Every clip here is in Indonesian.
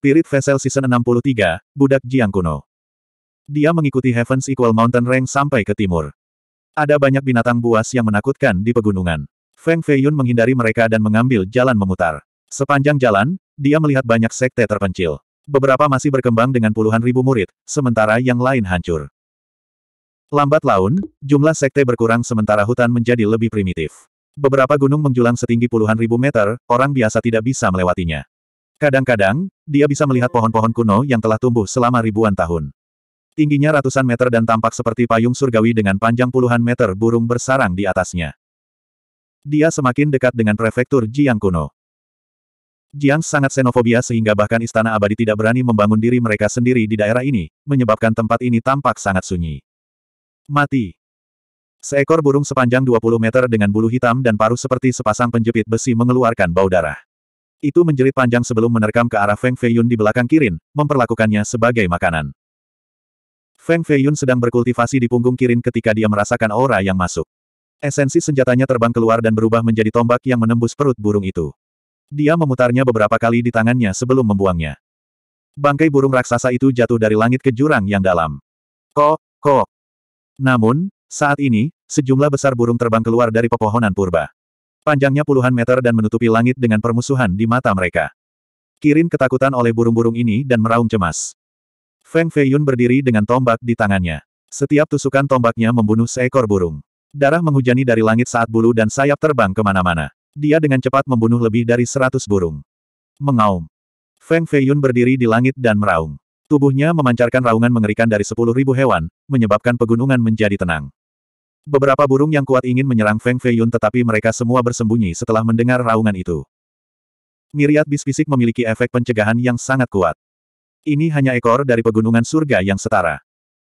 Spirit Vessel Season 63, Budak Jiang Kuno. Dia mengikuti Heavens Equal Mountain Range sampai ke timur. Ada banyak binatang buas yang menakutkan di pegunungan. Feng Feiyun menghindari mereka dan mengambil jalan memutar. Sepanjang jalan, dia melihat banyak sekte terpencil. Beberapa masih berkembang dengan puluhan ribu murid, sementara yang lain hancur. Lambat laun, jumlah sekte berkurang sementara hutan menjadi lebih primitif. Beberapa gunung menjulang setinggi puluhan ribu meter, orang biasa tidak bisa melewatinya. Kadang-kadang, dia bisa melihat pohon-pohon kuno yang telah tumbuh selama ribuan tahun. Tingginya ratusan meter dan tampak seperti payung surgawi dengan panjang puluhan meter burung bersarang di atasnya. Dia semakin dekat dengan prefektur Jiang kuno. Jiang sangat xenofobia sehingga bahkan istana abadi tidak berani membangun diri mereka sendiri di daerah ini, menyebabkan tempat ini tampak sangat sunyi. Mati. Seekor burung sepanjang 20 meter dengan bulu hitam dan paruh seperti sepasang penjepit besi mengeluarkan bau darah. Itu menjerit panjang sebelum menerkam ke arah Feng Feiyun di belakang Kirin, memperlakukannya sebagai makanan. Feng Feiyun sedang berkultivasi di punggung Kirin ketika dia merasakan aura yang masuk. Esensi senjatanya terbang keluar dan berubah menjadi tombak yang menembus perut burung itu. Dia memutarnya beberapa kali di tangannya sebelum membuangnya. Bangkai burung raksasa itu jatuh dari langit ke jurang yang dalam. Kok, kok. Namun, saat ini, sejumlah besar burung terbang keluar dari pepohonan purba. Panjangnya puluhan meter dan menutupi langit dengan permusuhan di mata mereka. Kirin ketakutan oleh burung-burung ini dan meraung cemas. Feng Feiyun berdiri dengan tombak di tangannya. Setiap tusukan tombaknya membunuh seekor burung. Darah menghujani dari langit saat bulu dan sayap terbang kemana-mana. Dia dengan cepat membunuh lebih dari seratus burung. Mengaum. Feng Feiyun berdiri di langit dan meraung. Tubuhnya memancarkan raungan mengerikan dari sepuluh ribu hewan, menyebabkan pegunungan menjadi tenang. Beberapa burung yang kuat ingin menyerang Feng Feiyun tetapi mereka semua bersembunyi setelah mendengar raungan itu. Miriat bis fisik memiliki efek pencegahan yang sangat kuat. Ini hanya ekor dari pegunungan surga yang setara.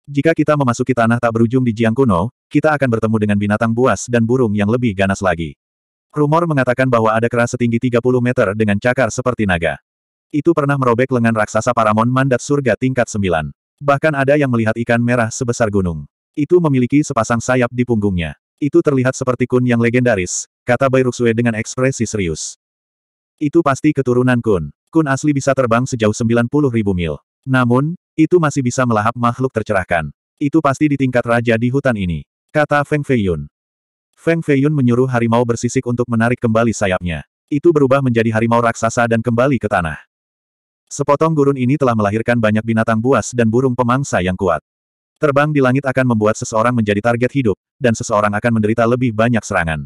Jika kita memasuki tanah tak berujung di Jiang Kuno, kita akan bertemu dengan binatang buas dan burung yang lebih ganas lagi. Rumor mengatakan bahwa ada kera setinggi 30 meter dengan cakar seperti naga. Itu pernah merobek lengan raksasa Paramon Mandat Surga tingkat 9. Bahkan ada yang melihat ikan merah sebesar gunung. Itu memiliki sepasang sayap di punggungnya. Itu terlihat seperti kun yang legendaris, kata Bai Ruxue dengan ekspresi serius. Itu pasti keturunan kun. Kun asli bisa terbang sejauh 90 ribu mil. Namun, itu masih bisa melahap makhluk tercerahkan. Itu pasti di tingkat raja di hutan ini, kata Feng Feiyun. Feng Feiyun menyuruh harimau bersisik untuk menarik kembali sayapnya. Itu berubah menjadi harimau raksasa dan kembali ke tanah. Sepotong gurun ini telah melahirkan banyak binatang buas dan burung pemangsa yang kuat. Terbang di langit akan membuat seseorang menjadi target hidup, dan seseorang akan menderita lebih banyak serangan.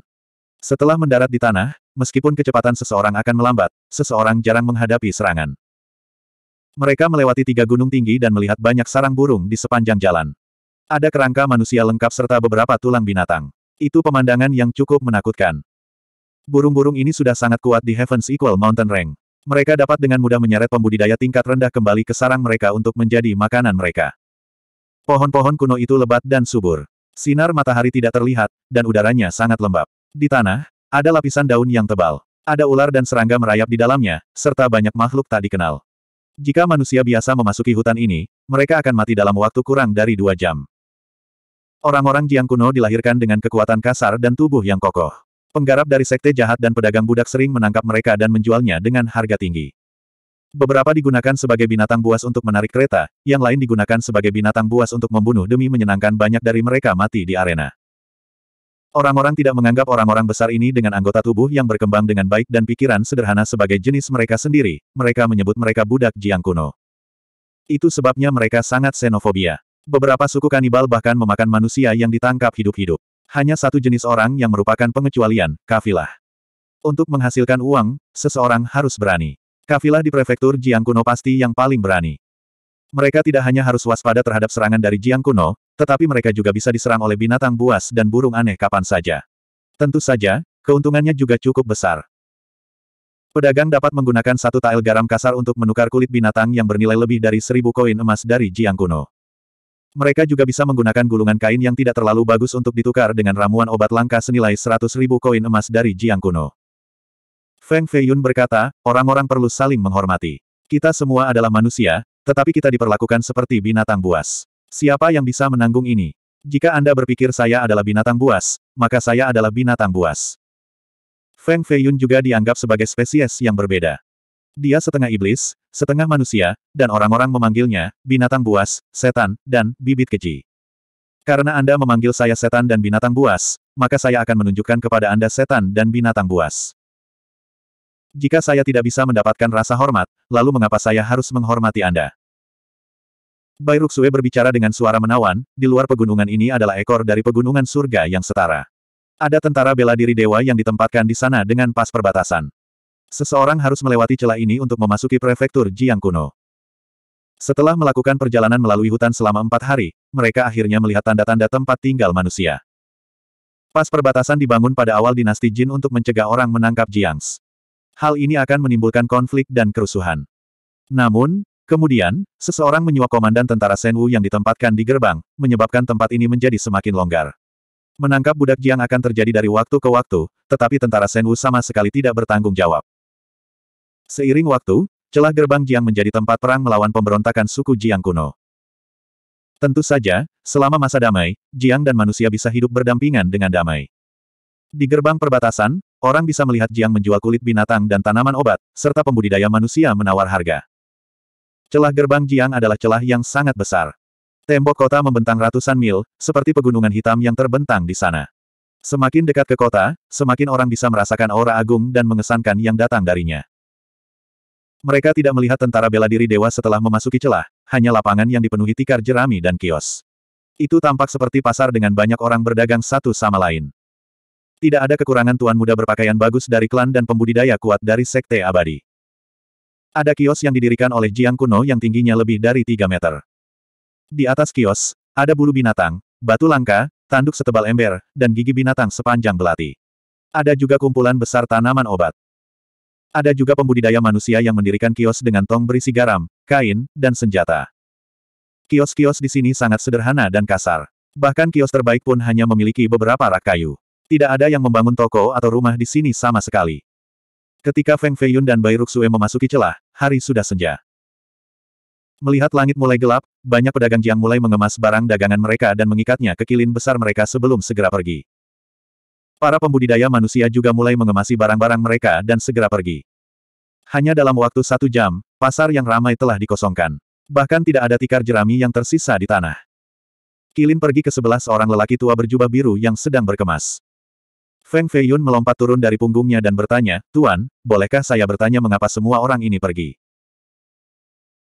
Setelah mendarat di tanah, meskipun kecepatan seseorang akan melambat, seseorang jarang menghadapi serangan. Mereka melewati tiga gunung tinggi dan melihat banyak sarang burung di sepanjang jalan. Ada kerangka manusia lengkap serta beberapa tulang binatang. Itu pemandangan yang cukup menakutkan. Burung-burung ini sudah sangat kuat di Heaven's Equal Mountain Range. Mereka dapat dengan mudah menyeret pembudidaya tingkat rendah kembali ke sarang mereka untuk menjadi makanan mereka. Pohon-pohon kuno itu lebat dan subur. Sinar matahari tidak terlihat, dan udaranya sangat lembab. Di tanah, ada lapisan daun yang tebal. Ada ular dan serangga merayap di dalamnya, serta banyak makhluk tak dikenal. Jika manusia biasa memasuki hutan ini, mereka akan mati dalam waktu kurang dari dua jam. Orang-orang Jiang kuno dilahirkan dengan kekuatan kasar dan tubuh yang kokoh. Penggarap dari sekte jahat dan pedagang budak sering menangkap mereka dan menjualnya dengan harga tinggi. Beberapa digunakan sebagai binatang buas untuk menarik kereta, yang lain digunakan sebagai binatang buas untuk membunuh demi menyenangkan banyak dari mereka mati di arena. Orang-orang tidak menganggap orang-orang besar ini dengan anggota tubuh yang berkembang dengan baik dan pikiran sederhana sebagai jenis mereka sendiri, mereka menyebut mereka budak Jiang kuno. Itu sebabnya mereka sangat xenofobia. Beberapa suku kanibal bahkan memakan manusia yang ditangkap hidup-hidup. Hanya satu jenis orang yang merupakan pengecualian, kafilah. Untuk menghasilkan uang, seseorang harus berani. Kafilah di prefektur Jiang Kuno pasti yang paling berani. Mereka tidak hanya harus waspada terhadap serangan dari Jiang Kuno, tetapi mereka juga bisa diserang oleh binatang buas dan burung aneh kapan saja. Tentu saja, keuntungannya juga cukup besar. Pedagang dapat menggunakan satu tael garam kasar untuk menukar kulit binatang yang bernilai lebih dari seribu koin emas dari Jiang Kuno. Mereka juga bisa menggunakan gulungan kain yang tidak terlalu bagus untuk ditukar dengan ramuan obat langka senilai seratus ribu koin emas dari Jiang Kuno. Feng Feiyun berkata, orang-orang perlu saling menghormati. Kita semua adalah manusia, tetapi kita diperlakukan seperti binatang buas. Siapa yang bisa menanggung ini? Jika Anda berpikir saya adalah binatang buas, maka saya adalah binatang buas. Feng Feiyun juga dianggap sebagai spesies yang berbeda. Dia setengah iblis, setengah manusia, dan orang-orang memanggilnya, binatang buas, setan, dan bibit keji. Karena Anda memanggil saya setan dan binatang buas, maka saya akan menunjukkan kepada Anda setan dan binatang buas. Jika saya tidak bisa mendapatkan rasa hormat, lalu mengapa saya harus menghormati Anda? Bai Ruxue berbicara dengan suara menawan, di luar pegunungan ini adalah ekor dari pegunungan surga yang setara. Ada tentara bela diri dewa yang ditempatkan di sana dengan pas perbatasan. Seseorang harus melewati celah ini untuk memasuki prefektur Jiang kuno. Setelah melakukan perjalanan melalui hutan selama empat hari, mereka akhirnya melihat tanda-tanda tempat tinggal manusia. Pas perbatasan dibangun pada awal dinasti Jin untuk mencegah orang menangkap Jiangs hal ini akan menimbulkan konflik dan kerusuhan. Namun, kemudian, seseorang menyuap komandan tentara Senwu yang ditempatkan di gerbang, menyebabkan tempat ini menjadi semakin longgar. Menangkap budak Jiang akan terjadi dari waktu ke waktu, tetapi tentara Senwu sama sekali tidak bertanggung jawab. Seiring waktu, celah gerbang Jiang menjadi tempat perang melawan pemberontakan suku Jiang kuno. Tentu saja, selama masa damai, Jiang dan manusia bisa hidup berdampingan dengan damai. Di gerbang perbatasan, orang bisa melihat Jiang menjual kulit binatang dan tanaman obat, serta pembudidaya manusia menawar harga. Celah gerbang Jiang adalah celah yang sangat besar. Tembok kota membentang ratusan mil, seperti pegunungan hitam yang terbentang di sana. Semakin dekat ke kota, semakin orang bisa merasakan aura agung dan mengesankan yang datang darinya. Mereka tidak melihat tentara bela diri dewa setelah memasuki celah, hanya lapangan yang dipenuhi tikar jerami dan kios. Itu tampak seperti pasar dengan banyak orang berdagang satu sama lain. Tidak ada kekurangan tuan muda berpakaian bagus dari klan dan pembudidaya kuat dari sekte abadi. Ada kios yang didirikan oleh Jiang Kuno yang tingginya lebih dari 3 meter. Di atas kios, ada bulu binatang, batu langka, tanduk setebal ember, dan gigi binatang sepanjang belati. Ada juga kumpulan besar tanaman obat. Ada juga pembudidaya manusia yang mendirikan kios dengan tong berisi garam, kain, dan senjata. Kios-kios di sini sangat sederhana dan kasar. Bahkan kios terbaik pun hanya memiliki beberapa rak kayu. Tidak ada yang membangun toko atau rumah di sini sama sekali. Ketika Feng Feiyun dan Bai Ruxue memasuki celah, hari sudah senja. Melihat langit mulai gelap, banyak pedagang Jiang mulai mengemas barang dagangan mereka dan mengikatnya ke kilin besar mereka sebelum segera pergi. Para pembudidaya manusia juga mulai mengemasi barang-barang mereka dan segera pergi. Hanya dalam waktu satu jam, pasar yang ramai telah dikosongkan. Bahkan tidak ada tikar jerami yang tersisa di tanah. Kilin pergi ke sebelah seorang lelaki tua berjubah biru yang sedang berkemas. Feng Feiyun melompat turun dari punggungnya dan bertanya, Tuan, bolehkah saya bertanya mengapa semua orang ini pergi?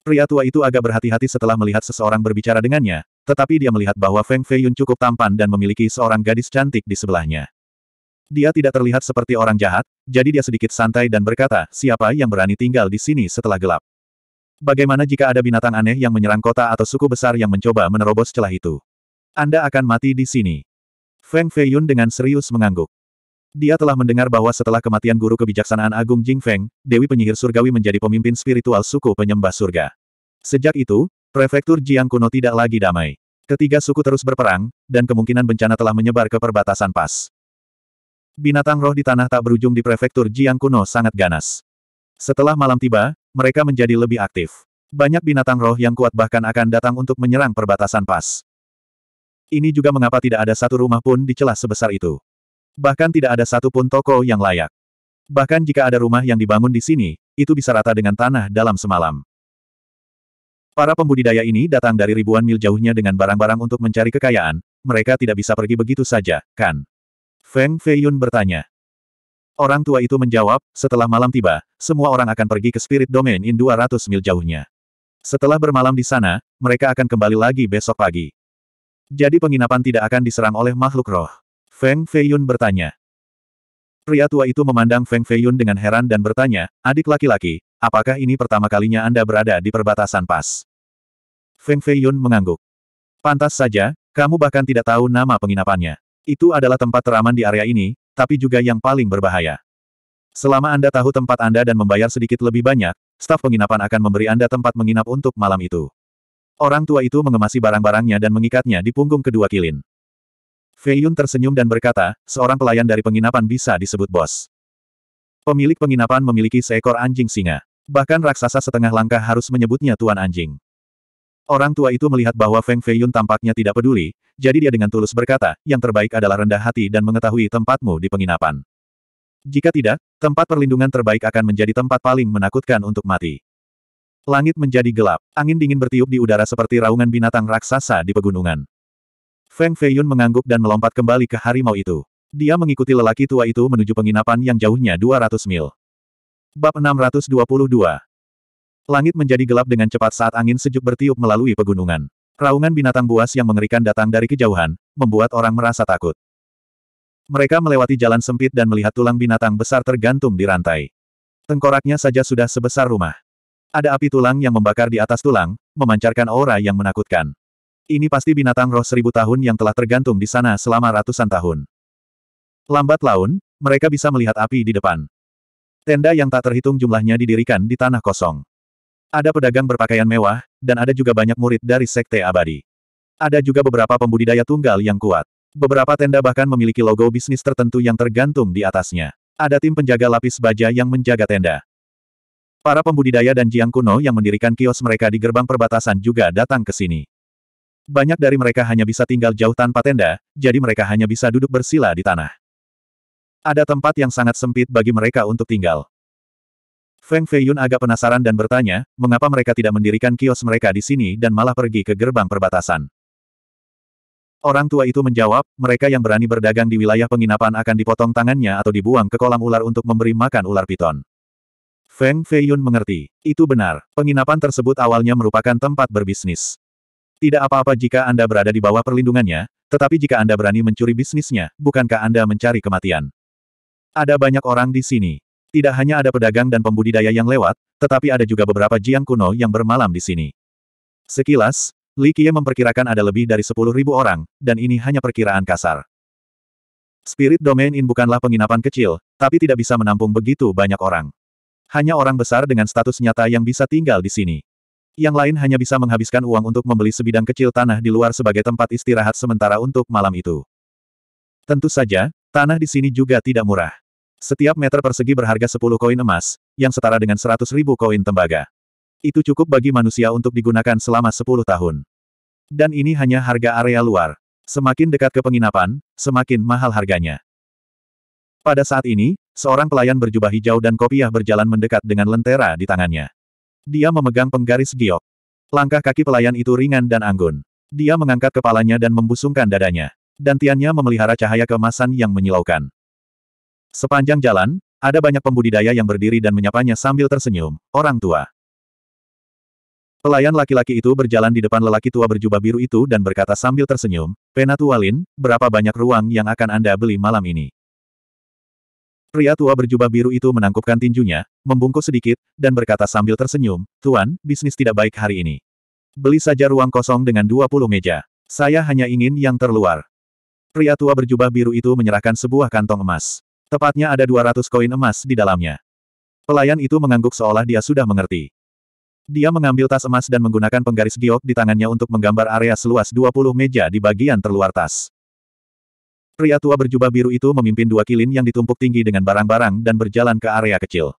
Pria tua itu agak berhati-hati setelah melihat seseorang berbicara dengannya, tetapi dia melihat bahwa Feng Feiyun cukup tampan dan memiliki seorang gadis cantik di sebelahnya. Dia tidak terlihat seperti orang jahat, jadi dia sedikit santai dan berkata, siapa yang berani tinggal di sini setelah gelap? Bagaimana jika ada binatang aneh yang menyerang kota atau suku besar yang mencoba menerobos celah itu? Anda akan mati di sini. Feng Feiyun dengan serius mengangguk. Dia telah mendengar bahwa setelah kematian guru kebijaksanaan agung Jing Feng, Dewi Penyihir Surgawi menjadi pemimpin spiritual suku penyembah surga. Sejak itu, prefektur Jiang kuno tidak lagi damai. Ketiga suku terus berperang, dan kemungkinan bencana telah menyebar ke perbatasan pas. Binatang roh di tanah tak berujung di prefektur Jiang kuno sangat ganas. Setelah malam tiba, mereka menjadi lebih aktif. Banyak binatang roh yang kuat bahkan akan datang untuk menyerang perbatasan pas. Ini juga mengapa tidak ada satu rumah pun di celah sebesar itu. Bahkan tidak ada satupun toko yang layak. Bahkan jika ada rumah yang dibangun di sini, itu bisa rata dengan tanah dalam semalam. Para pembudidaya ini datang dari ribuan mil jauhnya dengan barang-barang untuk mencari kekayaan, mereka tidak bisa pergi begitu saja, kan? Feng Feiyun bertanya. Orang tua itu menjawab, setelah malam tiba, semua orang akan pergi ke Spirit Domain in 200 mil jauhnya. Setelah bermalam di sana, mereka akan kembali lagi besok pagi. Jadi penginapan tidak akan diserang oleh makhluk roh. Feng Feiyun bertanya. Pria tua itu memandang Feng Feiyun dengan heran dan bertanya, adik laki-laki, apakah ini pertama kalinya Anda berada di perbatasan pas? Feng Feiyun mengangguk. Pantas saja, kamu bahkan tidak tahu nama penginapannya. Itu adalah tempat teraman di area ini, tapi juga yang paling berbahaya. Selama Anda tahu tempat Anda dan membayar sedikit lebih banyak, staf penginapan akan memberi Anda tempat menginap untuk malam itu. Orang tua itu mengemasi barang-barangnya dan mengikatnya di punggung kedua kilin. Fei Yun tersenyum dan berkata, seorang pelayan dari penginapan bisa disebut bos. Pemilik penginapan memiliki seekor anjing singa. Bahkan raksasa setengah langkah harus menyebutnya tuan anjing. Orang tua itu melihat bahwa Feng Fei Yun tampaknya tidak peduli, jadi dia dengan tulus berkata, yang terbaik adalah rendah hati dan mengetahui tempatmu di penginapan. Jika tidak, tempat perlindungan terbaik akan menjadi tempat paling menakutkan untuk mati. Langit menjadi gelap, angin dingin bertiup di udara seperti raungan binatang raksasa di pegunungan. Feng Feiyun mengangguk dan melompat kembali ke harimau itu. Dia mengikuti lelaki tua itu menuju penginapan yang jauhnya 200 mil. Bab 622 Langit menjadi gelap dengan cepat saat angin sejuk bertiup melalui pegunungan. Raungan binatang buas yang mengerikan datang dari kejauhan, membuat orang merasa takut. Mereka melewati jalan sempit dan melihat tulang binatang besar tergantung di rantai. Tengkoraknya saja sudah sebesar rumah. Ada api tulang yang membakar di atas tulang, memancarkan aura yang menakutkan. Ini pasti binatang roh seribu tahun yang telah tergantung di sana selama ratusan tahun. Lambat laun, mereka bisa melihat api di depan. Tenda yang tak terhitung jumlahnya didirikan di tanah kosong. Ada pedagang berpakaian mewah, dan ada juga banyak murid dari Sekte Abadi. Ada juga beberapa pembudidaya tunggal yang kuat. Beberapa tenda bahkan memiliki logo bisnis tertentu yang tergantung di atasnya. Ada tim penjaga lapis baja yang menjaga tenda. Para pembudidaya dan Jiang Kuno yang mendirikan kios mereka di gerbang perbatasan juga datang ke sini. Banyak dari mereka hanya bisa tinggal jauh tanpa tenda, jadi mereka hanya bisa duduk bersila di tanah. Ada tempat yang sangat sempit bagi mereka untuk tinggal. Feng Feiyun agak penasaran dan bertanya, mengapa mereka tidak mendirikan kios mereka di sini dan malah pergi ke gerbang perbatasan. Orang tua itu menjawab, mereka yang berani berdagang di wilayah penginapan akan dipotong tangannya atau dibuang ke kolam ular untuk memberi makan ular piton. Feng Feiyun mengerti. Itu benar, penginapan tersebut awalnya merupakan tempat berbisnis. Tidak apa-apa jika Anda berada di bawah perlindungannya, tetapi jika Anda berani mencuri bisnisnya, bukankah Anda mencari kematian? Ada banyak orang di sini. Tidak hanya ada pedagang dan pembudidaya yang lewat, tetapi ada juga beberapa jiang kuno yang bermalam di sini. Sekilas, Li Qiye memperkirakan ada lebih dari 10.000 orang, dan ini hanya perkiraan kasar. Spirit Domain In bukanlah penginapan kecil, tapi tidak bisa menampung begitu banyak orang. Hanya orang besar dengan status nyata yang bisa tinggal di sini. Yang lain hanya bisa menghabiskan uang untuk membeli sebidang kecil tanah di luar sebagai tempat istirahat sementara untuk malam itu. Tentu saja, tanah di sini juga tidak murah. Setiap meter persegi berharga 10 koin emas, yang setara dengan 100 ribu koin tembaga. Itu cukup bagi manusia untuk digunakan selama 10 tahun. Dan ini hanya harga area luar. Semakin dekat ke penginapan, semakin mahal harganya. Pada saat ini, seorang pelayan berjubah hijau dan kopiah berjalan mendekat dengan lentera di tangannya. Dia memegang penggaris giok. Langkah kaki pelayan itu ringan dan anggun. Dia mengangkat kepalanya dan membusungkan dadanya. Dantiannya memelihara cahaya kemasan yang menyilaukan. Sepanjang jalan, ada banyak pembudidaya yang berdiri dan menyapanya sambil tersenyum, orang tua. Pelayan laki-laki itu berjalan di depan lelaki tua berjubah biru itu dan berkata sambil tersenyum, Penatualin, berapa banyak ruang yang akan Anda beli malam ini? Pria tua berjubah biru itu menangkupkan tinjunya, membungkuk sedikit, dan berkata sambil tersenyum, Tuan, bisnis tidak baik hari ini. Beli saja ruang kosong dengan 20 meja. Saya hanya ingin yang terluar. Pria tua berjubah biru itu menyerahkan sebuah kantong emas. Tepatnya ada 200 koin emas di dalamnya. Pelayan itu mengangguk seolah dia sudah mengerti. Dia mengambil tas emas dan menggunakan penggaris giok di tangannya untuk menggambar area seluas 20 meja di bagian terluar tas. Pria tua berjubah biru itu memimpin dua kilin yang ditumpuk tinggi dengan barang-barang dan berjalan ke area kecil.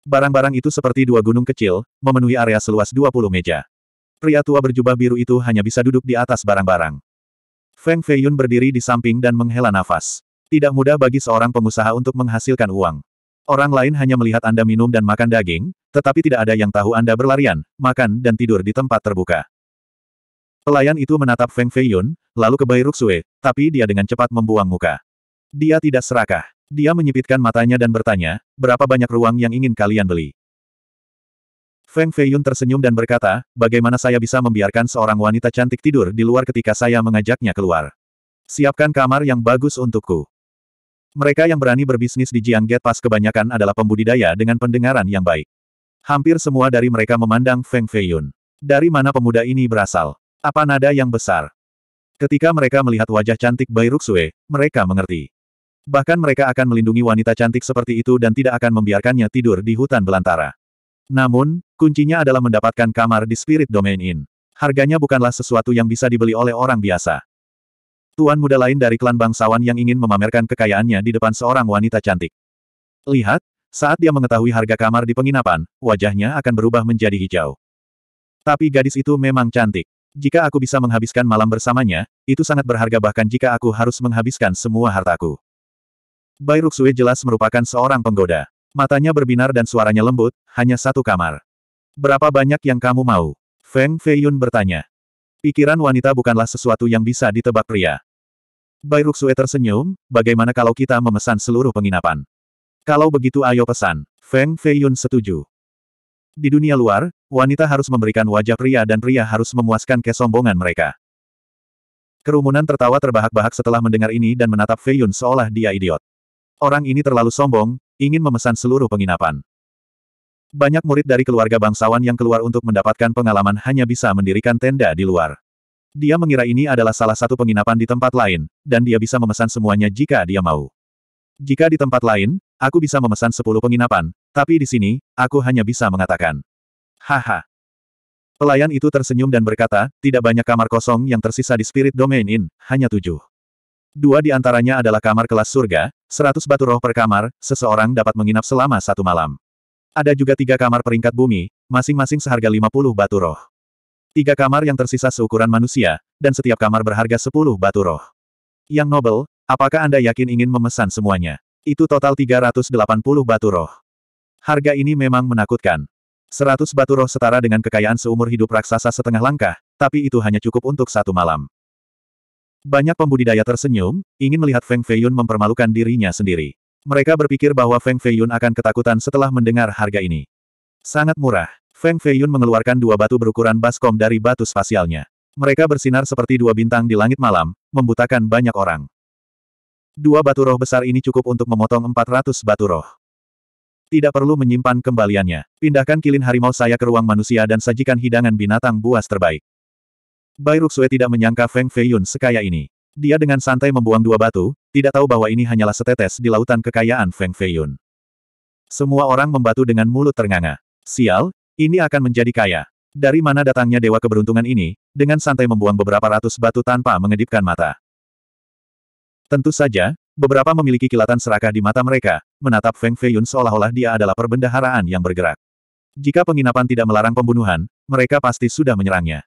Barang-barang itu seperti dua gunung kecil, memenuhi area seluas 20 meja. Pria tua berjubah biru itu hanya bisa duduk di atas barang-barang. Feng Feiyun berdiri di samping dan menghela nafas. Tidak mudah bagi seorang pengusaha untuk menghasilkan uang. Orang lain hanya melihat Anda minum dan makan daging, tetapi tidak ada yang tahu Anda berlarian, makan dan tidur di tempat terbuka. Pelayan itu menatap Feng Feiyun, lalu ke Bai Ruxue, tapi dia dengan cepat membuang muka. Dia tidak serakah. Dia menyipitkan matanya dan bertanya, berapa banyak ruang yang ingin kalian beli? Feng Feiyun tersenyum dan berkata, bagaimana saya bisa membiarkan seorang wanita cantik tidur di luar ketika saya mengajaknya keluar? Siapkan kamar yang bagus untukku. Mereka yang berani berbisnis di Jiangget Pass kebanyakan adalah pembudidaya dengan pendengaran yang baik. Hampir semua dari mereka memandang Feng Feiyun. Dari mana pemuda ini berasal? Apa nada yang besar? Ketika mereka melihat wajah cantik Bai Ruxue, mereka mengerti. Bahkan mereka akan melindungi wanita cantik seperti itu dan tidak akan membiarkannya tidur di hutan belantara. Namun, kuncinya adalah mendapatkan kamar di Spirit Domain Inn. Harganya bukanlah sesuatu yang bisa dibeli oleh orang biasa. Tuan muda lain dari klan bangsawan yang ingin memamerkan kekayaannya di depan seorang wanita cantik. Lihat, saat dia mengetahui harga kamar di penginapan, wajahnya akan berubah menjadi hijau. Tapi gadis itu memang cantik. Jika aku bisa menghabiskan malam bersamanya, itu sangat berharga bahkan jika aku harus menghabiskan semua hartaku. Bai Ruxue jelas merupakan seorang penggoda. Matanya berbinar dan suaranya lembut, hanya satu kamar. Berapa banyak yang kamu mau? Feng Feiyun bertanya. Pikiran wanita bukanlah sesuatu yang bisa ditebak pria. Bai Ruxue tersenyum, bagaimana kalau kita memesan seluruh penginapan? Kalau begitu ayo pesan. Feng Feiyun setuju. Di dunia luar, wanita harus memberikan wajah pria dan pria harus memuaskan kesombongan mereka. Kerumunan tertawa terbahak-bahak setelah mendengar ini dan menatap Fei Yun seolah dia idiot. Orang ini terlalu sombong, ingin memesan seluruh penginapan. Banyak murid dari keluarga bangsawan yang keluar untuk mendapatkan pengalaman hanya bisa mendirikan tenda di luar. Dia mengira ini adalah salah satu penginapan di tempat lain, dan dia bisa memesan semuanya jika dia mau. Jika di tempat lain, aku bisa memesan 10 penginapan, tapi di sini, aku hanya bisa mengatakan. Haha. Pelayan itu tersenyum dan berkata, tidak banyak kamar kosong yang tersisa di Spirit Domain Inn, hanya tujuh. Dua di antaranya adalah kamar kelas surga, seratus batu roh per kamar, seseorang dapat menginap selama satu malam. Ada juga tiga kamar peringkat bumi, masing-masing seharga lima puluh batu roh. Tiga kamar yang tersisa seukuran manusia, dan setiap kamar berharga sepuluh batu roh. Yang Nobel, apakah Anda yakin ingin memesan semuanya? Itu total tiga ratus delapan puluh batu roh. Harga ini memang menakutkan. Seratus batu roh setara dengan kekayaan seumur hidup raksasa setengah langkah, tapi itu hanya cukup untuk satu malam. Banyak pembudidaya tersenyum, ingin melihat Feng Feiyun mempermalukan dirinya sendiri. Mereka berpikir bahwa Feng Feiyun akan ketakutan setelah mendengar harga ini. Sangat murah. Feng Feiyun mengeluarkan dua batu berukuran baskom dari batu spasialnya. Mereka bersinar seperti dua bintang di langit malam, membutakan banyak orang. Dua batu roh besar ini cukup untuk memotong 400 batu roh. Tidak perlu menyimpan kembaliannya. Pindahkan kilin harimau saya ke ruang manusia dan sajikan hidangan binatang buas terbaik. Bai Ruxue tidak menyangka Feng Feiyun sekaya ini. Dia dengan santai membuang dua batu, tidak tahu bahwa ini hanyalah setetes di lautan kekayaan Feng Feiyun. Semua orang membatu dengan mulut ternganga. Sial, ini akan menjadi kaya. Dari mana datangnya dewa keberuntungan ini, dengan santai membuang beberapa ratus batu tanpa mengedipkan mata. Tentu saja, Beberapa memiliki kilatan serakah di mata mereka, menatap Feng Feiyun seolah-olah dia adalah perbendaharaan yang bergerak. Jika penginapan tidak melarang pembunuhan, mereka pasti sudah menyerangnya.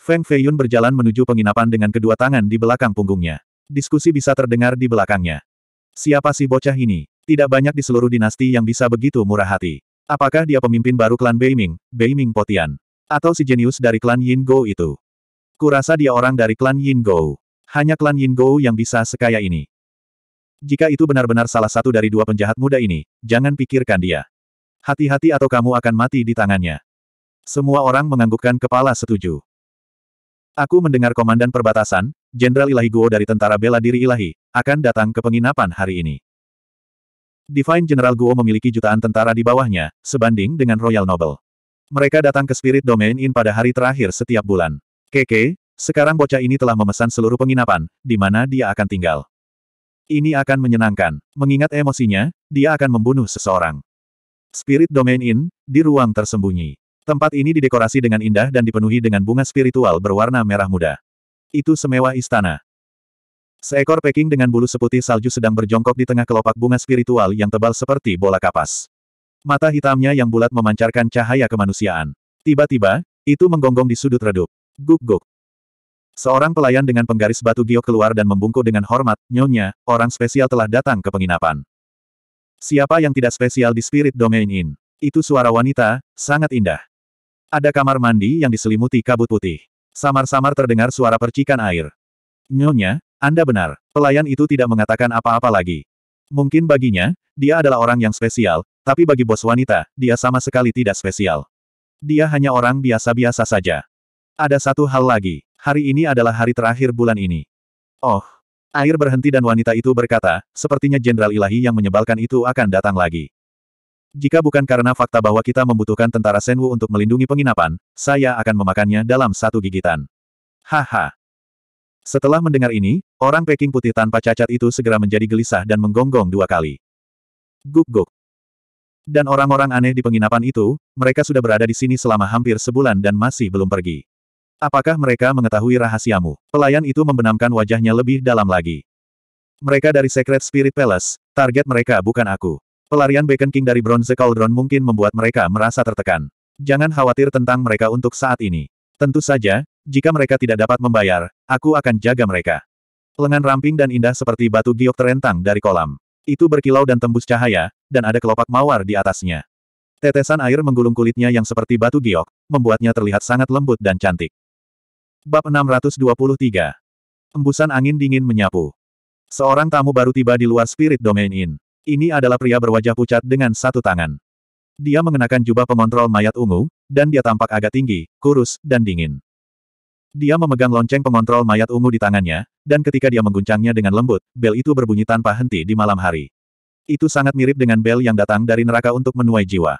Feng Feiyun berjalan menuju penginapan dengan kedua tangan di belakang punggungnya. Diskusi bisa terdengar di belakangnya. Siapa si bocah ini? Tidak banyak di seluruh dinasti yang bisa begitu murah hati. Apakah dia pemimpin baru klan Beiming, Beiming Potian? Atau si jenius dari klan Yin Go itu? Kurasa dia orang dari klan Yin Go. Hanya klan Yin Go yang bisa sekaya ini. Jika itu benar-benar salah satu dari dua penjahat muda ini, jangan pikirkan dia. Hati-hati atau kamu akan mati di tangannya. Semua orang menganggukkan kepala setuju. Aku mendengar Komandan Perbatasan, Jenderal Ilahi Guo dari Tentara Bela Diri Ilahi, akan datang ke penginapan hari ini. Divine General Guo memiliki jutaan tentara di bawahnya, sebanding dengan Royal Noble. Mereka datang ke Spirit Domain in pada hari terakhir setiap bulan. Keke, sekarang bocah ini telah memesan seluruh penginapan, di mana dia akan tinggal. Ini akan menyenangkan. Mengingat emosinya, dia akan membunuh seseorang. Spirit Domain Inn, di ruang tersembunyi. Tempat ini didekorasi dengan indah dan dipenuhi dengan bunga spiritual berwarna merah muda. Itu semewah istana. Seekor peking dengan bulu seputih salju sedang berjongkok di tengah kelopak bunga spiritual yang tebal seperti bola kapas. Mata hitamnya yang bulat memancarkan cahaya kemanusiaan. Tiba-tiba, itu menggonggong di sudut redup. Guk-guk. Seorang pelayan dengan penggaris batu giok keluar dan membungkuk dengan hormat, nyonya, orang spesial telah datang ke penginapan. Siapa yang tidak spesial di Spirit Domain Inn? Itu suara wanita, sangat indah. Ada kamar mandi yang diselimuti kabut putih. Samar-samar terdengar suara percikan air. Nyonya, Anda benar, pelayan itu tidak mengatakan apa-apa lagi. Mungkin baginya, dia adalah orang yang spesial, tapi bagi bos wanita, dia sama sekali tidak spesial. Dia hanya orang biasa-biasa saja. Ada satu hal lagi, hari ini adalah hari terakhir bulan ini. Oh, air berhenti dan wanita itu berkata, sepertinya Jenderal Ilahi yang menyebalkan itu akan datang lagi. Jika bukan karena fakta bahwa kita membutuhkan tentara Senwu untuk melindungi penginapan, saya akan memakannya dalam satu gigitan. Haha. Setelah mendengar ini, orang Peking putih tanpa cacat itu segera menjadi gelisah dan menggonggong dua kali. Guk-guk. Dan orang-orang aneh di penginapan itu, mereka sudah berada di sini selama hampir sebulan dan masih belum pergi. Apakah mereka mengetahui rahasiamu? Pelayan itu membenamkan wajahnya lebih dalam lagi. Mereka dari Secret Spirit Palace, target mereka bukan aku. Pelarian Bacon King dari Bronze Cauldron mungkin membuat mereka merasa tertekan. Jangan khawatir tentang mereka untuk saat ini. Tentu saja, jika mereka tidak dapat membayar, aku akan jaga mereka. Lengan ramping dan indah seperti batu giok terentang dari kolam. Itu berkilau dan tembus cahaya, dan ada kelopak mawar di atasnya. Tetesan air menggulung kulitnya yang seperti batu giok, membuatnya terlihat sangat lembut dan cantik. Bab 623. Embusan angin dingin menyapu. Seorang tamu baru tiba di luar Spirit Domain Inn. Ini adalah pria berwajah pucat dengan satu tangan. Dia mengenakan jubah pengontrol mayat ungu, dan dia tampak agak tinggi, kurus, dan dingin. Dia memegang lonceng pengontrol mayat ungu di tangannya, dan ketika dia mengguncangnya dengan lembut, bel itu berbunyi tanpa henti di malam hari. Itu sangat mirip dengan bel yang datang dari neraka untuk menuai jiwa.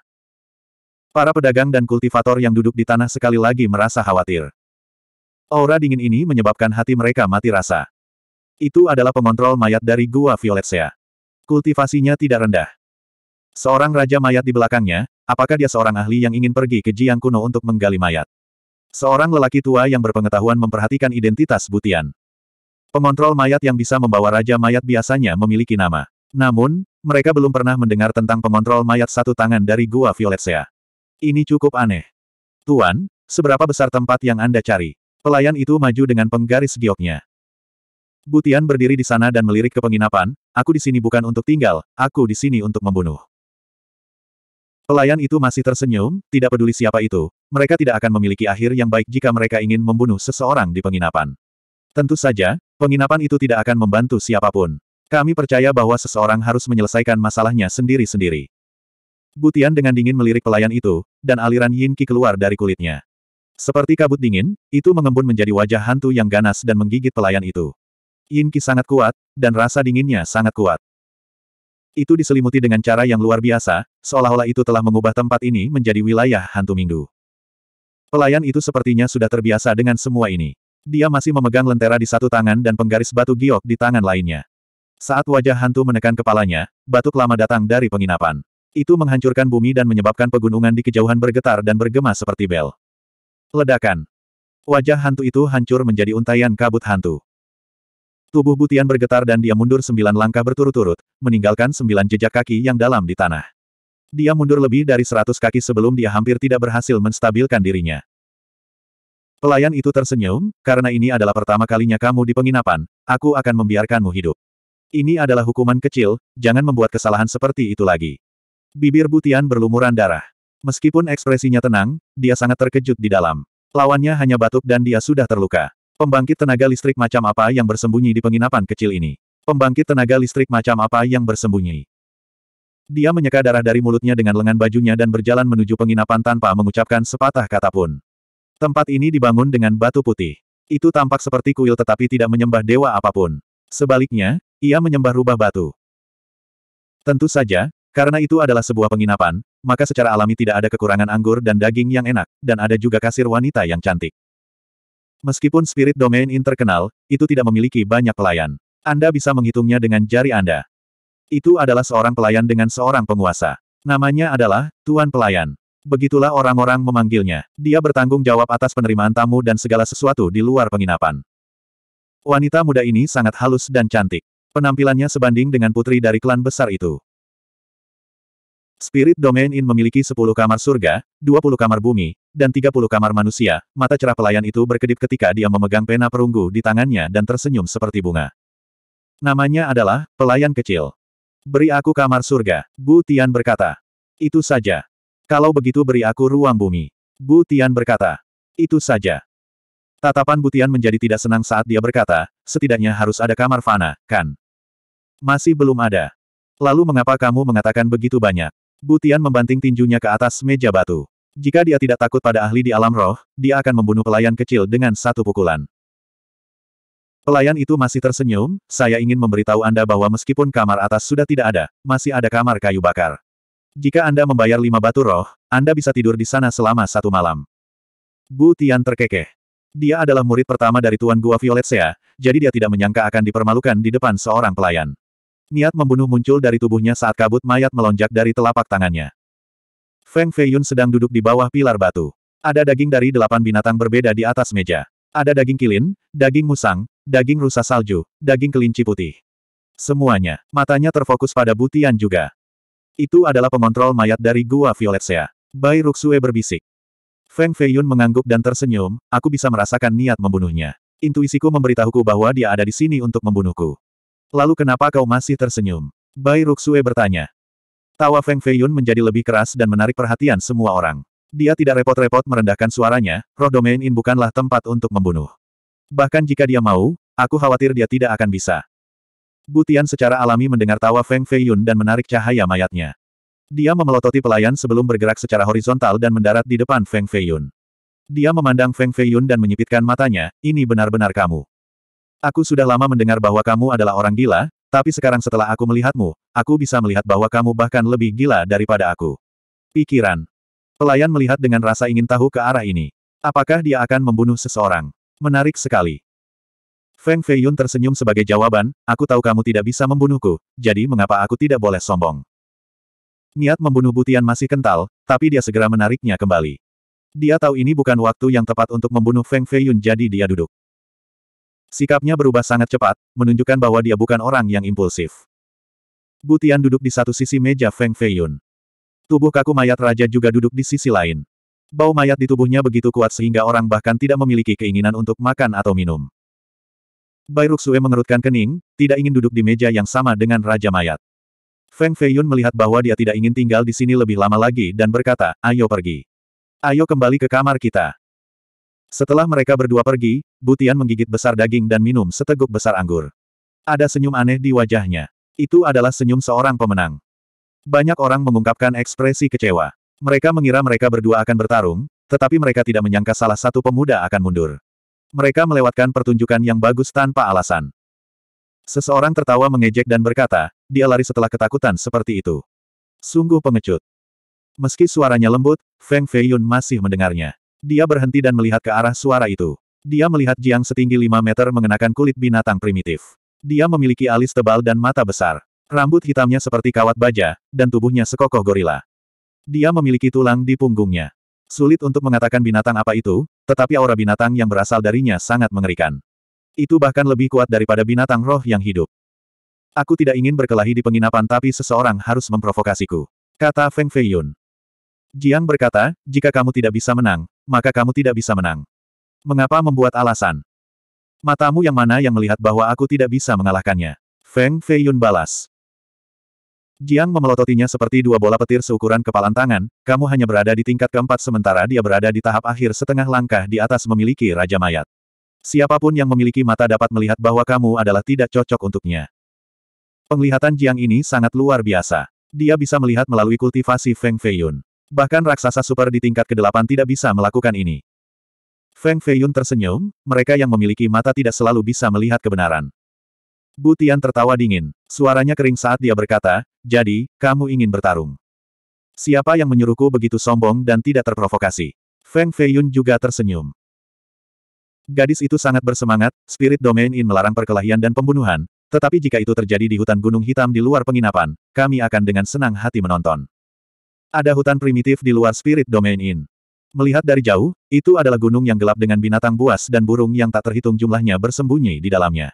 Para pedagang dan kultivator yang duduk di tanah sekali lagi merasa khawatir. Aura dingin ini menyebabkan hati mereka mati rasa. Itu adalah pengontrol mayat dari Gua Violet Kultivasinya tidak rendah. Seorang raja mayat di belakangnya, apakah dia seorang ahli yang ingin pergi ke Jiang kuno untuk menggali mayat? Seorang lelaki tua yang berpengetahuan memperhatikan identitas Butian. Pengontrol mayat yang bisa membawa raja mayat biasanya memiliki nama. Namun, mereka belum pernah mendengar tentang pengontrol mayat satu tangan dari Gua Violet Ini cukup aneh. Tuan, seberapa besar tempat yang Anda cari? Pelayan itu maju dengan penggaris gioknya. Butian berdiri di sana dan melirik ke penginapan, aku di sini bukan untuk tinggal, aku di sini untuk membunuh. Pelayan itu masih tersenyum, tidak peduli siapa itu, mereka tidak akan memiliki akhir yang baik jika mereka ingin membunuh seseorang di penginapan. Tentu saja, penginapan itu tidak akan membantu siapapun. Kami percaya bahwa seseorang harus menyelesaikan masalahnya sendiri-sendiri. Butian dengan dingin melirik pelayan itu, dan aliran Yin Qi keluar dari kulitnya. Seperti kabut dingin, itu mengembun menjadi wajah hantu yang ganas dan menggigit pelayan itu. Yin Qi sangat kuat, dan rasa dinginnya sangat kuat. Itu diselimuti dengan cara yang luar biasa, seolah-olah itu telah mengubah tempat ini menjadi wilayah hantu minggu. Pelayan itu sepertinya sudah terbiasa dengan semua ini. Dia masih memegang lentera di satu tangan dan penggaris batu giok di tangan lainnya. Saat wajah hantu menekan kepalanya, batu lama datang dari penginapan. Itu menghancurkan bumi dan menyebabkan pegunungan di kejauhan bergetar dan bergema seperti bel. Ledakan. Wajah hantu itu hancur menjadi untaian kabut hantu. Tubuh Butian bergetar dan dia mundur sembilan langkah berturut-turut, meninggalkan sembilan jejak kaki yang dalam di tanah. Dia mundur lebih dari seratus kaki sebelum dia hampir tidak berhasil menstabilkan dirinya. Pelayan itu tersenyum, karena ini adalah pertama kalinya kamu di penginapan, aku akan membiarkanmu hidup. Ini adalah hukuman kecil, jangan membuat kesalahan seperti itu lagi. Bibir Butian berlumuran darah. Meskipun ekspresinya tenang, dia sangat terkejut di dalam. Lawannya hanya batuk dan dia sudah terluka. Pembangkit tenaga listrik macam apa yang bersembunyi di penginapan kecil ini? Pembangkit tenaga listrik macam apa yang bersembunyi? Dia menyeka darah dari mulutnya dengan lengan bajunya dan berjalan menuju penginapan tanpa mengucapkan sepatah kata pun. Tempat ini dibangun dengan batu putih. Itu tampak seperti kuil tetapi tidak menyembah dewa apapun. Sebaliknya, ia menyembah rubah batu. Tentu saja, karena itu adalah sebuah penginapan, maka secara alami tidak ada kekurangan anggur dan daging yang enak, dan ada juga kasir wanita yang cantik. Meskipun spirit domain interkenal, itu tidak memiliki banyak pelayan. Anda bisa menghitungnya dengan jari Anda. Itu adalah seorang pelayan dengan seorang penguasa. Namanya adalah, Tuan Pelayan. Begitulah orang-orang memanggilnya. Dia bertanggung jawab atas penerimaan tamu dan segala sesuatu di luar penginapan. Wanita muda ini sangat halus dan cantik. Penampilannya sebanding dengan putri dari klan besar itu. Spirit Domain In memiliki 10 kamar surga, 20 kamar bumi, dan 30 kamar manusia. Mata cerah pelayan itu berkedip ketika dia memegang pena perunggu di tangannya dan tersenyum seperti bunga. Namanya adalah, pelayan kecil. Beri aku kamar surga, Bu Tian berkata. Itu saja. Kalau begitu beri aku ruang bumi. Bu Tian berkata. Itu saja. Tatapan Butian menjadi tidak senang saat dia berkata, setidaknya harus ada kamar fana, kan? Masih belum ada. Lalu mengapa kamu mengatakan begitu banyak? Butian membanting tinjunya ke atas meja batu. Jika dia tidak takut pada ahli di alam roh, dia akan membunuh pelayan kecil dengan satu pukulan. Pelayan itu masih tersenyum, saya ingin memberitahu Anda bahwa meskipun kamar atas sudah tidak ada, masih ada kamar kayu bakar. Jika Anda membayar lima batu roh, Anda bisa tidur di sana selama satu malam. Butian terkekeh. Dia adalah murid pertama dari Tuan Gua Violet Sea, jadi dia tidak menyangka akan dipermalukan di depan seorang pelayan. Niat membunuh muncul dari tubuhnya saat kabut mayat melonjak dari telapak tangannya. Feng Feiyun sedang duduk di bawah pilar batu. Ada daging dari delapan binatang berbeda di atas meja. Ada daging kilin, daging musang, daging rusa salju, daging kelinci putih. Semuanya, matanya terfokus pada Butian juga. Itu adalah pengontrol mayat dari Gua Violetsia. Bai Ruxue berbisik. Feng Feiyun mengangguk dan tersenyum, aku bisa merasakan niat membunuhnya. Intuisiku memberitahuku bahwa dia ada di sini untuk membunuhku. Lalu kenapa kau masih tersenyum? Bai Ruxue bertanya. Tawa Feng Feiyun menjadi lebih keras dan menarik perhatian semua orang. Dia tidak repot-repot merendahkan suaranya, roh domain in bukanlah tempat untuk membunuh. Bahkan jika dia mau, aku khawatir dia tidak akan bisa. Butian secara alami mendengar tawa Feng Feiyun dan menarik cahaya mayatnya. Dia memelototi pelayan sebelum bergerak secara horizontal dan mendarat di depan Feng Feiyun. Dia memandang Feng Feiyun dan menyipitkan matanya, ini benar-benar kamu. Aku sudah lama mendengar bahwa kamu adalah orang gila, tapi sekarang setelah aku melihatmu, aku bisa melihat bahwa kamu bahkan lebih gila daripada aku. Pikiran. Pelayan melihat dengan rasa ingin tahu ke arah ini. Apakah dia akan membunuh seseorang? Menarik sekali. Feng Feiyun tersenyum sebagai jawaban, aku tahu kamu tidak bisa membunuhku, jadi mengapa aku tidak boleh sombong? Niat membunuh Butian masih kental, tapi dia segera menariknya kembali. Dia tahu ini bukan waktu yang tepat untuk membunuh Feng Feiyun jadi dia duduk. Sikapnya berubah sangat cepat, menunjukkan bahwa dia bukan orang yang impulsif. Butian duduk di satu sisi meja Feng Feiyun. Tubuh kaku mayat raja juga duduk di sisi lain. Bau mayat di tubuhnya begitu kuat sehingga orang bahkan tidak memiliki keinginan untuk makan atau minum. Bai Ruxue mengerutkan kening, tidak ingin duduk di meja yang sama dengan Raja Mayat. Feng Feiyun melihat bahwa dia tidak ingin tinggal di sini lebih lama lagi dan berkata, ayo pergi. Ayo kembali ke kamar kita. Setelah mereka berdua pergi, Butian menggigit besar daging dan minum seteguk besar anggur. Ada senyum aneh di wajahnya. Itu adalah senyum seorang pemenang. Banyak orang mengungkapkan ekspresi kecewa. Mereka mengira mereka berdua akan bertarung, tetapi mereka tidak menyangka salah satu pemuda akan mundur. Mereka melewatkan pertunjukan yang bagus tanpa alasan. Seseorang tertawa mengejek dan berkata, dia lari setelah ketakutan seperti itu. Sungguh pengecut. Meski suaranya lembut, Feng Feiyun masih mendengarnya. Dia berhenti dan melihat ke arah suara itu. Dia melihat Jiang setinggi 5 meter mengenakan kulit binatang primitif. Dia memiliki alis tebal dan mata besar. Rambut hitamnya seperti kawat baja, dan tubuhnya sekokoh gorila. Dia memiliki tulang di punggungnya. Sulit untuk mengatakan binatang apa itu, tetapi aura binatang yang berasal darinya sangat mengerikan. Itu bahkan lebih kuat daripada binatang roh yang hidup. Aku tidak ingin berkelahi di penginapan tapi seseorang harus memprovokasiku. Kata Feng Feiyun. Jiang berkata, jika kamu tidak bisa menang, maka kamu tidak bisa menang. Mengapa membuat alasan? Matamu yang mana yang melihat bahwa aku tidak bisa mengalahkannya? Feng Feiyun balas. Jiang memelototinya seperti dua bola petir seukuran kepalan tangan, kamu hanya berada di tingkat keempat sementara dia berada di tahap akhir setengah langkah di atas memiliki Raja Mayat. Siapapun yang memiliki mata dapat melihat bahwa kamu adalah tidak cocok untuknya. Penglihatan Jiang ini sangat luar biasa. Dia bisa melihat melalui kultivasi Feng Feiyun. Bahkan raksasa super di tingkat ke-8 tidak bisa melakukan ini. Feng Feiyun tersenyum, mereka yang memiliki mata tidak selalu bisa melihat kebenaran. Butian tertawa dingin. Suaranya kering saat dia berkata, jadi, kamu ingin bertarung. Siapa yang menyuruhku begitu sombong dan tidak terprovokasi? Feng Feiyun juga tersenyum. Gadis itu sangat bersemangat, spirit domain in melarang perkelahian dan pembunuhan, tetapi jika itu terjadi di hutan gunung hitam di luar penginapan, kami akan dengan senang hati menonton. Ada hutan primitif di luar Spirit Domain In Melihat dari jauh, itu adalah gunung yang gelap dengan binatang buas dan burung yang tak terhitung jumlahnya bersembunyi di dalamnya.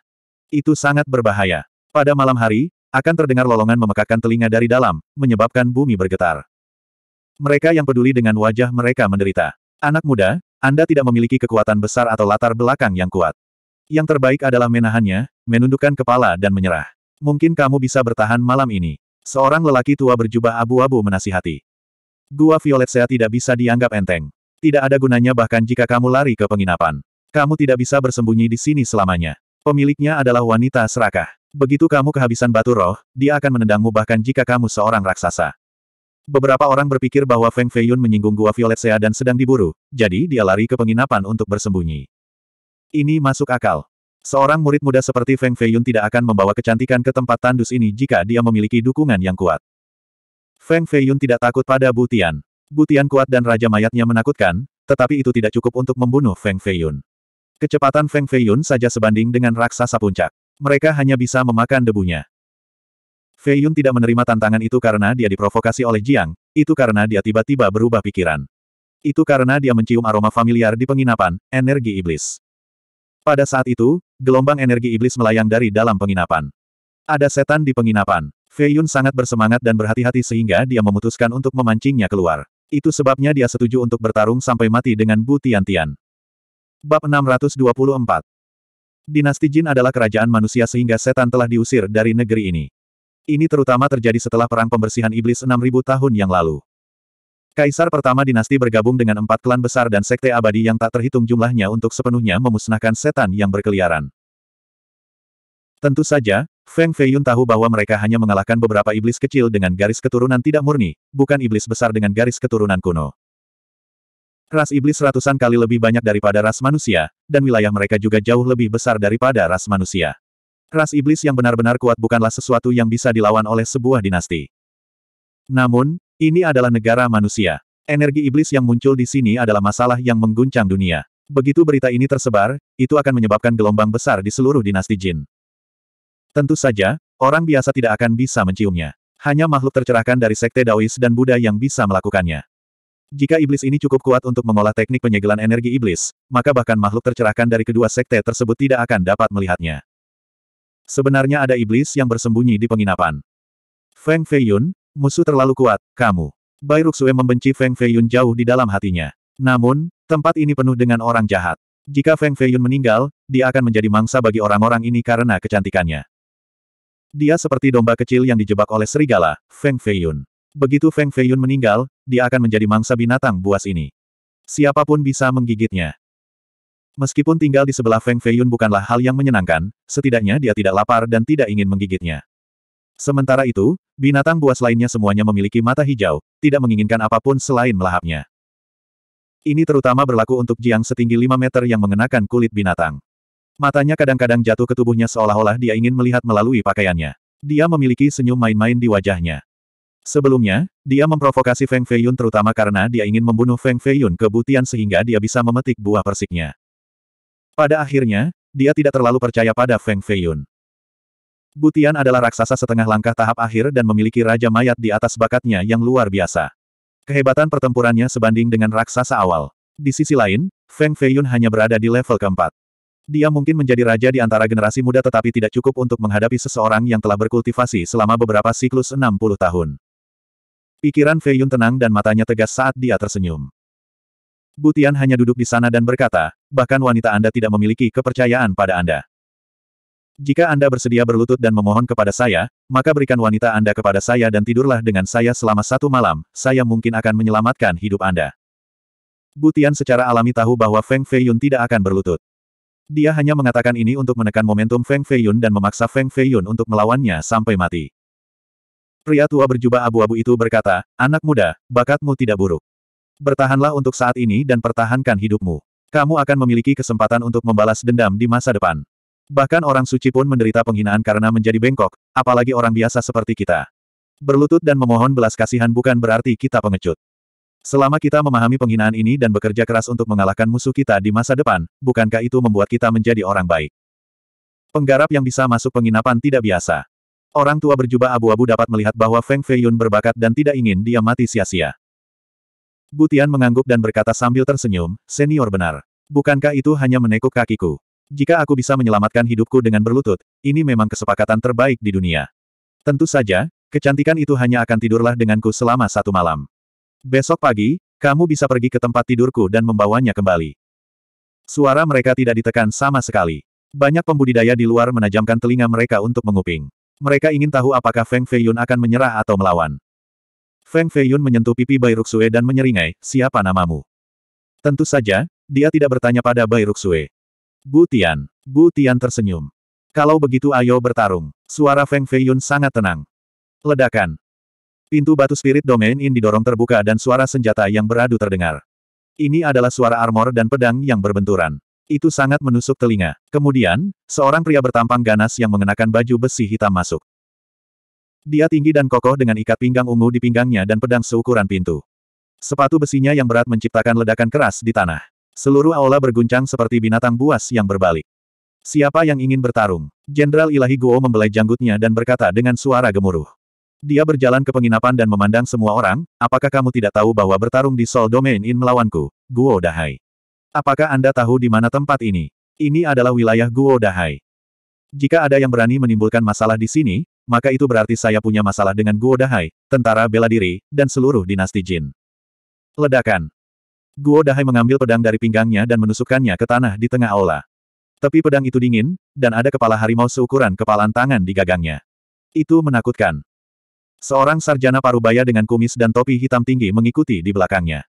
Itu sangat berbahaya. Pada malam hari, akan terdengar lolongan memekakan telinga dari dalam, menyebabkan bumi bergetar. Mereka yang peduli dengan wajah mereka menderita. Anak muda, Anda tidak memiliki kekuatan besar atau latar belakang yang kuat. Yang terbaik adalah menahannya, menundukkan kepala dan menyerah. Mungkin kamu bisa bertahan malam ini. Seorang lelaki tua berjubah abu-abu menasihati. Gua Violet Sea tidak bisa dianggap enteng. Tidak ada gunanya bahkan jika kamu lari ke penginapan. Kamu tidak bisa bersembunyi di sini selamanya. Pemiliknya adalah wanita serakah. Begitu kamu kehabisan batu roh, dia akan menendangmu bahkan jika kamu seorang raksasa. Beberapa orang berpikir bahwa Feng Feiyun menyinggung gua Violet Sea dan sedang diburu, jadi dia lari ke penginapan untuk bersembunyi. Ini masuk akal. Seorang murid muda seperti Feng Feiyun tidak akan membawa kecantikan ke tempat tandus ini jika dia memiliki dukungan yang kuat. Feng Feiyun tidak takut pada Butian. Butian kuat dan raja mayatnya menakutkan, tetapi itu tidak cukup untuk membunuh Feng Feiyun. Kecepatan Feng Feiyun saja sebanding dengan raksasa puncak. Mereka hanya bisa memakan debunya. Feiyun tidak menerima tantangan itu karena dia diprovokasi oleh Jiang, itu karena dia tiba-tiba berubah pikiran. Itu karena dia mencium aroma familiar di penginapan, energi iblis. Pada saat itu, gelombang energi iblis melayang dari dalam penginapan. Ada setan di penginapan. Fei Yun sangat bersemangat dan berhati-hati sehingga dia memutuskan untuk memancingnya keluar. Itu sebabnya dia setuju untuk bertarung sampai mati dengan Bu Tian Tian. Bab 624 Dinasti Jin adalah kerajaan manusia sehingga setan telah diusir dari negeri ini. Ini terutama terjadi setelah perang pembersihan iblis 6000 tahun yang lalu. Kaisar pertama dinasti bergabung dengan empat klan besar dan sekte abadi yang tak terhitung jumlahnya untuk sepenuhnya memusnahkan setan yang berkeliaran. Tentu saja, Feng Feiyun tahu bahwa mereka hanya mengalahkan beberapa iblis kecil dengan garis keturunan tidak murni, bukan iblis besar dengan garis keturunan kuno. Ras iblis ratusan kali lebih banyak daripada ras manusia, dan wilayah mereka juga jauh lebih besar daripada ras manusia. Ras iblis yang benar-benar kuat bukanlah sesuatu yang bisa dilawan oleh sebuah dinasti. Namun, ini adalah negara manusia. Energi iblis yang muncul di sini adalah masalah yang mengguncang dunia. Begitu berita ini tersebar, itu akan menyebabkan gelombang besar di seluruh dinasti Jin. Tentu saja, orang biasa tidak akan bisa menciumnya. Hanya makhluk tercerahkan dari sekte Daois dan Buddha yang bisa melakukannya. Jika iblis ini cukup kuat untuk mengolah teknik penyegelan energi iblis, maka bahkan makhluk tercerahkan dari kedua sekte tersebut tidak akan dapat melihatnya. Sebenarnya ada iblis yang bersembunyi di penginapan. Feng Feiyun, musuh terlalu kuat, kamu. Bai Ruxue membenci Feng Feiyun jauh di dalam hatinya. Namun, tempat ini penuh dengan orang jahat. Jika Feng Feiyun meninggal, dia akan menjadi mangsa bagi orang-orang ini karena kecantikannya. Dia seperti domba kecil yang dijebak oleh serigala, Feng Feiyun. Begitu Feng Feiyun meninggal, dia akan menjadi mangsa binatang buas ini. Siapapun bisa menggigitnya. Meskipun tinggal di sebelah Feng Feiyun bukanlah hal yang menyenangkan, setidaknya dia tidak lapar dan tidak ingin menggigitnya. Sementara itu, binatang buas lainnya semuanya memiliki mata hijau, tidak menginginkan apapun selain melahapnya. Ini terutama berlaku untuk jiang setinggi 5 meter yang mengenakan kulit binatang. Matanya kadang-kadang jatuh ke tubuhnya seolah-olah dia ingin melihat melalui pakaiannya. Dia memiliki senyum main-main di wajahnya. Sebelumnya, dia memprovokasi Feng Feiyun terutama karena dia ingin membunuh Feng Feiyun ke Butian sehingga dia bisa memetik buah persiknya. Pada akhirnya, dia tidak terlalu percaya pada Feng Feiyun. Butian adalah raksasa setengah langkah tahap akhir dan memiliki raja mayat di atas bakatnya yang luar biasa. Kehebatan pertempurannya sebanding dengan raksasa awal. Di sisi lain, Feng Feiyun hanya berada di level keempat. Dia mungkin menjadi raja di antara generasi muda tetapi tidak cukup untuk menghadapi seseorang yang telah berkultivasi selama beberapa siklus 60 tahun. Pikiran Fei Yun tenang dan matanya tegas saat dia tersenyum. Butian hanya duduk di sana dan berkata, bahkan wanita Anda tidak memiliki kepercayaan pada Anda. Jika Anda bersedia berlutut dan memohon kepada saya, maka berikan wanita Anda kepada saya dan tidurlah dengan saya selama satu malam, saya mungkin akan menyelamatkan hidup Anda. Butian secara alami tahu bahwa Feng Feiyun tidak akan berlutut. Dia hanya mengatakan ini untuk menekan momentum Feng Feiyun dan memaksa Feng Feiyun untuk melawannya sampai mati. Pria tua berjubah abu-abu itu berkata, Anak muda, bakatmu tidak buruk. Bertahanlah untuk saat ini dan pertahankan hidupmu. Kamu akan memiliki kesempatan untuk membalas dendam di masa depan. Bahkan orang suci pun menderita penghinaan karena menjadi bengkok, apalagi orang biasa seperti kita. Berlutut dan memohon belas kasihan bukan berarti kita pengecut. Selama kita memahami penghinaan ini dan bekerja keras untuk mengalahkan musuh kita di masa depan, bukankah itu membuat kita menjadi orang baik? Penggarap yang bisa masuk penginapan tidak biasa. Orang tua berjubah abu-abu dapat melihat bahwa Feng Feiyun berbakat dan tidak ingin dia mati sia-sia. Butian mengangguk dan berkata sambil tersenyum, senior benar. Bukankah itu hanya menekuk kakiku? Jika aku bisa menyelamatkan hidupku dengan berlutut, ini memang kesepakatan terbaik di dunia. Tentu saja, kecantikan itu hanya akan tidurlah denganku selama satu malam. Besok pagi, kamu bisa pergi ke tempat tidurku dan membawanya kembali. Suara mereka tidak ditekan sama sekali. Banyak pembudidaya di luar menajamkan telinga mereka untuk menguping. Mereka ingin tahu apakah Feng Feiyun akan menyerah atau melawan. Feng Feiyun menyentuh pipi Bai Ruxue dan menyeringai, siapa namamu? Tentu saja, dia tidak bertanya pada Bai Ruxue. Bu Tian. Bu Tian tersenyum. Kalau begitu ayo bertarung. Suara Feng Feiyun sangat tenang. Ledakan. Pintu batu spirit domain in didorong terbuka dan suara senjata yang beradu terdengar. Ini adalah suara armor dan pedang yang berbenturan. Itu sangat menusuk telinga. Kemudian, seorang pria bertampang ganas yang mengenakan baju besi hitam masuk. Dia tinggi dan kokoh dengan ikat pinggang ungu di pinggangnya dan pedang seukuran pintu. Sepatu besinya yang berat menciptakan ledakan keras di tanah. Seluruh aula berguncang seperti binatang buas yang berbalik. Siapa yang ingin bertarung? Jenderal Ilahi Guo membelai janggutnya dan berkata dengan suara gemuruh. Dia berjalan ke penginapan dan memandang semua orang, apakah kamu tidak tahu bahwa bertarung di sol Domain In melawanku, Guo Dahai? Apakah Anda tahu di mana tempat ini? Ini adalah wilayah Guo Dahai. Jika ada yang berani menimbulkan masalah di sini, maka itu berarti saya punya masalah dengan Guo Dahai, tentara bela diri, dan seluruh dinasti Jin. Ledakan. Guo Dahai mengambil pedang dari pinggangnya dan menusukkannya ke tanah di tengah aula. Tapi pedang itu dingin, dan ada kepala harimau seukuran kepalan tangan di gagangnya. Itu menakutkan. Seorang sarjana parubaya dengan kumis dan topi hitam tinggi mengikuti di belakangnya.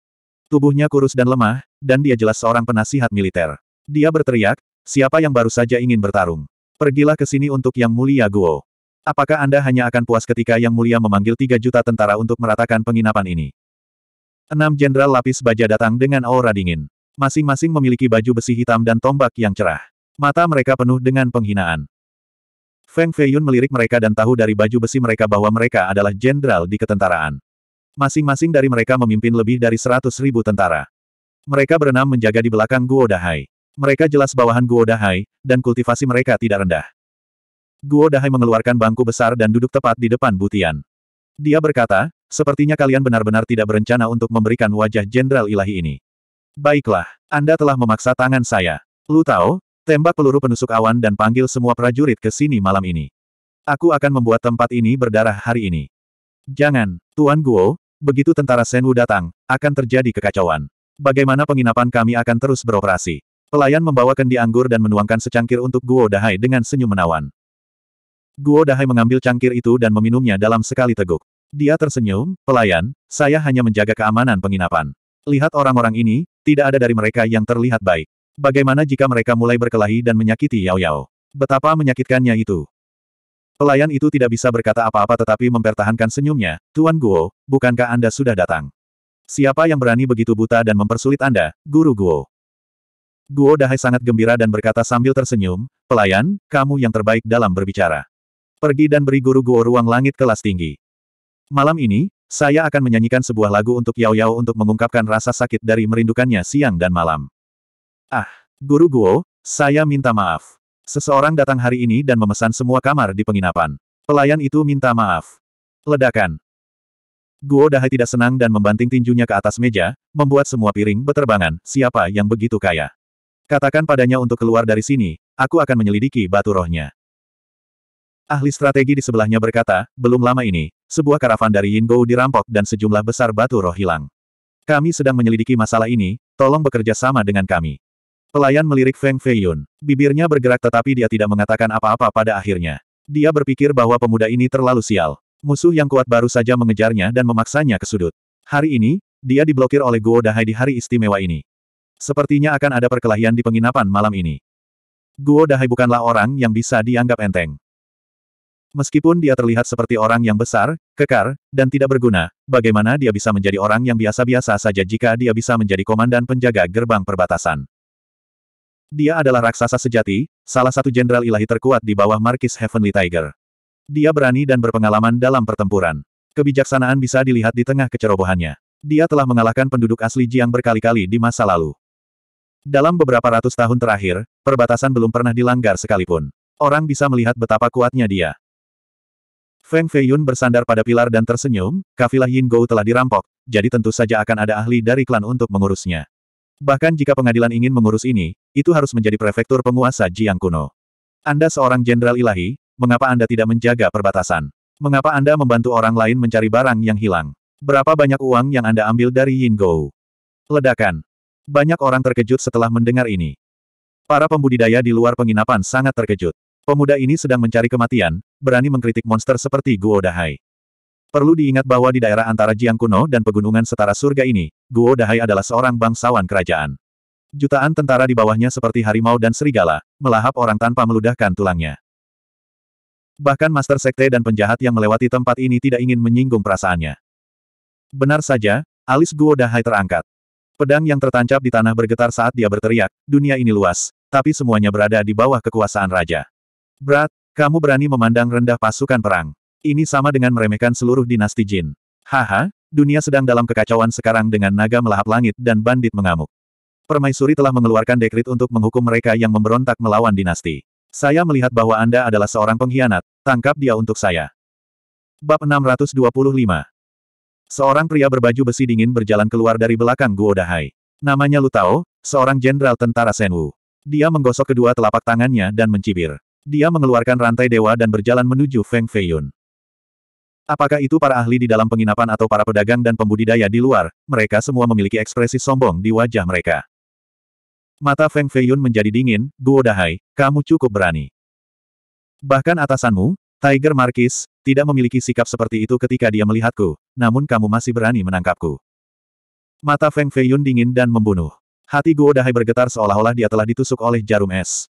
Tubuhnya kurus dan lemah, dan dia jelas seorang penasihat militer. Dia berteriak, siapa yang baru saja ingin bertarung? Pergilah ke sini untuk Yang Mulia Guo. Apakah Anda hanya akan puas ketika Yang Mulia memanggil tiga juta tentara untuk meratakan penginapan ini? Enam jenderal lapis baja datang dengan aura dingin. Masing-masing memiliki baju besi hitam dan tombak yang cerah. Mata mereka penuh dengan penghinaan. Feng Feiyun melirik mereka dan tahu dari baju besi mereka bahwa mereka adalah jenderal di ketentaraan. Masing-masing dari mereka memimpin lebih dari seratus ribu tentara. Mereka berenam menjaga di belakang Guo Dahai. Mereka jelas bawahan Guo Dahai, dan kultivasi mereka tidak rendah. Guo Dahai mengeluarkan bangku besar dan duduk tepat di depan Butian. Dia berkata, sepertinya kalian benar-benar tidak berencana untuk memberikan wajah jenderal ilahi ini. Baiklah, Anda telah memaksa tangan saya. Lu tahu, Tembak peluru penusuk awan dan panggil semua prajurit ke sini malam ini. Aku akan membuat tempat ini berdarah hari ini. Jangan, Tuan Guo, begitu tentara Senwu datang, akan terjadi kekacauan. Bagaimana penginapan kami akan terus beroperasi? Pelayan membawa kendi anggur dan menuangkan secangkir untuk Guo Dahai dengan senyum menawan. Guo Dahai mengambil cangkir itu dan meminumnya dalam sekali teguk. Dia tersenyum, pelayan, saya hanya menjaga keamanan penginapan. Lihat orang-orang ini, tidak ada dari mereka yang terlihat baik. Bagaimana jika mereka mulai berkelahi dan menyakiti Yao Yao? Betapa menyakitkannya itu. Pelayan itu tidak bisa berkata apa-apa tetapi mempertahankan senyumnya, Tuan Guo, bukankah Anda sudah datang? Siapa yang berani begitu buta dan mempersulit Anda, Guru Guo? Guo Dahai sangat gembira dan berkata sambil tersenyum, Pelayan, kamu yang terbaik dalam berbicara. Pergi dan beri Guru Guo ruang langit kelas tinggi. Malam ini, saya akan menyanyikan sebuah lagu untuk Yao Yao untuk mengungkapkan rasa sakit dari merindukannya siang dan malam. Ah, Guru Guo, saya minta maaf. Seseorang datang hari ini dan memesan semua kamar di penginapan. Pelayan itu minta maaf. Ledakan. Guo Dahai tidak senang dan membanting tinjunya ke atas meja, membuat semua piring beterbangan, siapa yang begitu kaya. Katakan padanya untuk keluar dari sini, aku akan menyelidiki batu rohnya. Ahli strategi di sebelahnya berkata, belum lama ini, sebuah karavan dari Yin Gou dirampok dan sejumlah besar batu roh hilang. Kami sedang menyelidiki masalah ini, tolong bekerja sama dengan kami. Pelayan melirik Feng Feiyun. Bibirnya bergerak tetapi dia tidak mengatakan apa-apa pada akhirnya. Dia berpikir bahwa pemuda ini terlalu sial. Musuh yang kuat baru saja mengejarnya dan memaksanya ke sudut. Hari ini, dia diblokir oleh Guo Dahai di hari istimewa ini. Sepertinya akan ada perkelahian di penginapan malam ini. Guo Dahai bukanlah orang yang bisa dianggap enteng. Meskipun dia terlihat seperti orang yang besar, kekar, dan tidak berguna, bagaimana dia bisa menjadi orang yang biasa-biasa saja jika dia bisa menjadi komandan penjaga gerbang perbatasan. Dia adalah raksasa sejati, salah satu jenderal ilahi terkuat di bawah Markis Heavenly Tiger. Dia berani dan berpengalaman dalam pertempuran. Kebijaksanaan bisa dilihat di tengah kecerobohannya. Dia telah mengalahkan penduduk asli Jiang berkali-kali di masa lalu. Dalam beberapa ratus tahun terakhir, perbatasan belum pernah dilanggar sekalipun. Orang bisa melihat betapa kuatnya dia. Feng Feiyun bersandar pada pilar dan tersenyum, kafilah Yin Gou telah dirampok, jadi tentu saja akan ada ahli dari klan untuk mengurusnya. Bahkan jika pengadilan ingin mengurus ini, itu harus menjadi prefektur penguasa Jiang kuno. Anda seorang jenderal ilahi, mengapa Anda tidak menjaga perbatasan? Mengapa Anda membantu orang lain mencari barang yang hilang? Berapa banyak uang yang Anda ambil dari Yin Gou? Ledakan. Banyak orang terkejut setelah mendengar ini. Para pembudidaya di luar penginapan sangat terkejut. Pemuda ini sedang mencari kematian, berani mengkritik monster seperti Guo Dahai. Perlu diingat bahwa di daerah antara Jiang Kuno dan pegunungan setara surga ini, Guo Dahai adalah seorang bangsawan kerajaan. Jutaan tentara di bawahnya seperti harimau dan serigala, melahap orang tanpa meludahkan tulangnya. Bahkan Master Sekte dan penjahat yang melewati tempat ini tidak ingin menyinggung perasaannya. Benar saja, alis Guo Dahai terangkat. Pedang yang tertancap di tanah bergetar saat dia berteriak, dunia ini luas, tapi semuanya berada di bawah kekuasaan raja. Berat, kamu berani memandang rendah pasukan perang. Ini sama dengan meremehkan seluruh dinasti Jin. Haha, dunia sedang dalam kekacauan sekarang dengan naga melahap langit dan bandit mengamuk. Permaisuri telah mengeluarkan dekrit untuk menghukum mereka yang memberontak melawan dinasti. Saya melihat bahwa Anda adalah seorang pengkhianat, tangkap dia untuk saya. Bab 625 Seorang pria berbaju besi dingin berjalan keluar dari belakang Guo Dahai. Namanya Lu Tao, seorang jenderal tentara Senwu. Dia menggosok kedua telapak tangannya dan mencibir. Dia mengeluarkan rantai dewa dan berjalan menuju Feng Feiyun. Apakah itu para ahli di dalam penginapan atau para pedagang dan pembudidaya di luar, mereka semua memiliki ekspresi sombong di wajah mereka. Mata Feng Feiyun menjadi dingin, Guo Dahai, kamu cukup berani. Bahkan atasanmu, Tiger Markis, tidak memiliki sikap seperti itu ketika dia melihatku, namun kamu masih berani menangkapku. Mata Feng Feiyun dingin dan membunuh. Hati Guo Dahai bergetar seolah-olah dia telah ditusuk oleh jarum es.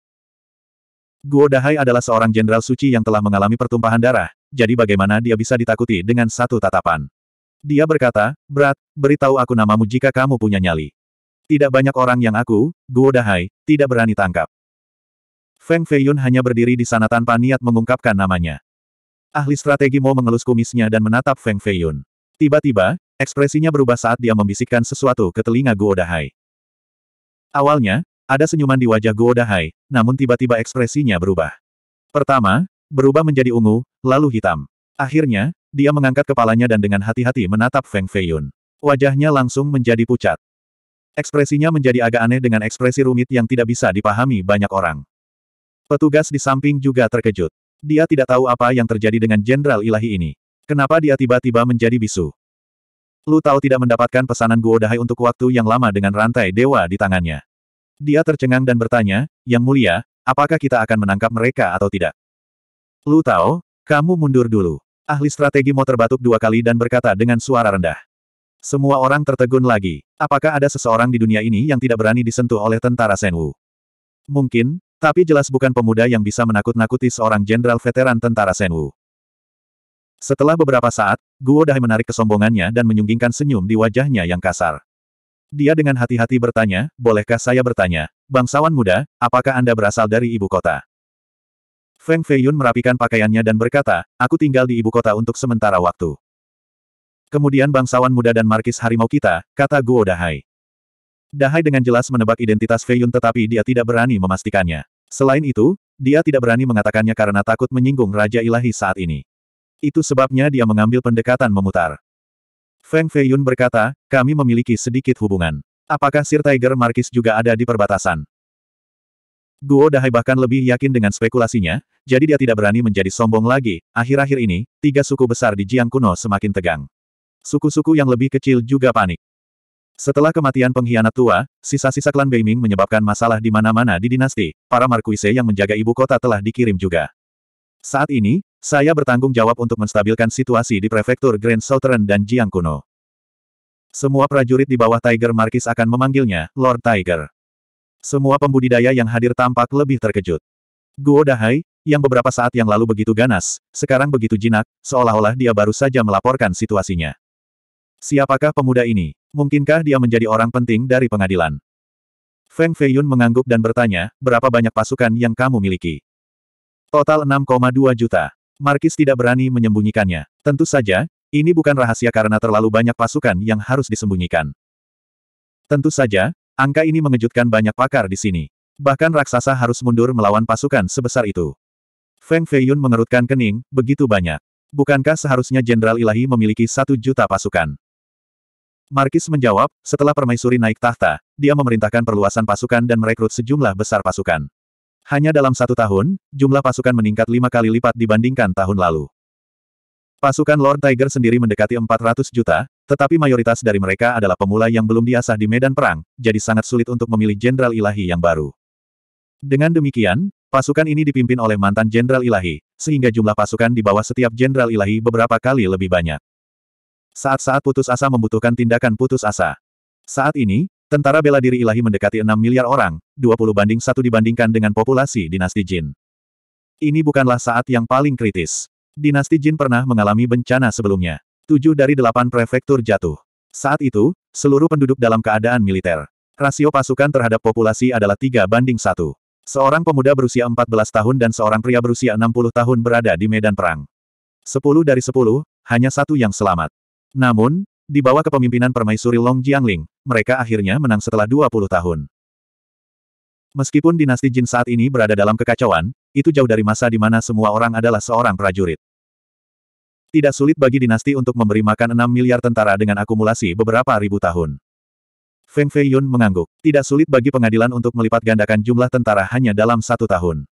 Guo Dahai adalah seorang jenderal suci yang telah mengalami pertumpahan darah, jadi bagaimana dia bisa ditakuti dengan satu tatapan? Dia berkata, Brat, beritahu aku namamu jika kamu punya nyali. Tidak banyak orang yang aku, Guo Dahai, tidak berani tangkap. Feng Feiyun hanya berdiri di sana tanpa niat mengungkapkan namanya. Ahli strategi Mo mengelus kumisnya dan menatap Feng Feiyun. Tiba-tiba, ekspresinya berubah saat dia membisikkan sesuatu ke telinga Guo Dahai. Awalnya, ada senyuman di wajah Guo Dahai, namun tiba-tiba ekspresinya berubah. Pertama, berubah menjadi ungu, lalu hitam. Akhirnya, dia mengangkat kepalanya dan dengan hati-hati menatap Feng Feiyun. Wajahnya langsung menjadi pucat. Ekspresinya menjadi agak aneh dengan ekspresi rumit yang tidak bisa dipahami banyak orang. Petugas di samping juga terkejut. Dia tidak tahu apa yang terjadi dengan Jenderal Ilahi ini. Kenapa dia tiba-tiba menjadi bisu? Lu tahu tidak mendapatkan pesanan Guo Dahai untuk waktu yang lama dengan rantai dewa di tangannya. Dia tercengang dan bertanya, Yang mulia, apakah kita akan menangkap mereka atau tidak? Lu tahu, kamu mundur dulu. Ahli strategi mau terbatuk dua kali dan berkata dengan suara rendah. Semua orang tertegun lagi. Apakah ada seseorang di dunia ini yang tidak berani disentuh oleh tentara Senwu? Mungkin, tapi jelas bukan pemuda yang bisa menakut-nakuti seorang jenderal veteran tentara Senwu. Setelah beberapa saat, Guo Dai menarik kesombongannya dan menyunggingkan senyum di wajahnya yang kasar. Dia dengan hati-hati bertanya, bolehkah saya bertanya, bangsawan muda, apakah Anda berasal dari ibu kota? Feng Feiyun merapikan pakaiannya dan berkata, aku tinggal di ibu kota untuk sementara waktu. Kemudian bangsawan muda dan markis harimau kita, kata Guo Dahai. Dahai dengan jelas menebak identitas Feiyun tetapi dia tidak berani memastikannya. Selain itu, dia tidak berani mengatakannya karena takut menyinggung Raja Ilahi saat ini. Itu sebabnya dia mengambil pendekatan memutar. Feng Feiyun berkata, kami memiliki sedikit hubungan. Apakah Sir Tiger Markis juga ada di perbatasan? Guo Dahai bahkan lebih yakin dengan spekulasinya, jadi dia tidak berani menjadi sombong lagi. Akhir-akhir ini, tiga suku besar di Jiang Kuno semakin tegang. Suku-suku yang lebih kecil juga panik. Setelah kematian pengkhianat tua, sisa-sisa klan Beiming menyebabkan masalah di mana-mana di dinasti. Para Markuise yang menjaga ibu kota telah dikirim juga. Saat ini, saya bertanggung jawab untuk menstabilkan situasi di prefektur Grand Southern dan Jiang Kuno. Semua prajurit di bawah Tiger Markis akan memanggilnya Lord Tiger. Semua pembudidaya yang hadir tampak lebih terkejut. Guo Dahai, yang beberapa saat yang lalu begitu ganas, sekarang begitu jinak, seolah-olah dia baru saja melaporkan situasinya. Siapakah pemuda ini? Mungkinkah dia menjadi orang penting dari pengadilan? Feng Feiyun mengangguk dan bertanya, berapa banyak pasukan yang kamu miliki? Total 6,2 juta. Markis tidak berani menyembunyikannya. Tentu saja, ini bukan rahasia karena terlalu banyak pasukan yang harus disembunyikan. Tentu saja, Angka ini mengejutkan banyak pakar di sini. Bahkan raksasa harus mundur melawan pasukan sebesar itu. Feng Feiyun mengerutkan kening, begitu banyak. Bukankah seharusnya Jenderal Ilahi memiliki satu juta pasukan? Markis menjawab, setelah permaisuri naik tahta, dia memerintahkan perluasan pasukan dan merekrut sejumlah besar pasukan. Hanya dalam satu tahun, jumlah pasukan meningkat lima kali lipat dibandingkan tahun lalu. Pasukan Lord Tiger sendiri mendekati 400 juta, tetapi mayoritas dari mereka adalah pemula yang belum diasah di medan perang, jadi sangat sulit untuk memilih Jenderal Ilahi yang baru. Dengan demikian, pasukan ini dipimpin oleh mantan Jenderal Ilahi, sehingga jumlah pasukan di bawah setiap Jenderal Ilahi beberapa kali lebih banyak. Saat-saat putus asa membutuhkan tindakan putus asa. Saat ini, tentara bela diri ilahi mendekati 6 miliar orang, 20 banding satu dibandingkan dengan populasi dinasti Jin. Ini bukanlah saat yang paling kritis. Dinasti Jin pernah mengalami bencana sebelumnya. Tujuh dari delapan prefektur jatuh. Saat itu, seluruh penduduk dalam keadaan militer. Rasio pasukan terhadap populasi adalah tiga banding satu. Seorang pemuda berusia 14 tahun dan seorang pria berusia 60 tahun berada di medan perang. Sepuluh dari sepuluh, hanya satu yang selamat. Namun, di bawah kepemimpinan permaisuri Long Jiangling, mereka akhirnya menang setelah 20 tahun. Meskipun dinasti Jin saat ini berada dalam kekacauan, itu jauh dari masa di mana semua orang adalah seorang prajurit. Tidak sulit bagi dinasti untuk memberi makan 6 miliar tentara dengan akumulasi beberapa ribu tahun. Feng Feiyun mengangguk. Tidak sulit bagi pengadilan untuk melipat gandakan jumlah tentara hanya dalam satu tahun.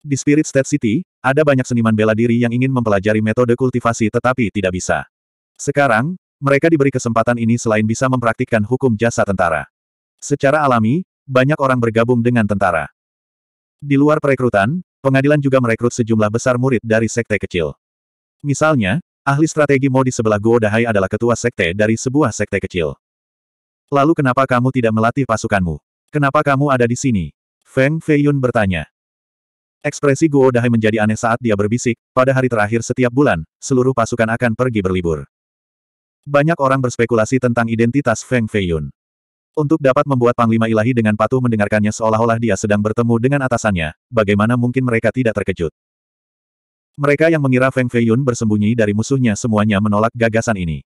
Di Spirit State City, ada banyak seniman bela diri yang ingin mempelajari metode kultivasi tetapi tidak bisa. Sekarang, mereka diberi kesempatan ini selain bisa mempraktikkan hukum jasa tentara. Secara alami, banyak orang bergabung dengan tentara. Di luar perekrutan, pengadilan juga merekrut sejumlah besar murid dari sekte kecil. Misalnya, ahli strategi Mo di sebelah Guo Dahai adalah ketua sekte dari sebuah sekte kecil. Lalu kenapa kamu tidak melatih pasukanmu? Kenapa kamu ada di sini? Feng Feiyun bertanya. Ekspresi Guo Dahai menjadi aneh saat dia berbisik, pada hari terakhir setiap bulan, seluruh pasukan akan pergi berlibur. Banyak orang berspekulasi tentang identitas Feng Feiyun. Untuk dapat membuat Panglima Ilahi dengan patuh mendengarkannya seolah-olah dia sedang bertemu dengan atasannya, bagaimana mungkin mereka tidak terkejut. Mereka yang mengira Feng Feiyun bersembunyi dari musuhnya semuanya menolak gagasan ini.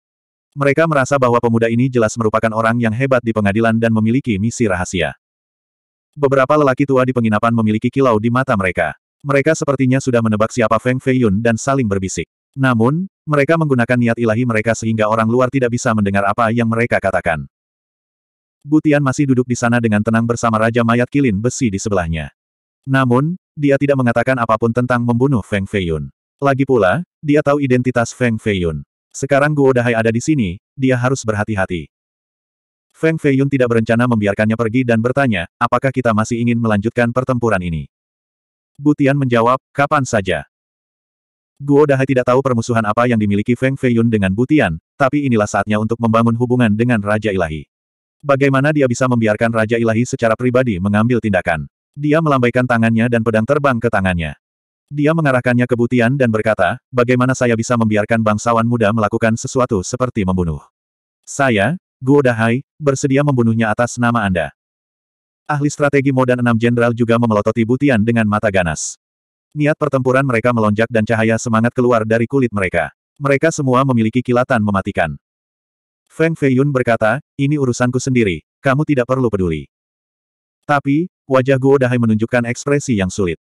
Mereka merasa bahwa pemuda ini jelas merupakan orang yang hebat di pengadilan dan memiliki misi rahasia. Beberapa lelaki tua di penginapan memiliki kilau di mata mereka. Mereka sepertinya sudah menebak siapa Feng Feiyun dan saling berbisik. Namun, mereka menggunakan niat ilahi mereka sehingga orang luar tidak bisa mendengar apa yang mereka katakan. Butian masih duduk di sana dengan tenang bersama Raja Mayat Kilin Besi di sebelahnya. Namun, dia tidak mengatakan apapun tentang membunuh Feng Feiyun. Lagi pula, dia tahu identitas Feng Feiyun. Sekarang Guo Dahai ada di sini, dia harus berhati-hati. Feng Feiyun tidak berencana membiarkannya pergi dan bertanya, apakah kita masih ingin melanjutkan pertempuran ini? Butian menjawab, kapan saja. Guo Dahai tidak tahu permusuhan apa yang dimiliki Feng Feiyun dengan Butian, tapi inilah saatnya untuk membangun hubungan dengan Raja Ilahi. Bagaimana dia bisa membiarkan Raja Ilahi secara pribadi mengambil tindakan? Dia melambaikan tangannya dan pedang terbang ke tangannya. Dia mengarahkannya ke Butian dan berkata, bagaimana saya bisa membiarkan bangsawan muda melakukan sesuatu seperti membunuh? Saya, Guo Dahai, bersedia membunuhnya atas nama Anda. Ahli strategi Modan enam jenderal juga memelototi Butian dengan mata ganas. Niat pertempuran mereka melonjak dan cahaya semangat keluar dari kulit mereka. Mereka semua memiliki kilatan mematikan. Feng Feiyun berkata, ini urusanku sendiri, kamu tidak perlu peduli. Tapi, wajah Guo Dahai menunjukkan ekspresi yang sulit.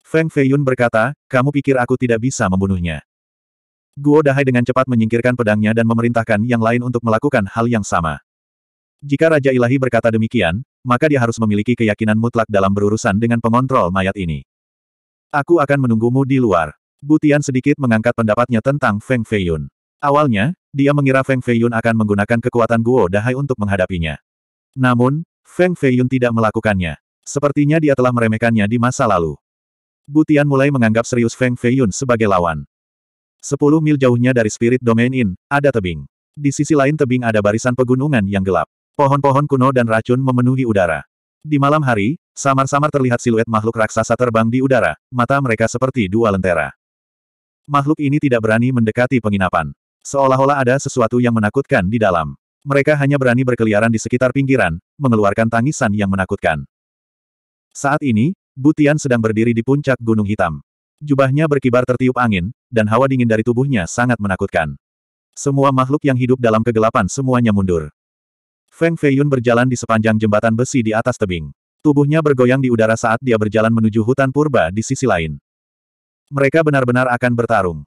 Feng Feiyun berkata, kamu pikir aku tidak bisa membunuhnya. Guo Dahai dengan cepat menyingkirkan pedangnya dan memerintahkan yang lain untuk melakukan hal yang sama. Jika Raja Ilahi berkata demikian, maka dia harus memiliki keyakinan mutlak dalam berurusan dengan pengontrol mayat ini. Aku akan menunggumu di luar. Butian sedikit mengangkat pendapatnya tentang Feng Feiyun. Awalnya, dia mengira Feng Feiyun akan menggunakan kekuatan Guo Dahai untuk menghadapinya. Namun, Feng Feiyun tidak melakukannya. Sepertinya dia telah meremehkannya di masa lalu. Butian mulai menganggap serius Feng Feiyun sebagai lawan. Sepuluh mil jauhnya dari Spirit Domain Inn, ada tebing. Di sisi lain tebing ada barisan pegunungan yang gelap. Pohon-pohon kuno dan racun memenuhi udara. Di malam hari, samar-samar terlihat siluet makhluk raksasa terbang di udara, mata mereka seperti dua lentera. Makhluk ini tidak berani mendekati penginapan. Seolah-olah ada sesuatu yang menakutkan di dalam mereka hanya berani berkeliaran di sekitar pinggiran, mengeluarkan tangisan yang menakutkan. Saat ini, Butian sedang berdiri di puncak Gunung Hitam. Jubahnya berkibar tertiup angin, dan hawa dingin dari tubuhnya sangat menakutkan. Semua makhluk yang hidup dalam kegelapan semuanya mundur. Feng Feiyun berjalan di sepanjang jembatan besi di atas tebing. Tubuhnya bergoyang di udara saat dia berjalan menuju hutan purba di sisi lain. Mereka benar-benar akan bertarung.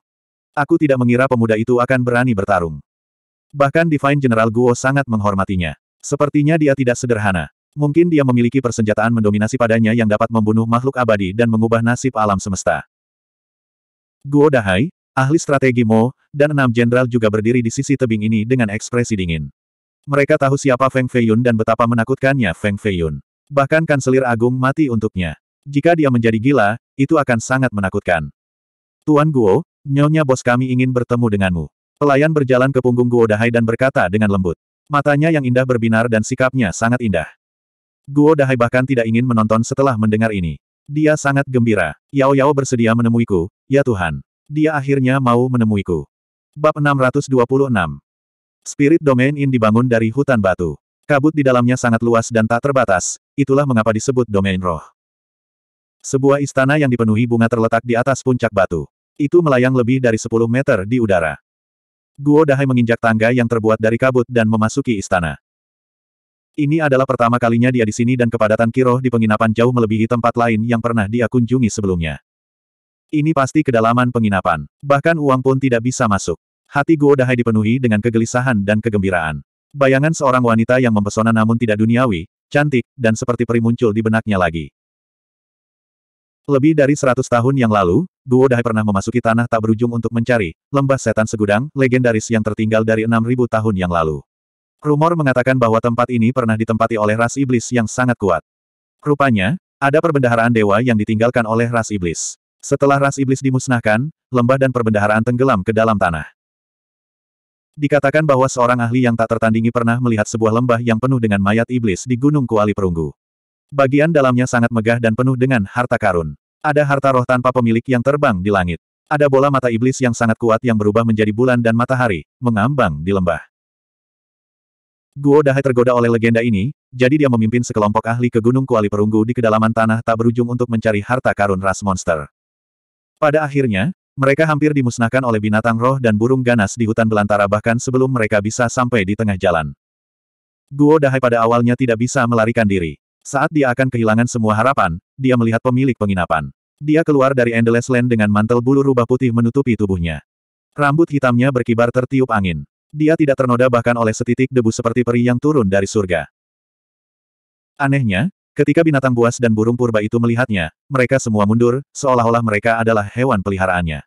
Aku tidak mengira pemuda itu akan berani bertarung. Bahkan Divine General Guo sangat menghormatinya. Sepertinya dia tidak sederhana. Mungkin dia memiliki persenjataan mendominasi padanya yang dapat membunuh makhluk abadi dan mengubah nasib alam semesta. Guo Dahai, ahli strategi Mo, dan enam jenderal juga berdiri di sisi tebing ini dengan ekspresi dingin. Mereka tahu siapa Feng Feiyun dan betapa menakutkannya Feng Feiyun. Bahkan kanselir agung mati untuknya. Jika dia menjadi gila, itu akan sangat menakutkan. Tuan Guo, nyonya bos kami ingin bertemu denganmu. Pelayan berjalan ke punggung Guo Dahai dan berkata dengan lembut. Matanya yang indah berbinar dan sikapnya sangat indah. Guo Dahai bahkan tidak ingin menonton setelah mendengar ini. Dia sangat gembira. Yao Yao bersedia menemuiku, ya Tuhan. Dia akhirnya mau menemuiku. Bab 626 Spirit Domain In dibangun dari hutan batu. Kabut di dalamnya sangat luas dan tak terbatas, itulah mengapa disebut domain roh. Sebuah istana yang dipenuhi bunga terletak di atas puncak batu. Itu melayang lebih dari 10 meter di udara. Guo Dahai menginjak tangga yang terbuat dari kabut dan memasuki istana. Ini adalah pertama kalinya dia di sini dan kepadatan Kiroh di penginapan jauh melebihi tempat lain yang pernah dia kunjungi sebelumnya. Ini pasti kedalaman penginapan. Bahkan uang pun tidak bisa masuk. Hati Guo Dahai dipenuhi dengan kegelisahan dan kegembiraan. Bayangan seorang wanita yang mempesona namun tidak duniawi, cantik, dan seperti peri muncul di benaknya lagi. Lebih dari seratus tahun yang lalu, Duo Dai pernah memasuki tanah tak berujung untuk mencari lembah setan segudang, legendaris yang tertinggal dari enam ribu tahun yang lalu. Rumor mengatakan bahwa tempat ini pernah ditempati oleh ras iblis yang sangat kuat. Rupanya, ada perbendaharaan dewa yang ditinggalkan oleh ras iblis. Setelah ras iblis dimusnahkan, lembah dan perbendaharaan tenggelam ke dalam tanah. Dikatakan bahwa seorang ahli yang tak tertandingi pernah melihat sebuah lembah yang penuh dengan mayat iblis di Gunung Kuali Perunggu. Bagian dalamnya sangat megah dan penuh dengan harta karun. Ada harta roh tanpa pemilik yang terbang di langit. Ada bola mata iblis yang sangat kuat yang berubah menjadi bulan dan matahari, mengambang di lembah. Guo Dahai tergoda oleh legenda ini, jadi dia memimpin sekelompok ahli ke Gunung Kuali Perunggu di kedalaman tanah tak berujung untuk mencari harta karun ras monster. Pada akhirnya, mereka hampir dimusnahkan oleh binatang roh dan burung ganas di hutan belantara bahkan sebelum mereka bisa sampai di tengah jalan. Guo Dahai pada awalnya tidak bisa melarikan diri. Saat dia akan kehilangan semua harapan, dia melihat pemilik penginapan. Dia keluar dari Endless Land dengan mantel bulu rubah putih menutupi tubuhnya. Rambut hitamnya berkibar tertiup angin. Dia tidak ternoda bahkan oleh setitik debu seperti peri yang turun dari surga. Anehnya, ketika binatang buas dan burung purba itu melihatnya, mereka semua mundur, seolah-olah mereka adalah hewan peliharaannya.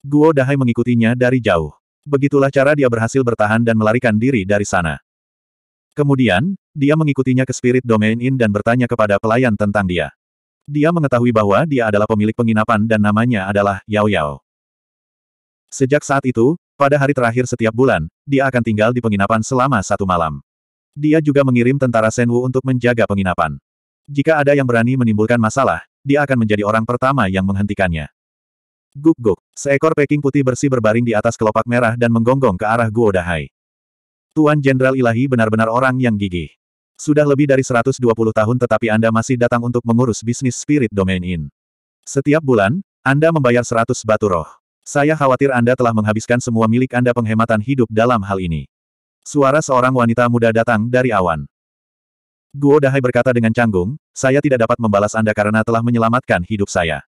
Guo Dahai mengikutinya dari jauh. Begitulah cara dia berhasil bertahan dan melarikan diri dari sana. Kemudian, dia mengikutinya ke Spirit Domain Inn dan bertanya kepada pelayan tentang dia. Dia mengetahui bahwa dia adalah pemilik penginapan dan namanya adalah Yao Yao. Sejak saat itu, pada hari terakhir setiap bulan, dia akan tinggal di penginapan selama satu malam. Dia juga mengirim tentara Senwu untuk menjaga penginapan. Jika ada yang berani menimbulkan masalah, dia akan menjadi orang pertama yang menghentikannya. Guk-guk, seekor Peking putih bersih berbaring di atas kelopak merah dan menggonggong ke arah Guo Dahai. Tuan Jenderal Ilahi benar-benar orang yang gigih. Sudah lebih dari 120 tahun tetapi Anda masih datang untuk mengurus bisnis Spirit Domain Inn. Setiap bulan, Anda membayar 100 batu roh. Saya khawatir Anda telah menghabiskan semua milik Anda penghematan hidup dalam hal ini. Suara seorang wanita muda datang dari awan. Guo Dahai berkata dengan canggung, saya tidak dapat membalas Anda karena telah menyelamatkan hidup saya.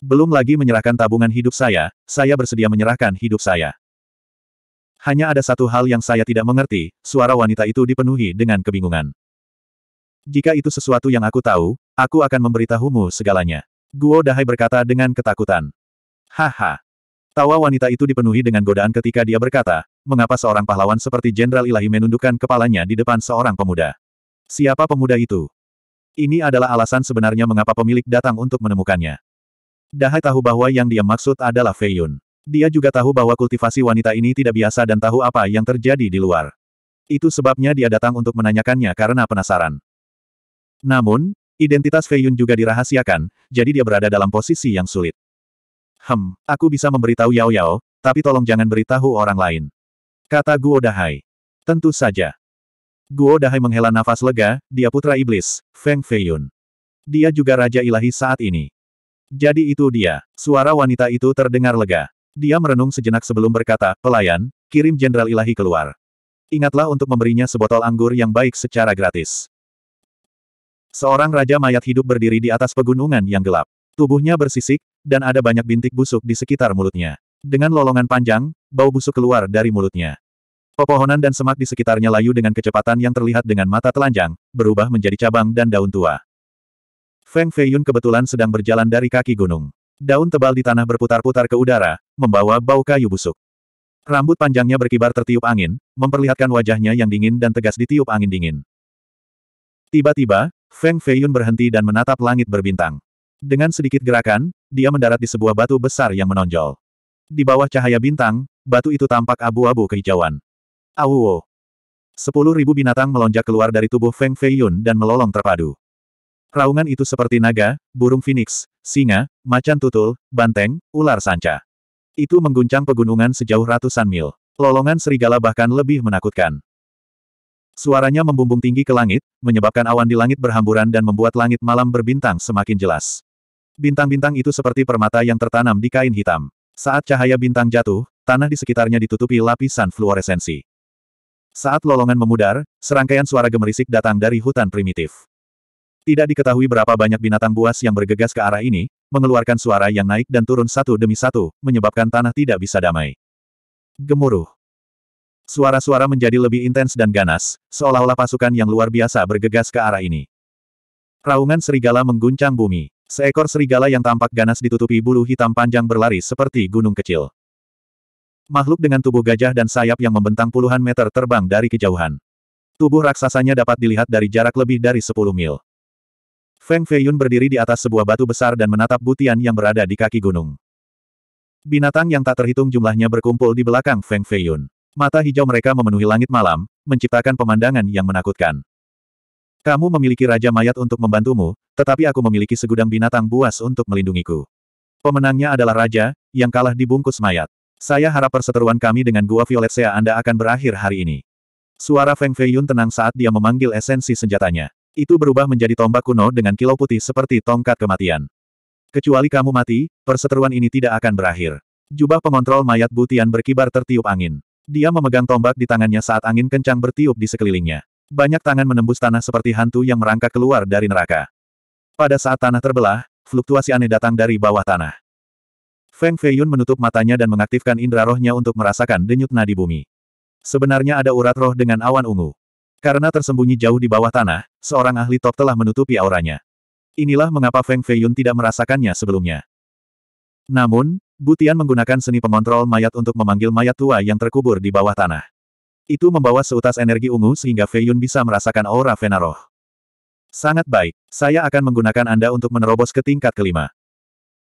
Belum lagi menyerahkan tabungan hidup saya, saya bersedia menyerahkan hidup saya. Hanya ada satu hal yang saya tidak mengerti, suara wanita itu dipenuhi dengan kebingungan. Jika itu sesuatu yang aku tahu, aku akan memberitahumu segalanya. Guo Dahai berkata dengan ketakutan. Haha. Tawa wanita itu dipenuhi dengan godaan ketika dia berkata, mengapa seorang pahlawan seperti Jenderal Ilahi menundukkan kepalanya di depan seorang pemuda. Siapa pemuda itu? Ini adalah alasan sebenarnya mengapa pemilik datang untuk menemukannya. Dahai tahu bahwa yang dia maksud adalah Fei Yun. Dia juga tahu bahwa kultivasi wanita ini tidak biasa dan tahu apa yang terjadi di luar. Itu sebabnya dia datang untuk menanyakannya karena penasaran. Namun, identitas Fei Yun juga dirahasiakan, jadi dia berada dalam posisi yang sulit. Hem, aku bisa memberitahu Yao Yao, tapi tolong jangan beritahu orang lain. Kata Guo Dahai. Tentu saja. Guo Dahai menghela nafas lega, dia putra iblis, Feng Feiyun. Dia juga raja ilahi saat ini. Jadi itu dia, suara wanita itu terdengar lega. Dia merenung sejenak sebelum berkata, pelayan, kirim Jenderal Ilahi keluar. Ingatlah untuk memberinya sebotol anggur yang baik secara gratis. Seorang raja mayat hidup berdiri di atas pegunungan yang gelap. Tubuhnya bersisik, dan ada banyak bintik busuk di sekitar mulutnya. Dengan lolongan panjang, bau busuk keluar dari mulutnya. Pepohonan dan semak di sekitarnya layu dengan kecepatan yang terlihat dengan mata telanjang, berubah menjadi cabang dan daun tua. Feng Feiyun kebetulan sedang berjalan dari kaki gunung. Daun tebal di tanah berputar-putar ke udara, membawa bau kayu busuk. Rambut panjangnya berkibar tertiup angin, memperlihatkan wajahnya yang dingin dan tegas ditiup angin dingin. Tiba-tiba, Feng Feiyun berhenti dan menatap langit berbintang. Dengan sedikit gerakan, dia mendarat di sebuah batu besar yang menonjol. Di bawah cahaya bintang, batu itu tampak abu-abu kehijauan. Awuo! Sepuluh ribu binatang melonjak keluar dari tubuh Feng Feiyun dan melolong terpadu. Raungan itu seperti naga, burung phoenix, singa, macan tutul, banteng, ular sanca. Itu mengguncang pegunungan sejauh ratusan mil. Lolongan serigala bahkan lebih menakutkan. Suaranya membumbung tinggi ke langit, menyebabkan awan di langit berhamburan dan membuat langit malam berbintang semakin jelas. Bintang-bintang itu seperti permata yang tertanam di kain hitam. Saat cahaya bintang jatuh, tanah di sekitarnya ditutupi lapisan fluoresensi. Saat lolongan memudar, serangkaian suara gemerisik datang dari hutan primitif. Tidak diketahui berapa banyak binatang buas yang bergegas ke arah ini, mengeluarkan suara yang naik dan turun satu demi satu, menyebabkan tanah tidak bisa damai. Gemuruh. Suara-suara menjadi lebih intens dan ganas, seolah-olah pasukan yang luar biasa bergegas ke arah ini. Raungan serigala mengguncang bumi. Seekor serigala yang tampak ganas ditutupi bulu hitam panjang berlari seperti gunung kecil. Makhluk dengan tubuh gajah dan sayap yang membentang puluhan meter terbang dari kejauhan. Tubuh raksasanya dapat dilihat dari jarak lebih dari 10 mil. Feng Feiyun berdiri di atas sebuah batu besar dan menatap Butian yang berada di kaki gunung. Binatang yang tak terhitung jumlahnya berkumpul di belakang Feng Feiyun. Mata hijau mereka memenuhi langit malam, menciptakan pemandangan yang menakutkan. Kamu memiliki Raja Mayat untuk membantumu, tetapi aku memiliki segudang binatang buas untuk melindungiku. Pemenangnya adalah Raja, yang kalah dibungkus mayat. Saya harap perseteruan kami dengan Gua Violet Sea Anda akan berakhir hari ini. Suara Feng Feiyun tenang saat dia memanggil esensi senjatanya. Itu berubah menjadi tombak kuno dengan kilau putih seperti tongkat kematian. Kecuali kamu mati, perseteruan ini tidak akan berakhir. Jubah pengontrol mayat Butian berkibar tertiup angin. Dia memegang tombak di tangannya saat angin kencang bertiup di sekelilingnya. Banyak tangan menembus tanah seperti hantu yang merangkak keluar dari neraka. Pada saat tanah terbelah, fluktuasi aneh datang dari bawah tanah. Feng Feiyun menutup matanya dan mengaktifkan indera rohnya untuk merasakan denyut nadi bumi. Sebenarnya ada urat roh dengan awan ungu. Karena tersembunyi jauh di bawah tanah, seorang ahli top telah menutupi auranya. Inilah mengapa Feng Feiyun tidak merasakannya sebelumnya. Namun, Butian menggunakan seni pengontrol mayat untuk memanggil mayat tua yang terkubur di bawah tanah. Itu membawa seutas energi ungu sehingga Feiyun bisa merasakan aura Venaroh. Sangat baik, saya akan menggunakan Anda untuk menerobos ke tingkat kelima.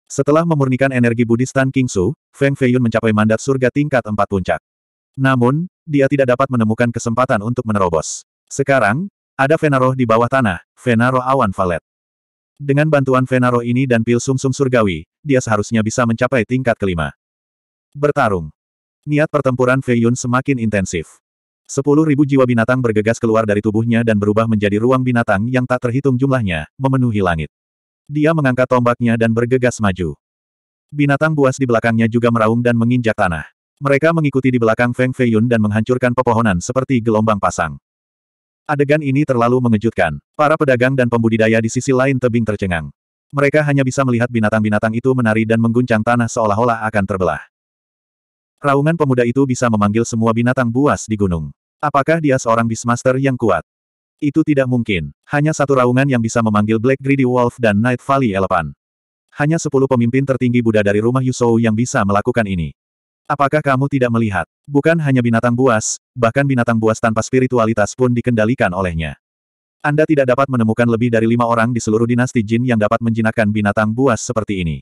Setelah memurnikan energi Budistan King Kingsu, Feng Feiyun mencapai mandat surga tingkat empat puncak. Namun, dia tidak dapat menemukan kesempatan untuk menerobos. Sekarang, ada Venaroh di bawah tanah, Venaroh awan valet. Dengan bantuan Venaroh ini dan pil sumsum -sum surgawi, dia seharusnya bisa mencapai tingkat kelima. Bertarung. Niat pertempuran Feiyun semakin intensif. Sepuluh ribu jiwa binatang bergegas keluar dari tubuhnya dan berubah menjadi ruang binatang yang tak terhitung jumlahnya, memenuhi langit. Dia mengangkat tombaknya dan bergegas maju. Binatang buas di belakangnya juga meraung dan menginjak tanah. Mereka mengikuti di belakang Feng Feiyun dan menghancurkan pepohonan seperti gelombang pasang. Adegan ini terlalu mengejutkan. Para pedagang dan pembudidaya di sisi lain tebing tercengang. Mereka hanya bisa melihat binatang-binatang itu menari dan mengguncang tanah seolah-olah akan terbelah. Raungan pemuda itu bisa memanggil semua binatang buas di gunung. Apakah dia seorang Beastmaster yang kuat? Itu tidak mungkin. Hanya satu raungan yang bisa memanggil Black Greedy Wolf dan Night Valley Elephant. Hanya sepuluh pemimpin tertinggi Buddha dari rumah Yusou yang bisa melakukan ini. Apakah kamu tidak melihat? Bukan hanya binatang buas, bahkan binatang buas tanpa spiritualitas pun dikendalikan olehnya. Anda tidak dapat menemukan lebih dari lima orang di seluruh dinasti jin yang dapat menjinakkan binatang buas seperti ini.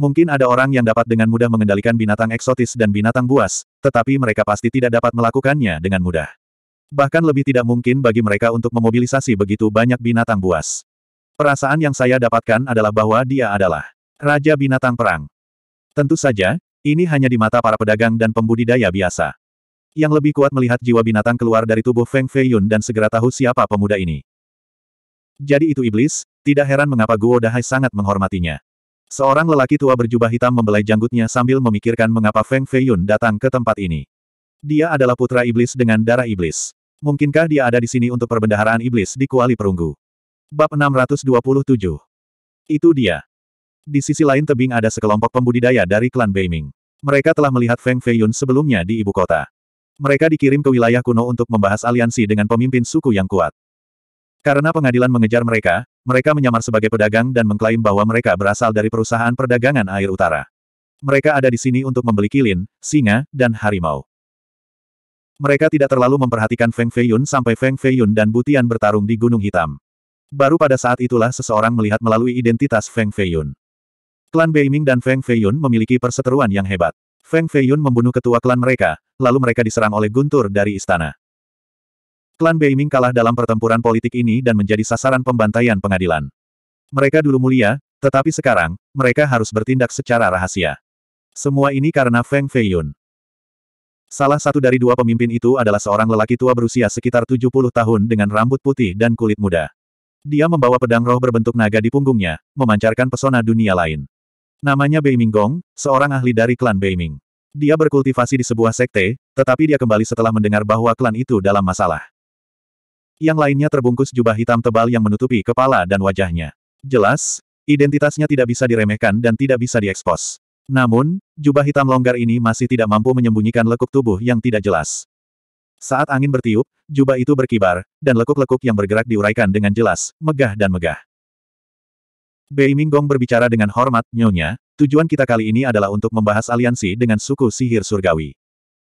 Mungkin ada orang yang dapat dengan mudah mengendalikan binatang eksotis dan binatang buas, tetapi mereka pasti tidak dapat melakukannya dengan mudah. Bahkan lebih tidak mungkin bagi mereka untuk memobilisasi begitu banyak binatang buas. Perasaan yang saya dapatkan adalah bahwa dia adalah Raja Binatang Perang. Tentu saja, ini hanya di mata para pedagang dan pembudidaya biasa. Yang lebih kuat melihat jiwa binatang keluar dari tubuh Feng Feiyun dan segera tahu siapa pemuda ini. Jadi itu iblis, tidak heran mengapa Guo Dahai sangat menghormatinya. Seorang lelaki tua berjubah hitam membelai janggutnya sambil memikirkan mengapa Feng Feiyun datang ke tempat ini. Dia adalah putra iblis dengan darah iblis. Mungkinkah dia ada di sini untuk perbendaharaan iblis di Kuali Perunggu? Bab 627 Itu dia. Di sisi lain tebing ada sekelompok pembudidaya dari klan Beiming. Mereka telah melihat Feng Feiyun sebelumnya di ibu kota. Mereka dikirim ke wilayah kuno untuk membahas aliansi dengan pemimpin suku yang kuat. Karena pengadilan mengejar mereka, mereka menyamar sebagai pedagang dan mengklaim bahwa mereka berasal dari perusahaan perdagangan air utara. Mereka ada di sini untuk membeli kilin, singa, dan harimau. Mereka tidak terlalu memperhatikan Feng Feiyun sampai Feng Feiyun dan Butian bertarung di Gunung Hitam. Baru pada saat itulah seseorang melihat melalui identitas Feng Feiyun. Klan Beiming dan Feng Feiyun memiliki perseteruan yang hebat. Feng Feiyun membunuh ketua klan mereka, lalu mereka diserang oleh guntur dari istana. Klan Beiming kalah dalam pertempuran politik ini dan menjadi sasaran pembantaian pengadilan. Mereka dulu mulia, tetapi sekarang, mereka harus bertindak secara rahasia. Semua ini karena Feng Feiyun. Salah satu dari dua pemimpin itu adalah seorang lelaki tua berusia sekitar 70 tahun dengan rambut putih dan kulit muda. Dia membawa pedang roh berbentuk naga di punggungnya, memancarkan pesona dunia lain. Namanya Bei Minggong, seorang ahli dari klan Bei Ming. Dia berkultivasi di sebuah sekte, tetapi dia kembali setelah mendengar bahwa klan itu dalam masalah. Yang lainnya terbungkus jubah hitam tebal yang menutupi kepala dan wajahnya. Jelas, identitasnya tidak bisa diremehkan dan tidak bisa diekspos. Namun, jubah hitam longgar ini masih tidak mampu menyembunyikan lekuk tubuh yang tidak jelas. Saat angin bertiup, jubah itu berkibar, dan lekuk-lekuk yang bergerak diuraikan dengan jelas, megah dan megah. Bei Minggong berbicara dengan hormat, Nyonya, tujuan kita kali ini adalah untuk membahas aliansi dengan suku sihir surgawi.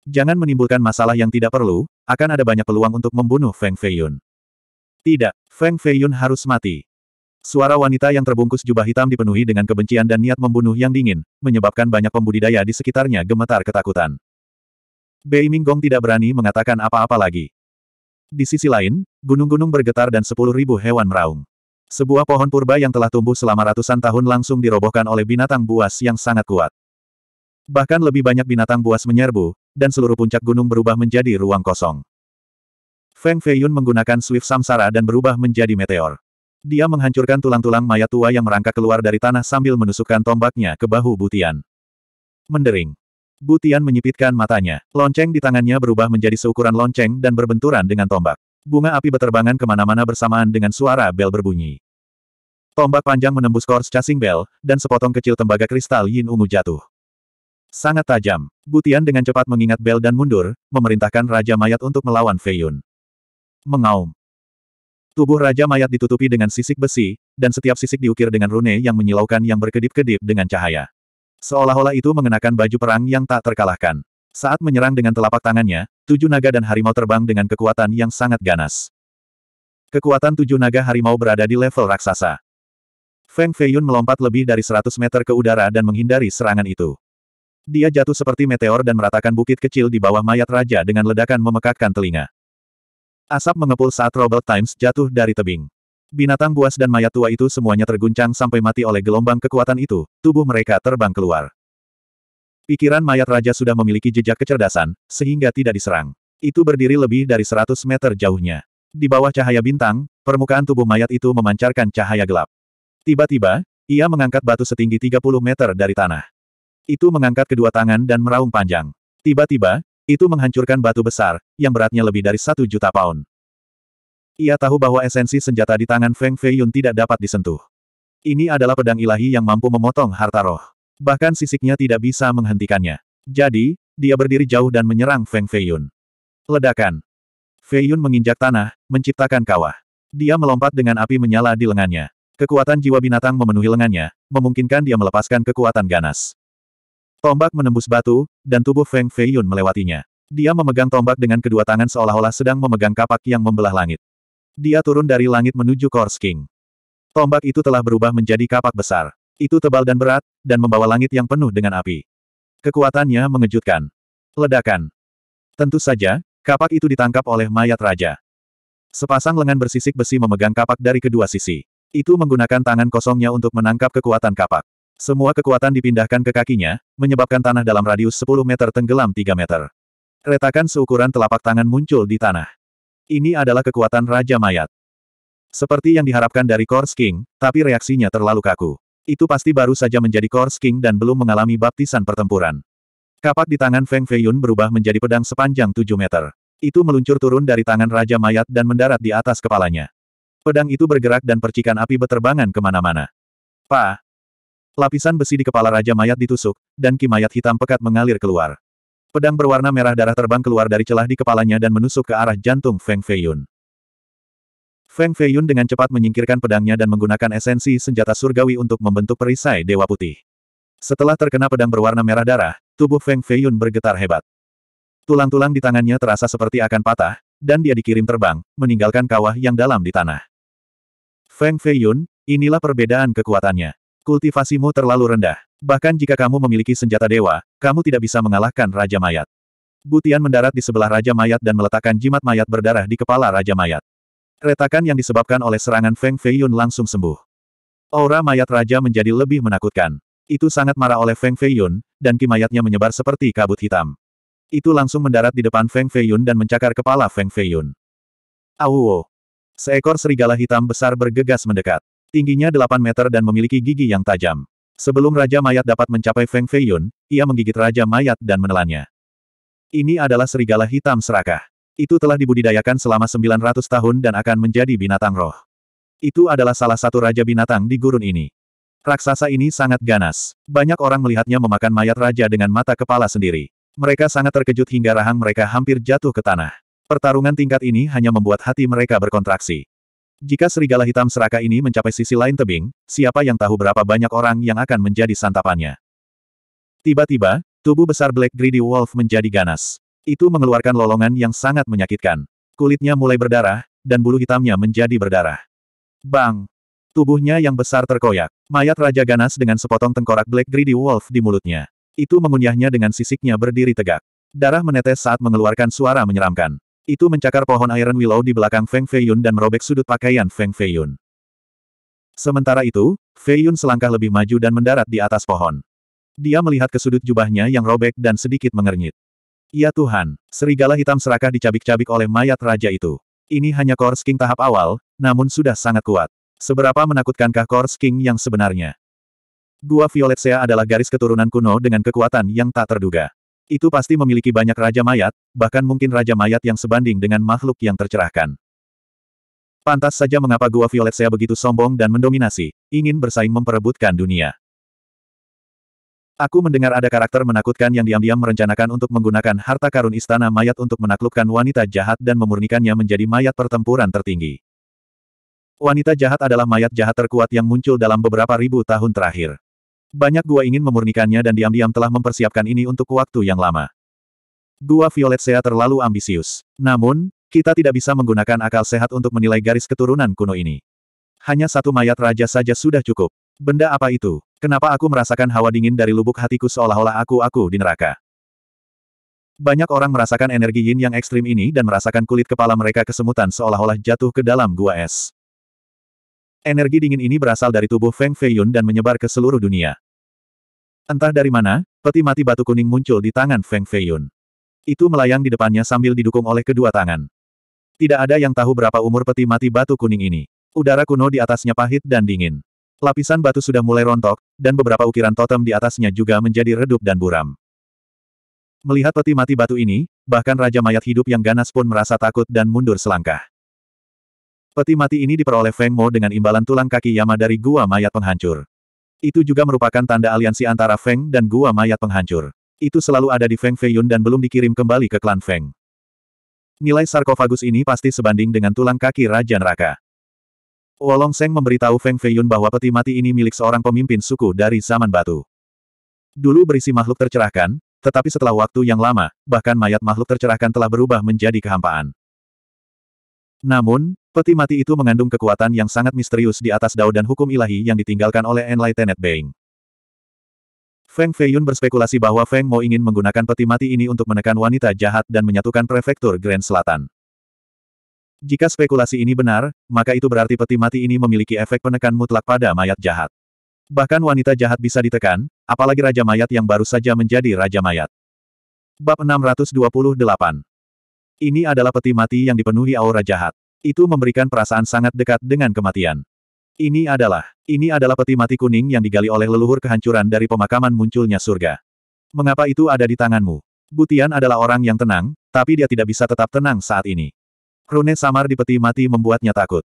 Jangan menimbulkan masalah yang tidak perlu, akan ada banyak peluang untuk membunuh Feng Feiyun. Tidak, Feng Feiyun harus mati. Suara wanita yang terbungkus jubah hitam dipenuhi dengan kebencian dan niat membunuh yang dingin, menyebabkan banyak pembudidaya di sekitarnya gemetar ketakutan. Bei Minggong tidak berani mengatakan apa-apa lagi. Di sisi lain, gunung-gunung bergetar dan sepuluh ribu hewan meraung. Sebuah pohon purba yang telah tumbuh selama ratusan tahun langsung dirobohkan oleh binatang buas yang sangat kuat. Bahkan lebih banyak binatang buas menyerbu, dan seluruh puncak gunung berubah menjadi ruang kosong. Feng Feiyun menggunakan Swift Samsara dan berubah menjadi meteor. Dia menghancurkan tulang-tulang mayat tua yang merangkak keluar dari tanah sambil menusukkan tombaknya ke bahu Butian. Mendering. Butian menyipitkan matanya. Lonceng di tangannya berubah menjadi seukuran lonceng dan berbenturan dengan tombak. Bunga api beterbangan kemana-mana bersamaan dengan suara bel berbunyi. Tombak panjang menembus kors casing bel, dan sepotong kecil tembaga kristal yin ungu jatuh. Sangat tajam, Butian dengan cepat mengingat bel dan mundur, memerintahkan Raja Mayat untuk melawan Feiyun. Mengaum. Tubuh Raja Mayat ditutupi dengan sisik besi, dan setiap sisik diukir dengan rune yang menyilaukan yang berkedip-kedip dengan cahaya. Seolah-olah itu mengenakan baju perang yang tak terkalahkan. Saat menyerang dengan telapak tangannya, tujuh naga dan harimau terbang dengan kekuatan yang sangat ganas. Kekuatan tujuh naga harimau berada di level raksasa. Feng Feiyun melompat lebih dari 100 meter ke udara dan menghindari serangan itu. Dia jatuh seperti meteor dan meratakan bukit kecil di bawah mayat raja dengan ledakan memekakkan telinga. Asap mengepul saat Robert Times jatuh dari tebing. Binatang buas dan mayat tua itu semuanya terguncang sampai mati oleh gelombang kekuatan itu, tubuh mereka terbang keluar. Pikiran mayat raja sudah memiliki jejak kecerdasan, sehingga tidak diserang. Itu berdiri lebih dari 100 meter jauhnya. Di bawah cahaya bintang, permukaan tubuh mayat itu memancarkan cahaya gelap. Tiba-tiba, ia mengangkat batu setinggi 30 meter dari tanah. Itu mengangkat kedua tangan dan meraung panjang. Tiba-tiba, itu menghancurkan batu besar, yang beratnya lebih dari satu juta pound. Ia tahu bahwa esensi senjata di tangan Feng Feiyun tidak dapat disentuh. Ini adalah pedang ilahi yang mampu memotong harta roh. Bahkan sisiknya tidak bisa menghentikannya. Jadi, dia berdiri jauh dan menyerang Feng Feiyun. Ledakan. Feiyun menginjak tanah, menciptakan kawah. Dia melompat dengan api menyala di lengannya. Kekuatan jiwa binatang memenuhi lengannya, memungkinkan dia melepaskan kekuatan ganas. Tombak menembus batu, dan tubuh Feng Feiyun melewatinya. Dia memegang tombak dengan kedua tangan seolah-olah sedang memegang kapak yang membelah langit. Dia turun dari langit menuju Kors King. Tombak itu telah berubah menjadi kapak besar. Itu tebal dan berat, dan membawa langit yang penuh dengan api. Kekuatannya mengejutkan. Ledakan. Tentu saja, kapak itu ditangkap oleh mayat raja. Sepasang lengan bersisik besi memegang kapak dari kedua sisi. Itu menggunakan tangan kosongnya untuk menangkap kekuatan kapak. Semua kekuatan dipindahkan ke kakinya, menyebabkan tanah dalam radius 10 meter tenggelam 3 meter. Retakan seukuran telapak tangan muncul di tanah. Ini adalah kekuatan Raja Mayat. Seperti yang diharapkan dari Kors King, tapi reaksinya terlalu kaku. Itu pasti baru saja menjadi Kors King dan belum mengalami baptisan pertempuran. Kapak di tangan Feng Feiyun berubah menjadi pedang sepanjang 7 meter. Itu meluncur turun dari tangan Raja Mayat dan mendarat di atas kepalanya. Pedang itu bergerak dan percikan api beterbangan kemana-mana. Pa! Lapisan besi di kepala Raja Mayat ditusuk, dan ki mayat hitam pekat mengalir keluar. Pedang berwarna merah darah terbang keluar dari celah di kepalanya dan menusuk ke arah jantung Feng Feiyun. Feng Feiyun dengan cepat menyingkirkan pedangnya dan menggunakan esensi senjata surgawi untuk membentuk perisai Dewa Putih. Setelah terkena pedang berwarna merah darah, tubuh Feng Feiyun bergetar hebat. Tulang-tulang di tangannya terasa seperti akan patah, dan dia dikirim terbang, meninggalkan kawah yang dalam di tanah. Feng Feiyun, inilah perbedaan kekuatannya. Kultivasimu terlalu rendah. Bahkan jika kamu memiliki senjata dewa, kamu tidak bisa mengalahkan Raja Mayat. Butian mendarat di sebelah Raja Mayat dan meletakkan jimat mayat berdarah di kepala Raja Mayat. Retakan yang disebabkan oleh serangan Feng Feiyun langsung sembuh. Aura mayat raja menjadi lebih menakutkan. Itu sangat marah oleh Feng Feiyun, dan mayatnya menyebar seperti kabut hitam. Itu langsung mendarat di depan Feng Feiyun dan mencakar kepala Feng Feiyun. Awuo! Seekor serigala hitam besar bergegas mendekat. Tingginya 8 meter dan memiliki gigi yang tajam. Sebelum Raja Mayat dapat mencapai Feng Feiyun, ia menggigit Raja Mayat dan menelannya. Ini adalah serigala hitam serakah. Itu telah dibudidayakan selama 900 tahun dan akan menjadi binatang roh. Itu adalah salah satu raja binatang di gurun ini. Raksasa ini sangat ganas. Banyak orang melihatnya memakan mayat raja dengan mata kepala sendiri. Mereka sangat terkejut hingga rahang mereka hampir jatuh ke tanah. Pertarungan tingkat ini hanya membuat hati mereka berkontraksi. Jika serigala hitam seraka ini mencapai sisi lain tebing, siapa yang tahu berapa banyak orang yang akan menjadi santapannya. Tiba-tiba, tubuh besar Black Greedy Wolf menjadi ganas. Itu mengeluarkan lolongan yang sangat menyakitkan. Kulitnya mulai berdarah, dan bulu hitamnya menjadi berdarah. Bang! Tubuhnya yang besar terkoyak. Mayat Raja Ganas dengan sepotong tengkorak Black Greedy Wolf di mulutnya. Itu mengunyahnya dengan sisiknya berdiri tegak. Darah menetes saat mengeluarkan suara menyeramkan. Itu mencakar pohon Iron Willow di belakang Feng Feiyun dan merobek sudut pakaian Feng Feiyun. Sementara itu, Feiyun selangkah lebih maju dan mendarat di atas pohon. Dia melihat ke sudut jubahnya yang robek dan sedikit mengernyit. Ya Tuhan, serigala hitam serakah dicabik-cabik oleh mayat raja itu. Ini hanya Kors King tahap awal, namun sudah sangat kuat. Seberapa menakutkankah Kors King yang sebenarnya? Gua Violet Sea adalah garis keturunan kuno dengan kekuatan yang tak terduga. Itu pasti memiliki banyak raja mayat, bahkan mungkin raja mayat yang sebanding dengan makhluk yang tercerahkan. Pantas saja mengapa Gua Violet Sea begitu sombong dan mendominasi, ingin bersaing memperebutkan dunia. Aku mendengar ada karakter menakutkan yang diam-diam merencanakan untuk menggunakan harta karun istana mayat untuk menaklukkan wanita jahat dan memurnikannya menjadi mayat pertempuran tertinggi. Wanita jahat adalah mayat jahat terkuat yang muncul dalam beberapa ribu tahun terakhir. Banyak gua ingin memurnikannya dan diam-diam telah mempersiapkan ini untuk waktu yang lama. Gua Violet Sea terlalu ambisius. Namun, kita tidak bisa menggunakan akal sehat untuk menilai garis keturunan kuno ini. Hanya satu mayat raja saja sudah cukup. Benda apa itu? Kenapa aku merasakan hawa dingin dari lubuk hatiku seolah-olah aku-aku di neraka? Banyak orang merasakan energi yin yang ekstrim ini dan merasakan kulit kepala mereka kesemutan seolah-olah jatuh ke dalam gua es. Energi dingin ini berasal dari tubuh Feng Feiyun dan menyebar ke seluruh dunia. Entah dari mana, peti mati batu kuning muncul di tangan Feng Feiyun. Itu melayang di depannya sambil didukung oleh kedua tangan. Tidak ada yang tahu berapa umur peti mati batu kuning ini. Udara kuno di atasnya pahit dan dingin. Lapisan batu sudah mulai rontok, dan beberapa ukiran totem di atasnya juga menjadi redup dan buram. Melihat peti mati batu ini, bahkan Raja Mayat Hidup yang ganas pun merasa takut dan mundur selangkah. Peti mati ini diperoleh Feng Mo dengan imbalan tulang kaki Yama dari Gua Mayat Penghancur. Itu juga merupakan tanda aliansi antara Feng dan Gua Mayat Penghancur. Itu selalu ada di Feng Feiyun dan belum dikirim kembali ke klan Feng. Nilai sarkofagus ini pasti sebanding dengan tulang kaki Raja Neraka. Wolong Seng memberitahu Feng Feiyun bahwa peti mati ini milik seorang pemimpin suku dari zaman batu. Dulu berisi makhluk tercerahkan, tetapi setelah waktu yang lama, bahkan mayat makhluk tercerahkan telah berubah menjadi kehampaan. Namun, peti mati itu mengandung kekuatan yang sangat misterius di atas dao dan hukum ilahi yang ditinggalkan oleh Enlightened Being. Feng Feiyun berspekulasi bahwa Feng Mo ingin menggunakan peti mati ini untuk menekan wanita jahat dan menyatukan prefektur Grand Selatan. Jika spekulasi ini benar, maka itu berarti peti mati ini memiliki efek penekan mutlak pada mayat jahat. Bahkan wanita jahat bisa ditekan, apalagi raja mayat yang baru saja menjadi raja mayat. Bab 628 Ini adalah peti mati yang dipenuhi aura jahat. Itu memberikan perasaan sangat dekat dengan kematian. Ini adalah, ini adalah peti mati kuning yang digali oleh leluhur kehancuran dari pemakaman munculnya surga. Mengapa itu ada di tanganmu? Butian adalah orang yang tenang, tapi dia tidak bisa tetap tenang saat ini. Rune samar di peti mati membuatnya takut.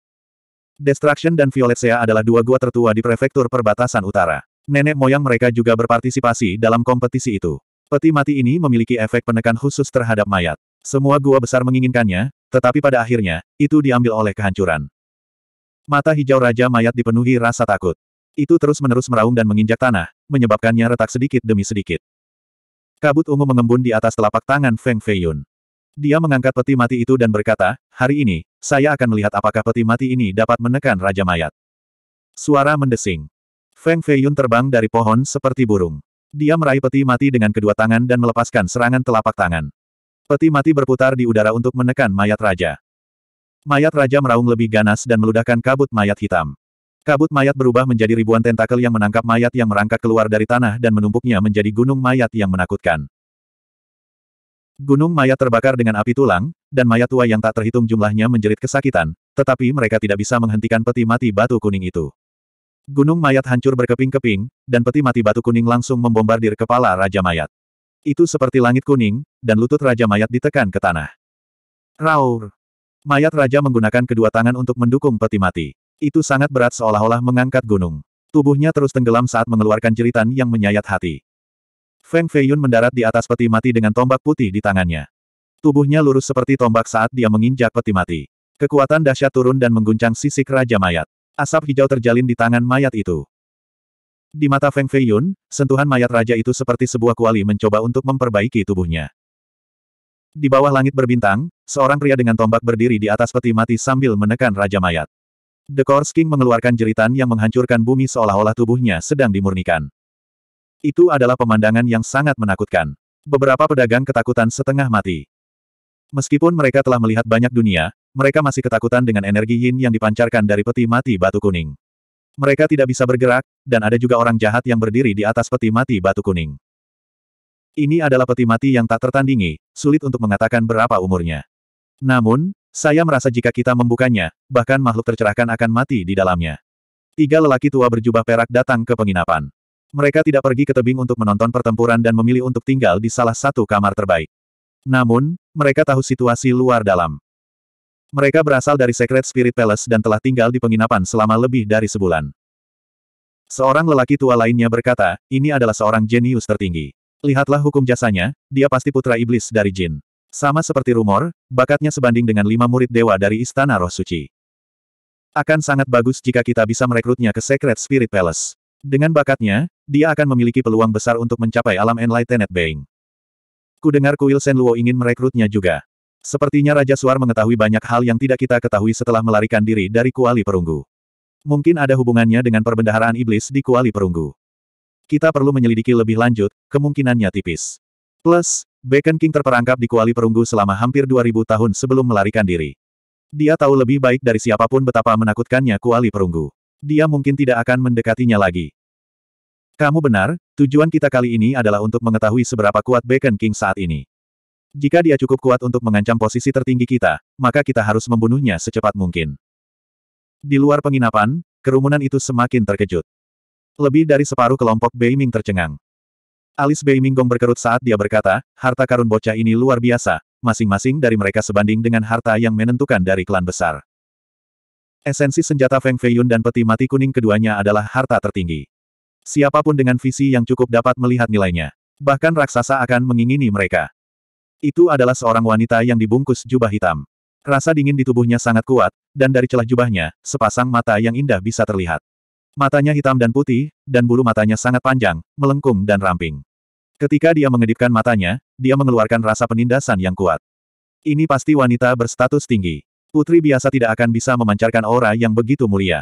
Destruction dan Violet Sea adalah dua gua tertua di prefektur perbatasan utara. Nenek moyang mereka juga berpartisipasi dalam kompetisi itu. Peti mati ini memiliki efek penekan khusus terhadap mayat. Semua gua besar menginginkannya, tetapi pada akhirnya, itu diambil oleh kehancuran. Mata hijau Raja Mayat dipenuhi rasa takut. Itu terus-menerus meraung dan menginjak tanah, menyebabkannya retak sedikit demi sedikit. Kabut ungu mengembun di atas telapak tangan Feng Feiyun. Dia mengangkat peti mati itu dan berkata, hari ini, saya akan melihat apakah peti mati ini dapat menekan Raja Mayat. Suara mendesing. Feng Feiyun terbang dari pohon seperti burung. Dia meraih peti mati dengan kedua tangan dan melepaskan serangan telapak tangan. Peti mati berputar di udara untuk menekan mayat raja. Mayat raja meraung lebih ganas dan meludahkan kabut mayat hitam. Kabut mayat berubah menjadi ribuan tentakel yang menangkap mayat yang merangkak keluar dari tanah dan menumpuknya menjadi gunung mayat yang menakutkan. Gunung mayat terbakar dengan api tulang, dan mayat tua yang tak terhitung jumlahnya menjerit kesakitan, tetapi mereka tidak bisa menghentikan peti mati batu kuning itu. Gunung mayat hancur berkeping-keping, dan peti mati batu kuning langsung membombardir kepala Raja Mayat. Itu seperti langit kuning, dan lutut Raja Mayat ditekan ke tanah. Raur! Mayat Raja menggunakan kedua tangan untuk mendukung peti mati. Itu sangat berat seolah-olah mengangkat gunung. Tubuhnya terus tenggelam saat mengeluarkan jeritan yang menyayat hati. Feng Feiyun mendarat di atas peti mati dengan tombak putih di tangannya. Tubuhnya lurus seperti tombak saat dia menginjak peti mati. Kekuatan dahsyat turun dan mengguncang sisik Raja Mayat. Asap hijau terjalin di tangan mayat itu. Di mata Feng Feiyun, sentuhan mayat raja itu seperti sebuah kuali mencoba untuk memperbaiki tubuhnya. Di bawah langit berbintang, seorang pria dengan tombak berdiri di atas peti mati sambil menekan Raja Mayat. The Corse King mengeluarkan jeritan yang menghancurkan bumi seolah-olah tubuhnya sedang dimurnikan. Itu adalah pemandangan yang sangat menakutkan. Beberapa pedagang ketakutan setengah mati. Meskipun mereka telah melihat banyak dunia, mereka masih ketakutan dengan energi yin yang dipancarkan dari peti mati batu kuning. Mereka tidak bisa bergerak, dan ada juga orang jahat yang berdiri di atas peti mati batu kuning. Ini adalah peti mati yang tak tertandingi, sulit untuk mengatakan berapa umurnya. Namun, saya merasa jika kita membukanya, bahkan makhluk tercerahkan akan mati di dalamnya. Tiga lelaki tua berjubah perak datang ke penginapan. Mereka tidak pergi ke tebing untuk menonton pertempuran dan memilih untuk tinggal di salah satu kamar terbaik. Namun, mereka tahu situasi luar dalam. Mereka berasal dari Secret Spirit Palace dan telah tinggal di penginapan selama lebih dari sebulan. Seorang lelaki tua lainnya berkata, ini adalah seorang jenius tertinggi. Lihatlah hukum jasanya, dia pasti putra iblis dari jin. Sama seperti rumor, bakatnya sebanding dengan lima murid dewa dari Istana Roh Suci. Akan sangat bagus jika kita bisa merekrutnya ke Secret Spirit Palace. Dengan bakatnya, dia akan memiliki peluang besar untuk mencapai alam Enlightened Being. dengar Kuil Sen Luo ingin merekrutnya juga. Sepertinya Raja Suar mengetahui banyak hal yang tidak kita ketahui setelah melarikan diri dari Kuali Perunggu. Mungkin ada hubungannya dengan perbendaharaan iblis di Kuali Perunggu. Kita perlu menyelidiki lebih lanjut, kemungkinannya tipis. Plus, Bacon King terperangkap di Kuali Perunggu selama hampir 2000 tahun sebelum melarikan diri. Dia tahu lebih baik dari siapapun betapa menakutkannya Kuali Perunggu dia mungkin tidak akan mendekatinya lagi. Kamu benar, tujuan kita kali ini adalah untuk mengetahui seberapa kuat Bacon King saat ini. Jika dia cukup kuat untuk mengancam posisi tertinggi kita, maka kita harus membunuhnya secepat mungkin. Di luar penginapan, kerumunan itu semakin terkejut. Lebih dari separuh kelompok Beiming tercengang. Alis Gong berkerut saat dia berkata, harta karun bocah ini luar biasa, masing-masing dari mereka sebanding dengan harta yang menentukan dari klan besar. Esensi senjata Feng Feiyun dan peti mati kuning keduanya adalah harta tertinggi. Siapapun dengan visi yang cukup dapat melihat nilainya. Bahkan raksasa akan mengingini mereka. Itu adalah seorang wanita yang dibungkus jubah hitam. Rasa dingin di tubuhnya sangat kuat, dan dari celah jubahnya, sepasang mata yang indah bisa terlihat. Matanya hitam dan putih, dan bulu matanya sangat panjang, melengkung dan ramping. Ketika dia mengedipkan matanya, dia mengeluarkan rasa penindasan yang kuat. Ini pasti wanita berstatus tinggi. Putri biasa tidak akan bisa memancarkan aura yang begitu mulia.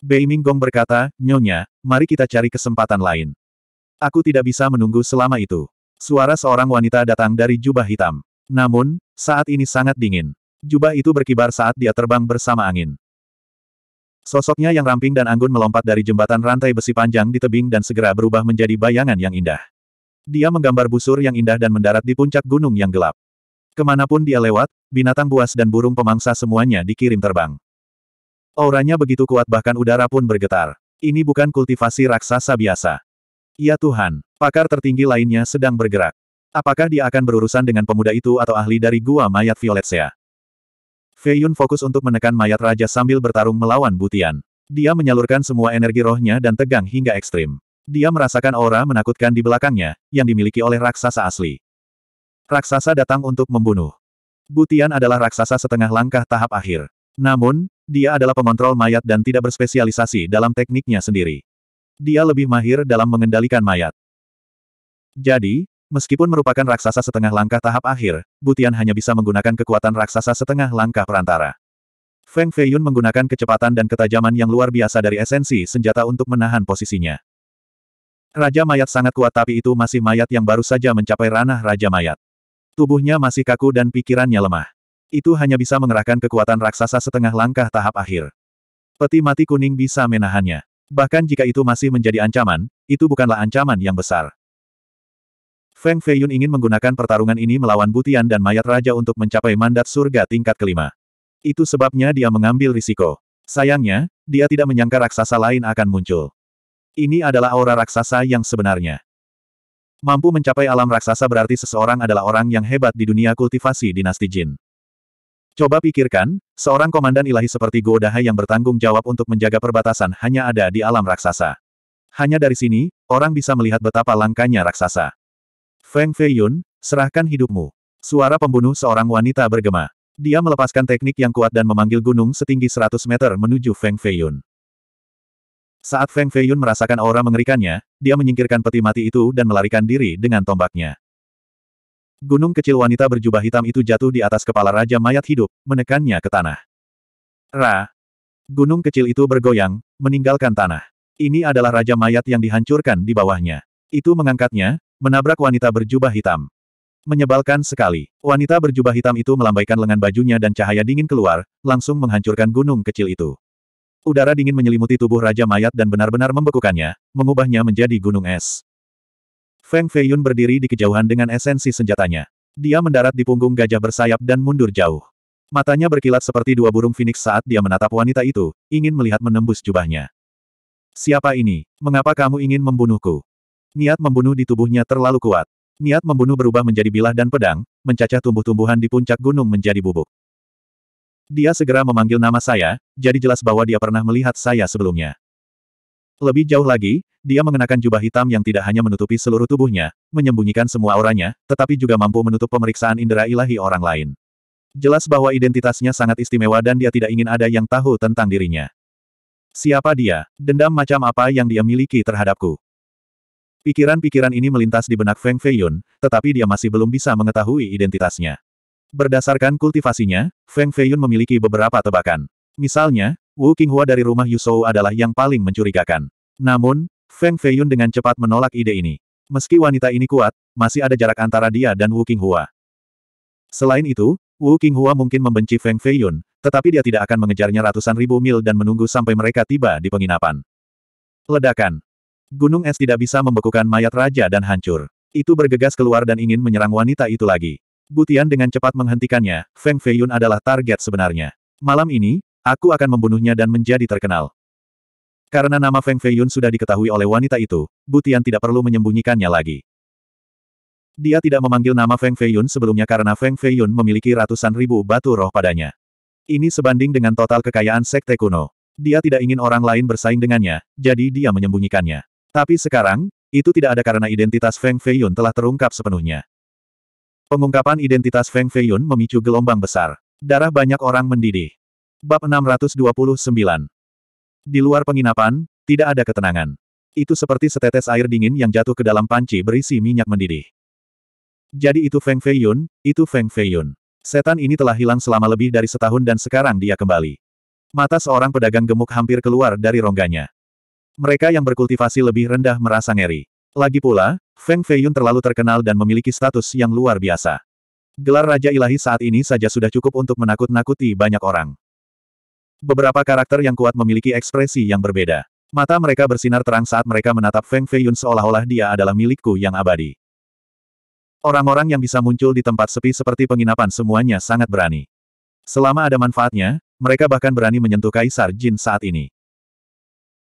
Bei Minggong berkata, Nyonya, mari kita cari kesempatan lain. Aku tidak bisa menunggu selama itu. Suara seorang wanita datang dari jubah hitam. Namun, saat ini sangat dingin. Jubah itu berkibar saat dia terbang bersama angin. Sosoknya yang ramping dan anggun melompat dari jembatan rantai besi panjang di tebing dan segera berubah menjadi bayangan yang indah. Dia menggambar busur yang indah dan mendarat di puncak gunung yang gelap. Kemanapun dia lewat, binatang buas dan burung pemangsa semuanya dikirim terbang. Auranya begitu kuat bahkan udara pun bergetar. Ini bukan kultivasi raksasa biasa. Ya Tuhan, pakar tertinggi lainnya sedang bergerak. Apakah dia akan berurusan dengan pemuda itu atau ahli dari gua mayat Violet Fei Yun fokus untuk menekan mayat raja sambil bertarung melawan Butian. Dia menyalurkan semua energi rohnya dan tegang hingga ekstrim. Dia merasakan aura menakutkan di belakangnya, yang dimiliki oleh raksasa asli. Raksasa datang untuk membunuh. Butian adalah raksasa setengah langkah tahap akhir. Namun, dia adalah pengontrol mayat dan tidak berspesialisasi dalam tekniknya sendiri. Dia lebih mahir dalam mengendalikan mayat. Jadi, meskipun merupakan raksasa setengah langkah tahap akhir, Butian hanya bisa menggunakan kekuatan raksasa setengah langkah perantara. Feng Feiyun menggunakan kecepatan dan ketajaman yang luar biasa dari esensi senjata untuk menahan posisinya. Raja mayat sangat kuat tapi itu masih mayat yang baru saja mencapai ranah raja mayat. Tubuhnya masih kaku dan pikirannya lemah. Itu hanya bisa mengerahkan kekuatan raksasa setengah langkah tahap akhir. Peti mati kuning bisa menahannya. Bahkan jika itu masih menjadi ancaman, itu bukanlah ancaman yang besar. Feng Feiyun ingin menggunakan pertarungan ini melawan Butian dan mayat raja untuk mencapai mandat surga tingkat kelima. Itu sebabnya dia mengambil risiko. Sayangnya, dia tidak menyangka raksasa lain akan muncul. Ini adalah aura raksasa yang sebenarnya. Mampu mencapai alam raksasa berarti seseorang adalah orang yang hebat di dunia kultivasi dinasti Jin. Coba pikirkan, seorang komandan ilahi seperti Go Dahai yang bertanggung jawab untuk menjaga perbatasan hanya ada di alam raksasa. Hanya dari sini, orang bisa melihat betapa langkanya raksasa. Feng Feiyun, serahkan hidupmu. Suara pembunuh seorang wanita bergema. Dia melepaskan teknik yang kuat dan memanggil gunung setinggi 100 meter menuju Feng Feiyun. Saat Feng Feiyun merasakan aura mengerikannya, dia menyingkirkan peti mati itu dan melarikan diri dengan tombaknya. Gunung kecil wanita berjubah hitam itu jatuh di atas kepala Raja Mayat Hidup, menekannya ke tanah. Ra! Gunung kecil itu bergoyang, meninggalkan tanah. Ini adalah Raja Mayat yang dihancurkan di bawahnya. Itu mengangkatnya, menabrak wanita berjubah hitam. Menyebalkan sekali. Wanita berjubah hitam itu melambaikan lengan bajunya dan cahaya dingin keluar, langsung menghancurkan gunung kecil itu. Udara dingin menyelimuti tubuh Raja Mayat dan benar-benar membekukannya, mengubahnya menjadi gunung es. Feng Feiyun berdiri di kejauhan dengan esensi senjatanya. Dia mendarat di punggung gajah bersayap dan mundur jauh. Matanya berkilat seperti dua burung phoenix saat dia menatap wanita itu, ingin melihat menembus jubahnya. Siapa ini? Mengapa kamu ingin membunuhku? Niat membunuh di tubuhnya terlalu kuat. Niat membunuh berubah menjadi bilah dan pedang, mencacah tumbuh-tumbuhan di puncak gunung menjadi bubuk. Dia segera memanggil nama saya, jadi jelas bahwa dia pernah melihat saya sebelumnya. Lebih jauh lagi, dia mengenakan jubah hitam yang tidak hanya menutupi seluruh tubuhnya, menyembunyikan semua auranya, tetapi juga mampu menutup pemeriksaan indera ilahi orang lain. Jelas bahwa identitasnya sangat istimewa dan dia tidak ingin ada yang tahu tentang dirinya. Siapa dia? Dendam macam apa yang dia miliki terhadapku? Pikiran-pikiran ini melintas di benak Feng Feiyun, tetapi dia masih belum bisa mengetahui identitasnya. Berdasarkan kultivasinya, Feng Feiyun memiliki beberapa tebakan. Misalnya, Wu Qinghua dari rumah Yusou adalah yang paling mencurigakan. Namun, Feng Feiyun dengan cepat menolak ide ini. Meski wanita ini kuat, masih ada jarak antara dia dan Wu Qinghua. Selain itu, Wu Qinghua mungkin membenci Feng Feiyun, tetapi dia tidak akan mengejarnya ratusan ribu mil dan menunggu sampai mereka tiba di penginapan. Ledakan. Gunung es tidak bisa membekukan mayat raja dan hancur. Itu bergegas keluar dan ingin menyerang wanita itu lagi. Butian dengan cepat menghentikannya, Feng Feiyun adalah target sebenarnya. Malam ini, aku akan membunuhnya dan menjadi terkenal. Karena nama Feng Feiyun sudah diketahui oleh wanita itu, Butian tidak perlu menyembunyikannya lagi. Dia tidak memanggil nama Feng Feiyun sebelumnya karena Feng Feiyun memiliki ratusan ribu batu roh padanya. Ini sebanding dengan total kekayaan sekte kuno. Dia tidak ingin orang lain bersaing dengannya, jadi dia menyembunyikannya. Tapi sekarang, itu tidak ada karena identitas Feng Feiyun telah terungkap sepenuhnya. Pengungkapan identitas Feng Feiyun memicu gelombang besar. Darah banyak orang mendidih. Bab 629 Di luar penginapan, tidak ada ketenangan. Itu seperti setetes air dingin yang jatuh ke dalam panci berisi minyak mendidih. Jadi itu Feng Feiyun, itu Feng Feiyun. Setan ini telah hilang selama lebih dari setahun dan sekarang dia kembali. Mata seorang pedagang gemuk hampir keluar dari rongganya. Mereka yang berkultivasi lebih rendah merasa ngeri. Lagi pula, Feng Feiyun terlalu terkenal dan memiliki status yang luar biasa. Gelar Raja Ilahi saat ini saja sudah cukup untuk menakut-nakuti banyak orang. Beberapa karakter yang kuat memiliki ekspresi yang berbeda. Mata mereka bersinar terang saat mereka menatap Feng Feiyun seolah-olah dia adalah milikku yang abadi. Orang-orang yang bisa muncul di tempat sepi seperti penginapan semuanya sangat berani. Selama ada manfaatnya, mereka bahkan berani menyentuh Kaisar Jin saat ini.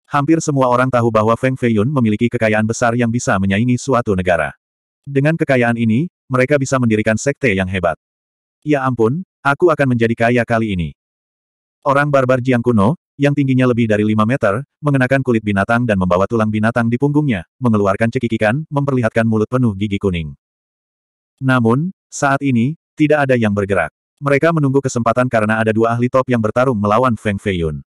Hampir semua orang tahu bahwa Feng Feiyun memiliki kekayaan besar yang bisa menyaingi suatu negara. Dengan kekayaan ini, mereka bisa mendirikan sekte yang hebat. Ya ampun, aku akan menjadi kaya kali ini. Orang barbar Jiang kuno, yang tingginya lebih dari 5 meter, mengenakan kulit binatang dan membawa tulang binatang di punggungnya, mengeluarkan cekikikan, memperlihatkan mulut penuh gigi kuning. Namun, saat ini, tidak ada yang bergerak. Mereka menunggu kesempatan karena ada dua ahli top yang bertarung melawan Feng Feiyun.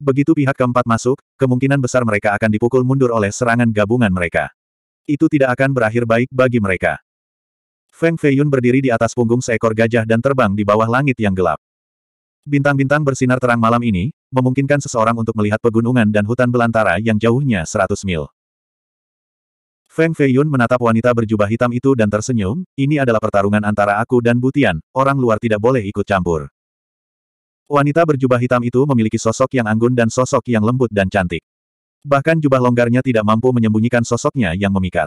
Begitu pihak keempat masuk, kemungkinan besar mereka akan dipukul mundur oleh serangan gabungan mereka. Itu tidak akan berakhir baik bagi mereka. Feng Feiyun berdiri di atas punggung seekor gajah dan terbang di bawah langit yang gelap. Bintang-bintang bersinar terang malam ini, memungkinkan seseorang untuk melihat pegunungan dan hutan belantara yang jauhnya 100 mil. Feng Feiyun menatap wanita berjubah hitam itu dan tersenyum, ini adalah pertarungan antara aku dan Butian, orang luar tidak boleh ikut campur. Wanita berjubah hitam itu memiliki sosok yang anggun dan sosok yang lembut dan cantik. Bahkan jubah longgarnya tidak mampu menyembunyikan sosoknya yang memikat.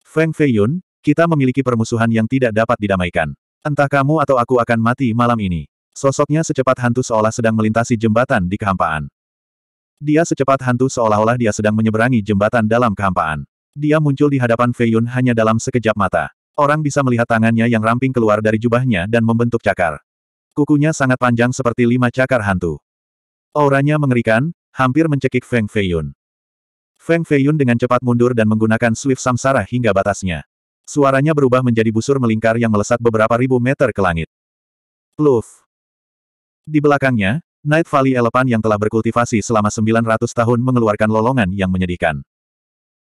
Feng Feiyun, kita memiliki permusuhan yang tidak dapat didamaikan. Entah kamu atau aku akan mati malam ini. Sosoknya secepat hantu seolah sedang melintasi jembatan di kehampaan. Dia secepat hantu seolah-olah dia sedang menyeberangi jembatan dalam kehampaan. Dia muncul di hadapan Feiyun hanya dalam sekejap mata. Orang bisa melihat tangannya yang ramping keluar dari jubahnya dan membentuk cakar. Kukunya sangat panjang seperti lima cakar hantu. Auranya mengerikan, hampir mencekik Feng Feiyun. Feng Feiyun dengan cepat mundur dan menggunakan swift samsara hingga batasnya. Suaranya berubah menjadi busur melingkar yang melesat beberapa ribu meter ke langit. Pluf. Di belakangnya, Night Valley Elephant yang telah berkultivasi selama 900 tahun mengeluarkan lolongan yang menyedihkan.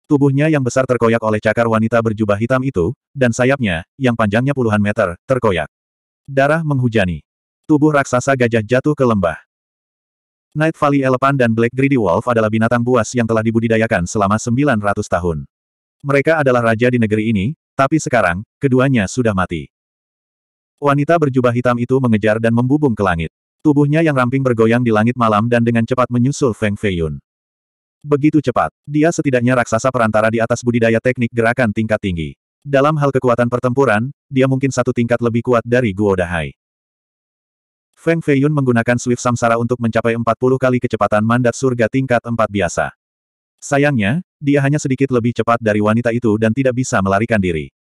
Tubuhnya yang besar terkoyak oleh cakar wanita berjubah hitam itu, dan sayapnya, yang panjangnya puluhan meter, terkoyak. Darah menghujani tubuh raksasa gajah jatuh ke lembah. Night Valley Elephant dan Black Greedy Wolf adalah binatang buas yang telah dibudidayakan selama 900 tahun. Mereka adalah raja di negeri ini, tapi sekarang, keduanya sudah mati. Wanita berjubah hitam itu mengejar dan membubung ke langit. Tubuhnya yang ramping bergoyang di langit malam dan dengan cepat menyusul Feng Feiyun. Begitu cepat, dia setidaknya raksasa perantara di atas budidaya teknik gerakan tingkat tinggi. Dalam hal kekuatan pertempuran, dia mungkin satu tingkat lebih kuat dari Guo Dahai. Feng Feiyun menggunakan Swift Samsara untuk mencapai 40 kali kecepatan mandat surga tingkat 4 biasa. Sayangnya, dia hanya sedikit lebih cepat dari wanita itu dan tidak bisa melarikan diri.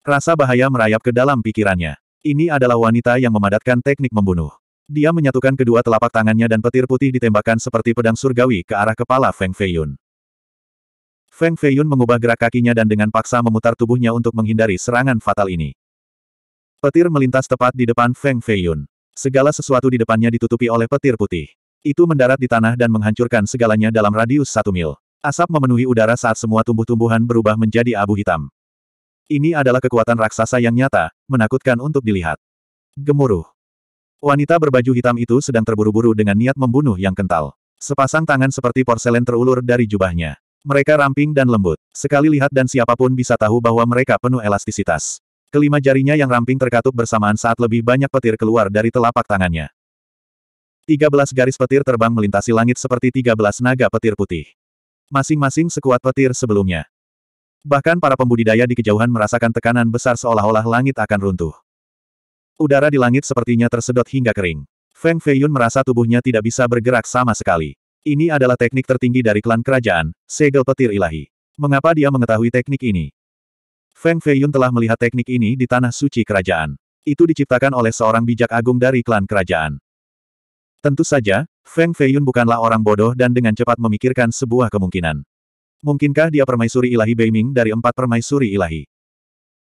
Rasa bahaya merayap ke dalam pikirannya. Ini adalah wanita yang memadatkan teknik membunuh. Dia menyatukan kedua telapak tangannya dan petir putih ditembakkan seperti pedang surgawi ke arah kepala Feng Feiyun. Feng Feiyun mengubah gerak kakinya dan dengan paksa memutar tubuhnya untuk menghindari serangan fatal ini. Petir melintas tepat di depan Feng Feiyun. Segala sesuatu di depannya ditutupi oleh petir putih. Itu mendarat di tanah dan menghancurkan segalanya dalam radius satu mil. Asap memenuhi udara saat semua tumbuh-tumbuhan berubah menjadi abu hitam. Ini adalah kekuatan raksasa yang nyata, menakutkan untuk dilihat. Gemuruh. Wanita berbaju hitam itu sedang terburu-buru dengan niat membunuh yang kental. Sepasang tangan seperti porselen terulur dari jubahnya. Mereka ramping dan lembut. Sekali lihat dan siapapun bisa tahu bahwa mereka penuh elastisitas. Kelima jarinya yang ramping terkatup bersamaan saat lebih banyak petir keluar dari telapak tangannya. 13 garis petir terbang melintasi langit seperti 13 naga petir putih. Masing-masing sekuat petir sebelumnya. Bahkan para pembudidaya di kejauhan merasakan tekanan besar seolah-olah langit akan runtuh. Udara di langit sepertinya tersedot hingga kering. Feng Feiyun merasa tubuhnya tidak bisa bergerak sama sekali. Ini adalah teknik tertinggi dari klan kerajaan, segel petir ilahi. Mengapa dia mengetahui teknik ini? Feng Feiyun telah melihat teknik ini di tanah suci kerajaan. Itu diciptakan oleh seorang bijak agung dari klan kerajaan. Tentu saja, Feng Feiyun bukanlah orang bodoh dan dengan cepat memikirkan sebuah kemungkinan. Mungkinkah dia permaisuri ilahi Beiming dari empat permaisuri ilahi?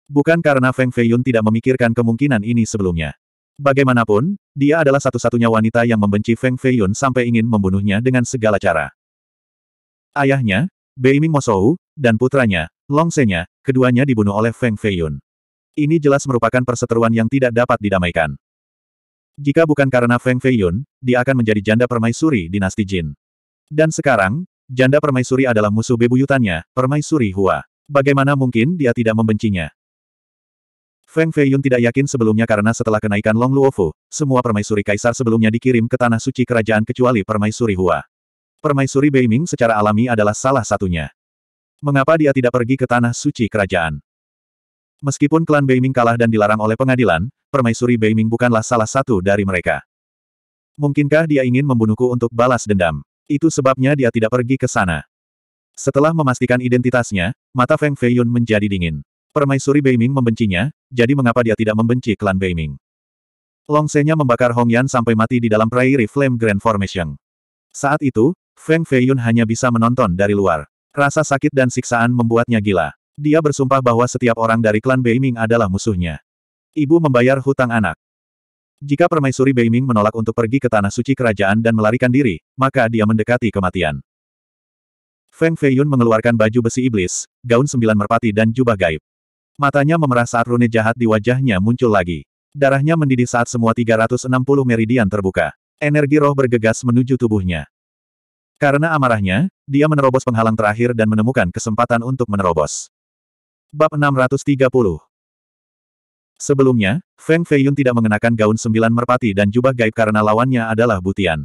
Bukan karena Feng Feiyun tidak memikirkan kemungkinan ini sebelumnya. Bagaimanapun, dia adalah satu-satunya wanita yang membenci Feng Feiyun sampai ingin membunuhnya dengan segala cara. Ayahnya, Beiming Mosou, dan putranya, Long Senya, keduanya dibunuh oleh Feng Feiyun. Ini jelas merupakan perseteruan yang tidak dapat didamaikan. Jika bukan karena Feng Feiyun, dia akan menjadi janda permaisuri dinasti Jin. Dan sekarang, janda permaisuri adalah musuh bebuyutannya, permaisuri Hua. Bagaimana mungkin dia tidak membencinya? Feng Feiyun tidak yakin sebelumnya karena setelah kenaikan Long Luofu, semua permaisuri kaisar sebelumnya dikirim ke tanah suci kerajaan kecuali permaisuri Hua. Permaisuri Beiming secara alami adalah salah satunya. Mengapa dia tidak pergi ke tanah suci kerajaan? Meskipun klan Beiming kalah dan dilarang oleh pengadilan, permaisuri Beiming bukanlah salah satu dari mereka. Mungkinkah dia ingin membunuhku untuk balas dendam? Itu sebabnya dia tidak pergi ke sana. Setelah memastikan identitasnya, mata Feng Feiyun menjadi dingin. Permaisuri Beiming membencinya, jadi mengapa dia tidak membenci klan Beiming? Longsenya membakar Hongyan sampai mati di dalam Prairie Flame Grand Formation. Saat itu, Feng Feiyun hanya bisa menonton dari luar. Rasa sakit dan siksaan membuatnya gila. Dia bersumpah bahwa setiap orang dari klan Beiming adalah musuhnya. Ibu membayar hutang anak. Jika permaisuri Beiming menolak untuk pergi ke tanah suci kerajaan dan melarikan diri, maka dia mendekati kematian. Feng Feiyun mengeluarkan baju besi iblis, gaun sembilan merpati dan jubah gaib. Matanya memerah saat rune jahat di wajahnya muncul lagi. Darahnya mendidih saat semua 360 meridian terbuka. Energi roh bergegas menuju tubuhnya. Karena amarahnya, dia menerobos penghalang terakhir dan menemukan kesempatan untuk menerobos. Bab 630 Sebelumnya, Feng Feiyun tidak mengenakan gaun sembilan merpati dan jubah gaib karena lawannya adalah Butian.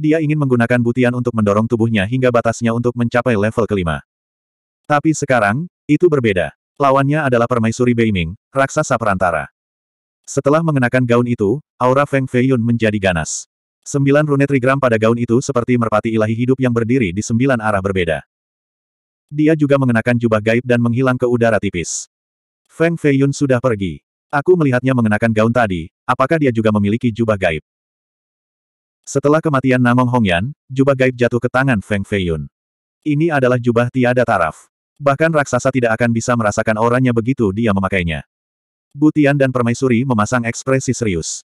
Dia ingin menggunakan Butian untuk mendorong tubuhnya hingga batasnya untuk mencapai level kelima. Tapi sekarang, itu berbeda. Lawannya adalah Permaisuri Beiming, raksasa perantara. Setelah mengenakan gaun itu, aura Feng Feiyun menjadi ganas. Sembilan rune trigram pada gaun itu seperti merpati ilahi hidup yang berdiri di sembilan arah berbeda. Dia juga mengenakan jubah gaib dan menghilang ke udara tipis. Feng Feiyun sudah pergi. Aku melihatnya mengenakan gaun tadi, apakah dia juga memiliki jubah gaib? Setelah kematian Nangong Hongyan, jubah gaib jatuh ke tangan Feng Feiyun. Ini adalah jubah tiada taraf. Bahkan raksasa tidak akan bisa merasakan orangnya begitu dia memakainya. Butian dan Permaisuri memasang ekspresi serius.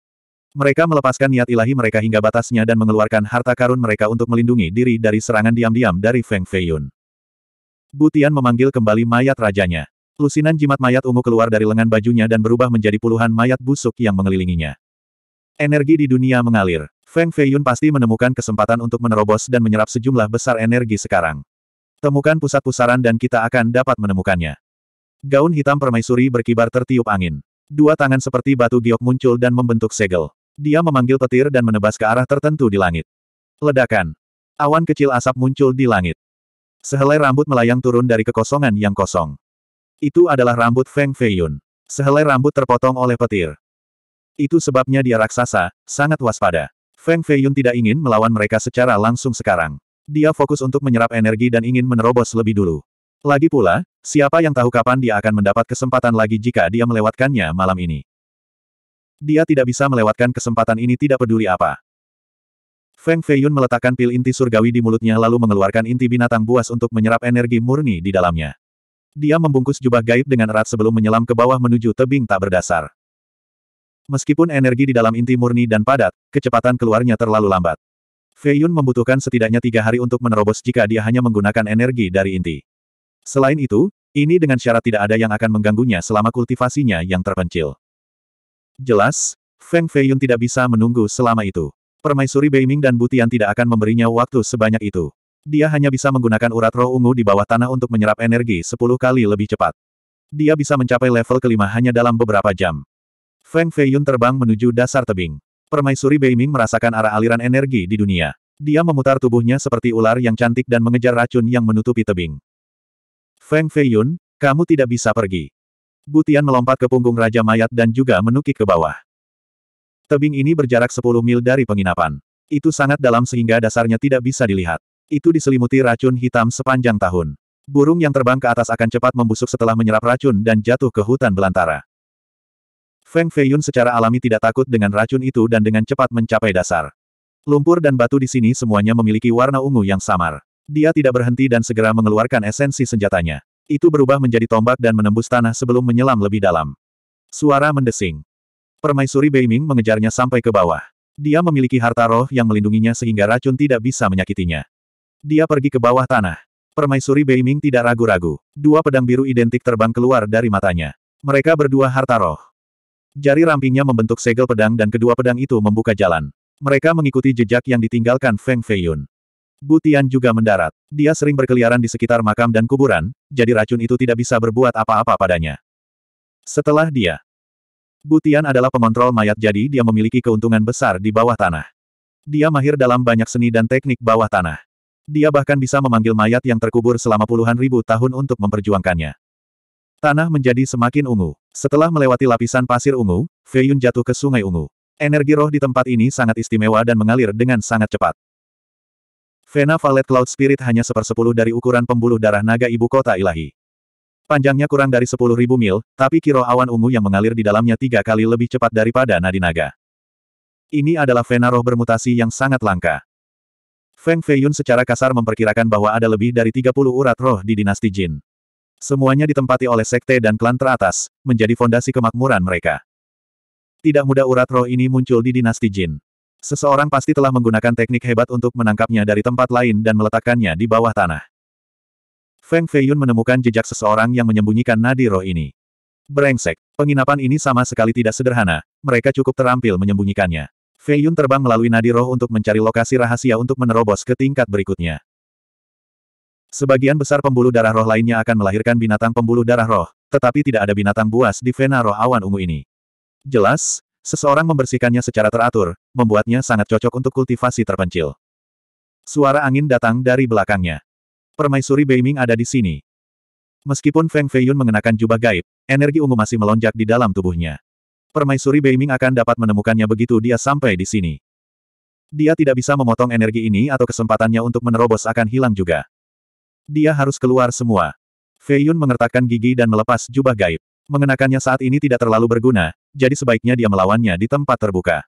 Mereka melepaskan niat ilahi mereka hingga batasnya dan mengeluarkan harta karun mereka untuk melindungi diri dari serangan diam-diam dari Feng Feiyun. Butian memanggil kembali mayat rajanya. Lusinan jimat mayat ungu keluar dari lengan bajunya dan berubah menjadi puluhan mayat busuk yang mengelilinginya. Energi di dunia mengalir. Feng Feiyun pasti menemukan kesempatan untuk menerobos dan menyerap sejumlah besar energi sekarang. Temukan pusat pusaran dan kita akan dapat menemukannya. Gaun hitam permaisuri berkibar tertiup angin. Dua tangan seperti batu giok muncul dan membentuk segel. Dia memanggil petir dan menebas ke arah tertentu di langit. Ledakan. Awan kecil asap muncul di langit. Sehelai rambut melayang turun dari kekosongan yang kosong. Itu adalah rambut Feng Feiyun. Sehelai rambut terpotong oleh petir. Itu sebabnya dia raksasa, sangat waspada. Feng Feiyun tidak ingin melawan mereka secara langsung sekarang. Dia fokus untuk menyerap energi dan ingin menerobos lebih dulu. Lagi pula, siapa yang tahu kapan dia akan mendapat kesempatan lagi jika dia melewatkannya malam ini. Dia tidak bisa melewatkan kesempatan ini tidak peduli apa. Feng Feiyun meletakkan pil inti surgawi di mulutnya lalu mengeluarkan inti binatang buas untuk menyerap energi murni di dalamnya. Dia membungkus jubah gaib dengan erat sebelum menyelam ke bawah menuju tebing tak berdasar. Meskipun energi di dalam inti murni dan padat, kecepatan keluarnya terlalu lambat. Feiyun membutuhkan setidaknya tiga hari untuk menerobos jika dia hanya menggunakan energi dari inti. Selain itu, ini dengan syarat tidak ada yang akan mengganggunya selama kultivasinya yang terpencil. Jelas, Feng Feiyun tidak bisa menunggu selama itu. Permaisuri Beiming dan Butian tidak akan memberinya waktu sebanyak itu. Dia hanya bisa menggunakan urat roh ungu di bawah tanah untuk menyerap energi 10 kali lebih cepat. Dia bisa mencapai level kelima hanya dalam beberapa jam. Feng Feiyun terbang menuju dasar tebing. Permaisuri Beiming merasakan arah aliran energi di dunia. Dia memutar tubuhnya seperti ular yang cantik dan mengejar racun yang menutupi tebing. Feng Feiyun, kamu tidak bisa pergi. Butian melompat ke punggung Raja Mayat dan juga menukik ke bawah. Tebing ini berjarak 10 mil dari penginapan. Itu sangat dalam sehingga dasarnya tidak bisa dilihat. Itu diselimuti racun hitam sepanjang tahun. Burung yang terbang ke atas akan cepat membusuk setelah menyerap racun dan jatuh ke hutan belantara. Feng Feiyun secara alami tidak takut dengan racun itu dan dengan cepat mencapai dasar. Lumpur dan batu di sini semuanya memiliki warna ungu yang samar. Dia tidak berhenti dan segera mengeluarkan esensi senjatanya. Itu berubah menjadi tombak dan menembus tanah sebelum menyelam lebih dalam. Suara mendesing. Permaisuri Beiming mengejarnya sampai ke bawah. Dia memiliki harta roh yang melindunginya sehingga racun tidak bisa menyakitinya. Dia pergi ke bawah tanah. Permaisuri Beiming tidak ragu-ragu. Dua pedang biru identik terbang keluar dari matanya. Mereka berdua harta roh. Jari rampingnya membentuk segel pedang dan kedua pedang itu membuka jalan. Mereka mengikuti jejak yang ditinggalkan Feng Feiyun. Butian juga mendarat. Dia sering berkeliaran di sekitar makam dan kuburan, jadi racun itu tidak bisa berbuat apa-apa padanya. Setelah dia, Butian adalah pengontrol mayat jadi dia memiliki keuntungan besar di bawah tanah. Dia mahir dalam banyak seni dan teknik bawah tanah. Dia bahkan bisa memanggil mayat yang terkubur selama puluhan ribu tahun untuk memperjuangkannya. Tanah menjadi semakin ungu. Setelah melewati lapisan pasir ungu, Fei jatuh ke sungai ungu. Energi roh di tempat ini sangat istimewa dan mengalir dengan sangat cepat. Vena Valet Cloud Spirit hanya sepersepuluh dari ukuran pembuluh darah naga ibu kota ilahi. Panjangnya kurang dari sepuluh ribu mil, tapi kiro awan ungu yang mengalir di dalamnya tiga kali lebih cepat daripada nadi naga. Ini adalah Vena roh bermutasi yang sangat langka. Feng Feiyun secara kasar memperkirakan bahwa ada lebih dari 30 urat roh di dinasti Jin. Semuanya ditempati oleh sekte dan klan teratas, menjadi fondasi kemakmuran mereka. Tidak mudah urat roh ini muncul di dinasti Jin. Seseorang pasti telah menggunakan teknik hebat untuk menangkapnya dari tempat lain dan meletakkannya di bawah tanah. Feng Feiyun menemukan jejak seseorang yang menyembunyikan nadi roh ini. Brengsek, penginapan ini sama sekali tidak sederhana, mereka cukup terampil menyembunyikannya. Feiyun terbang melalui nadi roh untuk mencari lokasi rahasia untuk menerobos ke tingkat berikutnya. Sebagian besar pembuluh darah roh lainnya akan melahirkan binatang pembuluh darah roh, tetapi tidak ada binatang buas di vena roh awan ungu ini. Jelas, Seseorang membersihkannya secara teratur, membuatnya sangat cocok untuk kultivasi terpencil. Suara angin datang dari belakangnya. Permaisuri Beiming ada di sini. Meskipun Feng Feiyun mengenakan jubah gaib, energi ungu masih melonjak di dalam tubuhnya. Permaisuri Beiming akan dapat menemukannya begitu dia sampai di sini. Dia tidak bisa memotong energi ini atau kesempatannya untuk menerobos akan hilang juga. Dia harus keluar semua. Feiyun mengertakkan gigi dan melepas jubah gaib. Mengenakannya saat ini tidak terlalu berguna, jadi sebaiknya dia melawannya di tempat terbuka.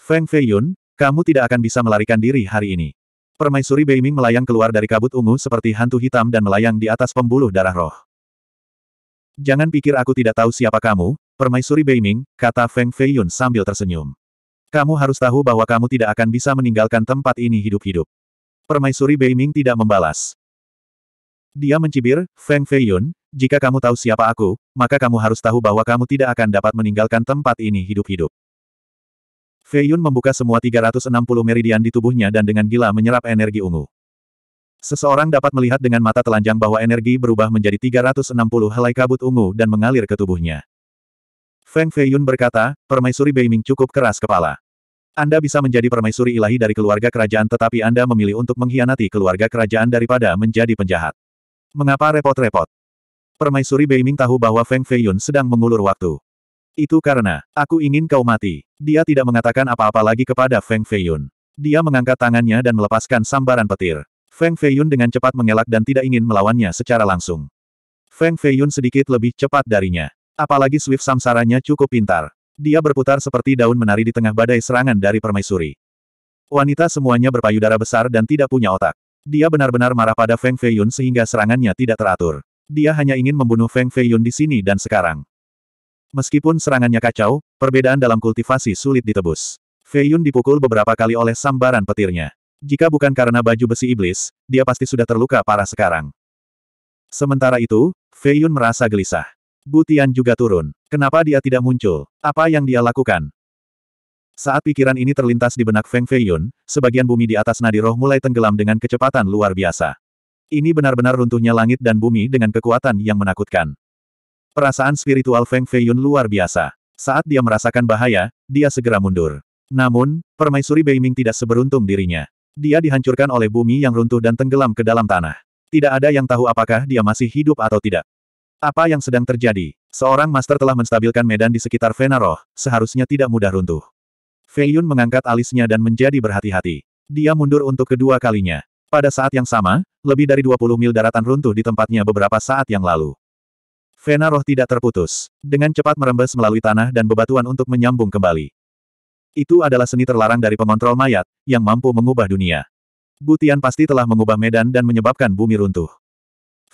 Feng Feiyun, kamu tidak akan bisa melarikan diri hari ini. Permaisuri Beiming melayang keluar dari kabut ungu seperti hantu hitam dan melayang di atas pembuluh darah roh. Jangan pikir aku tidak tahu siapa kamu, Permaisuri Beiming, kata Feng Feiyun sambil tersenyum. Kamu harus tahu bahwa kamu tidak akan bisa meninggalkan tempat ini hidup-hidup. Permaisuri Beiming tidak membalas. Dia mencibir, Feng Feiyun, jika kamu tahu siapa aku, maka kamu harus tahu bahwa kamu tidak akan dapat meninggalkan tempat ini hidup-hidup. Feiyun membuka semua 360 meridian di tubuhnya dan dengan gila menyerap energi ungu. Seseorang dapat melihat dengan mata telanjang bahwa energi berubah menjadi 360 helai kabut ungu dan mengalir ke tubuhnya. Feng Feiyun berkata, Permaisuri Beiming cukup keras kepala. Anda bisa menjadi permaisuri ilahi dari keluarga kerajaan tetapi Anda memilih untuk mengkhianati keluarga kerajaan daripada menjadi penjahat. Mengapa repot-repot? Permaisuri Beiming tahu bahwa Feng Feiyun sedang mengulur waktu. Itu karena, aku ingin kau mati. Dia tidak mengatakan apa-apa lagi kepada Feng Feiyun. Dia mengangkat tangannya dan melepaskan sambaran petir. Feng Feiyun dengan cepat mengelak dan tidak ingin melawannya secara langsung. Feng Feiyun sedikit lebih cepat darinya. Apalagi swift samsaranya cukup pintar. Dia berputar seperti daun menari di tengah badai serangan dari permaisuri. Wanita semuanya berpayudara besar dan tidak punya otak. Dia benar-benar marah pada Feng Feiyun sehingga serangannya tidak teratur. Dia hanya ingin membunuh Feng Feiyun di sini dan sekarang. Meskipun serangannya kacau, perbedaan dalam kultivasi sulit ditebus. Feiyun dipukul beberapa kali oleh sambaran petirnya. Jika bukan karena baju besi iblis, dia pasti sudah terluka parah sekarang. Sementara itu, Feiyun merasa gelisah. Butian juga turun. Kenapa dia tidak muncul? Apa yang dia lakukan? Saat pikiran ini terlintas di benak Feng Feiyun, sebagian bumi di atas nadi roh mulai tenggelam dengan kecepatan luar biasa. Ini benar-benar runtuhnya langit dan bumi dengan kekuatan yang menakutkan. Perasaan spiritual Feng Feiyun luar biasa. Saat dia merasakan bahaya, dia segera mundur. Namun, permaisuri Beiming tidak seberuntung dirinya. Dia dihancurkan oleh bumi yang runtuh dan tenggelam ke dalam tanah. Tidak ada yang tahu apakah dia masih hidup atau tidak. Apa yang sedang terjadi? Seorang master telah menstabilkan medan di sekitar Venaroh, seharusnya tidak mudah runtuh. Fei Yun mengangkat alisnya dan menjadi berhati-hati. Dia mundur untuk kedua kalinya. Pada saat yang sama, lebih dari 20 mil daratan runtuh di tempatnya beberapa saat yang lalu. Vena roh tidak terputus. Dengan cepat merembes melalui tanah dan bebatuan untuk menyambung kembali. Itu adalah seni terlarang dari pengontrol mayat, yang mampu mengubah dunia. Butian pasti telah mengubah medan dan menyebabkan bumi runtuh.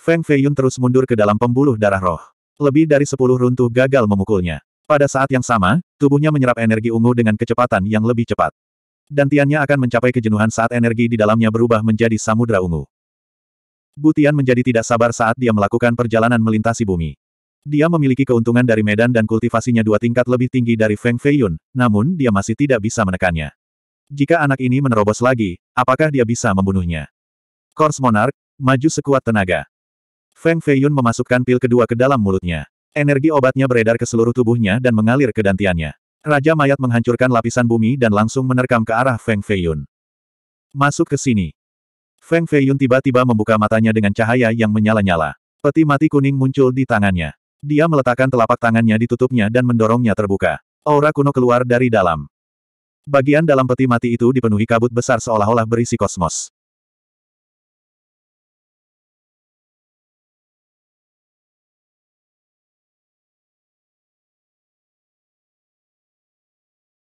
Feng Feiyun terus mundur ke dalam pembuluh darah roh. Lebih dari sepuluh runtuh gagal memukulnya. Pada saat yang sama, tubuhnya menyerap energi ungu dengan kecepatan yang lebih cepat. dan tiannya akan mencapai kejenuhan saat energi di dalamnya berubah menjadi samudra ungu. Butian menjadi tidak sabar saat dia melakukan perjalanan melintasi bumi. Dia memiliki keuntungan dari medan dan kultivasinya dua tingkat lebih tinggi dari Feng Feiyun, namun dia masih tidak bisa menekannya. Jika anak ini menerobos lagi, apakah dia bisa membunuhnya? Kors Monarch, maju sekuat tenaga. Feng Feiyun memasukkan pil kedua ke dalam mulutnya. Energi obatnya beredar ke seluruh tubuhnya dan mengalir ke dantiannya. Raja mayat menghancurkan lapisan bumi dan langsung menerkam ke arah Feng Feiyun. Masuk ke sini. Feng Feiyun tiba-tiba membuka matanya dengan cahaya yang menyala-nyala. Peti mati kuning muncul di tangannya. Dia meletakkan telapak tangannya di tutupnya dan mendorongnya terbuka. Aura kuno keluar dari dalam. Bagian dalam peti mati itu dipenuhi kabut besar seolah-olah berisi kosmos.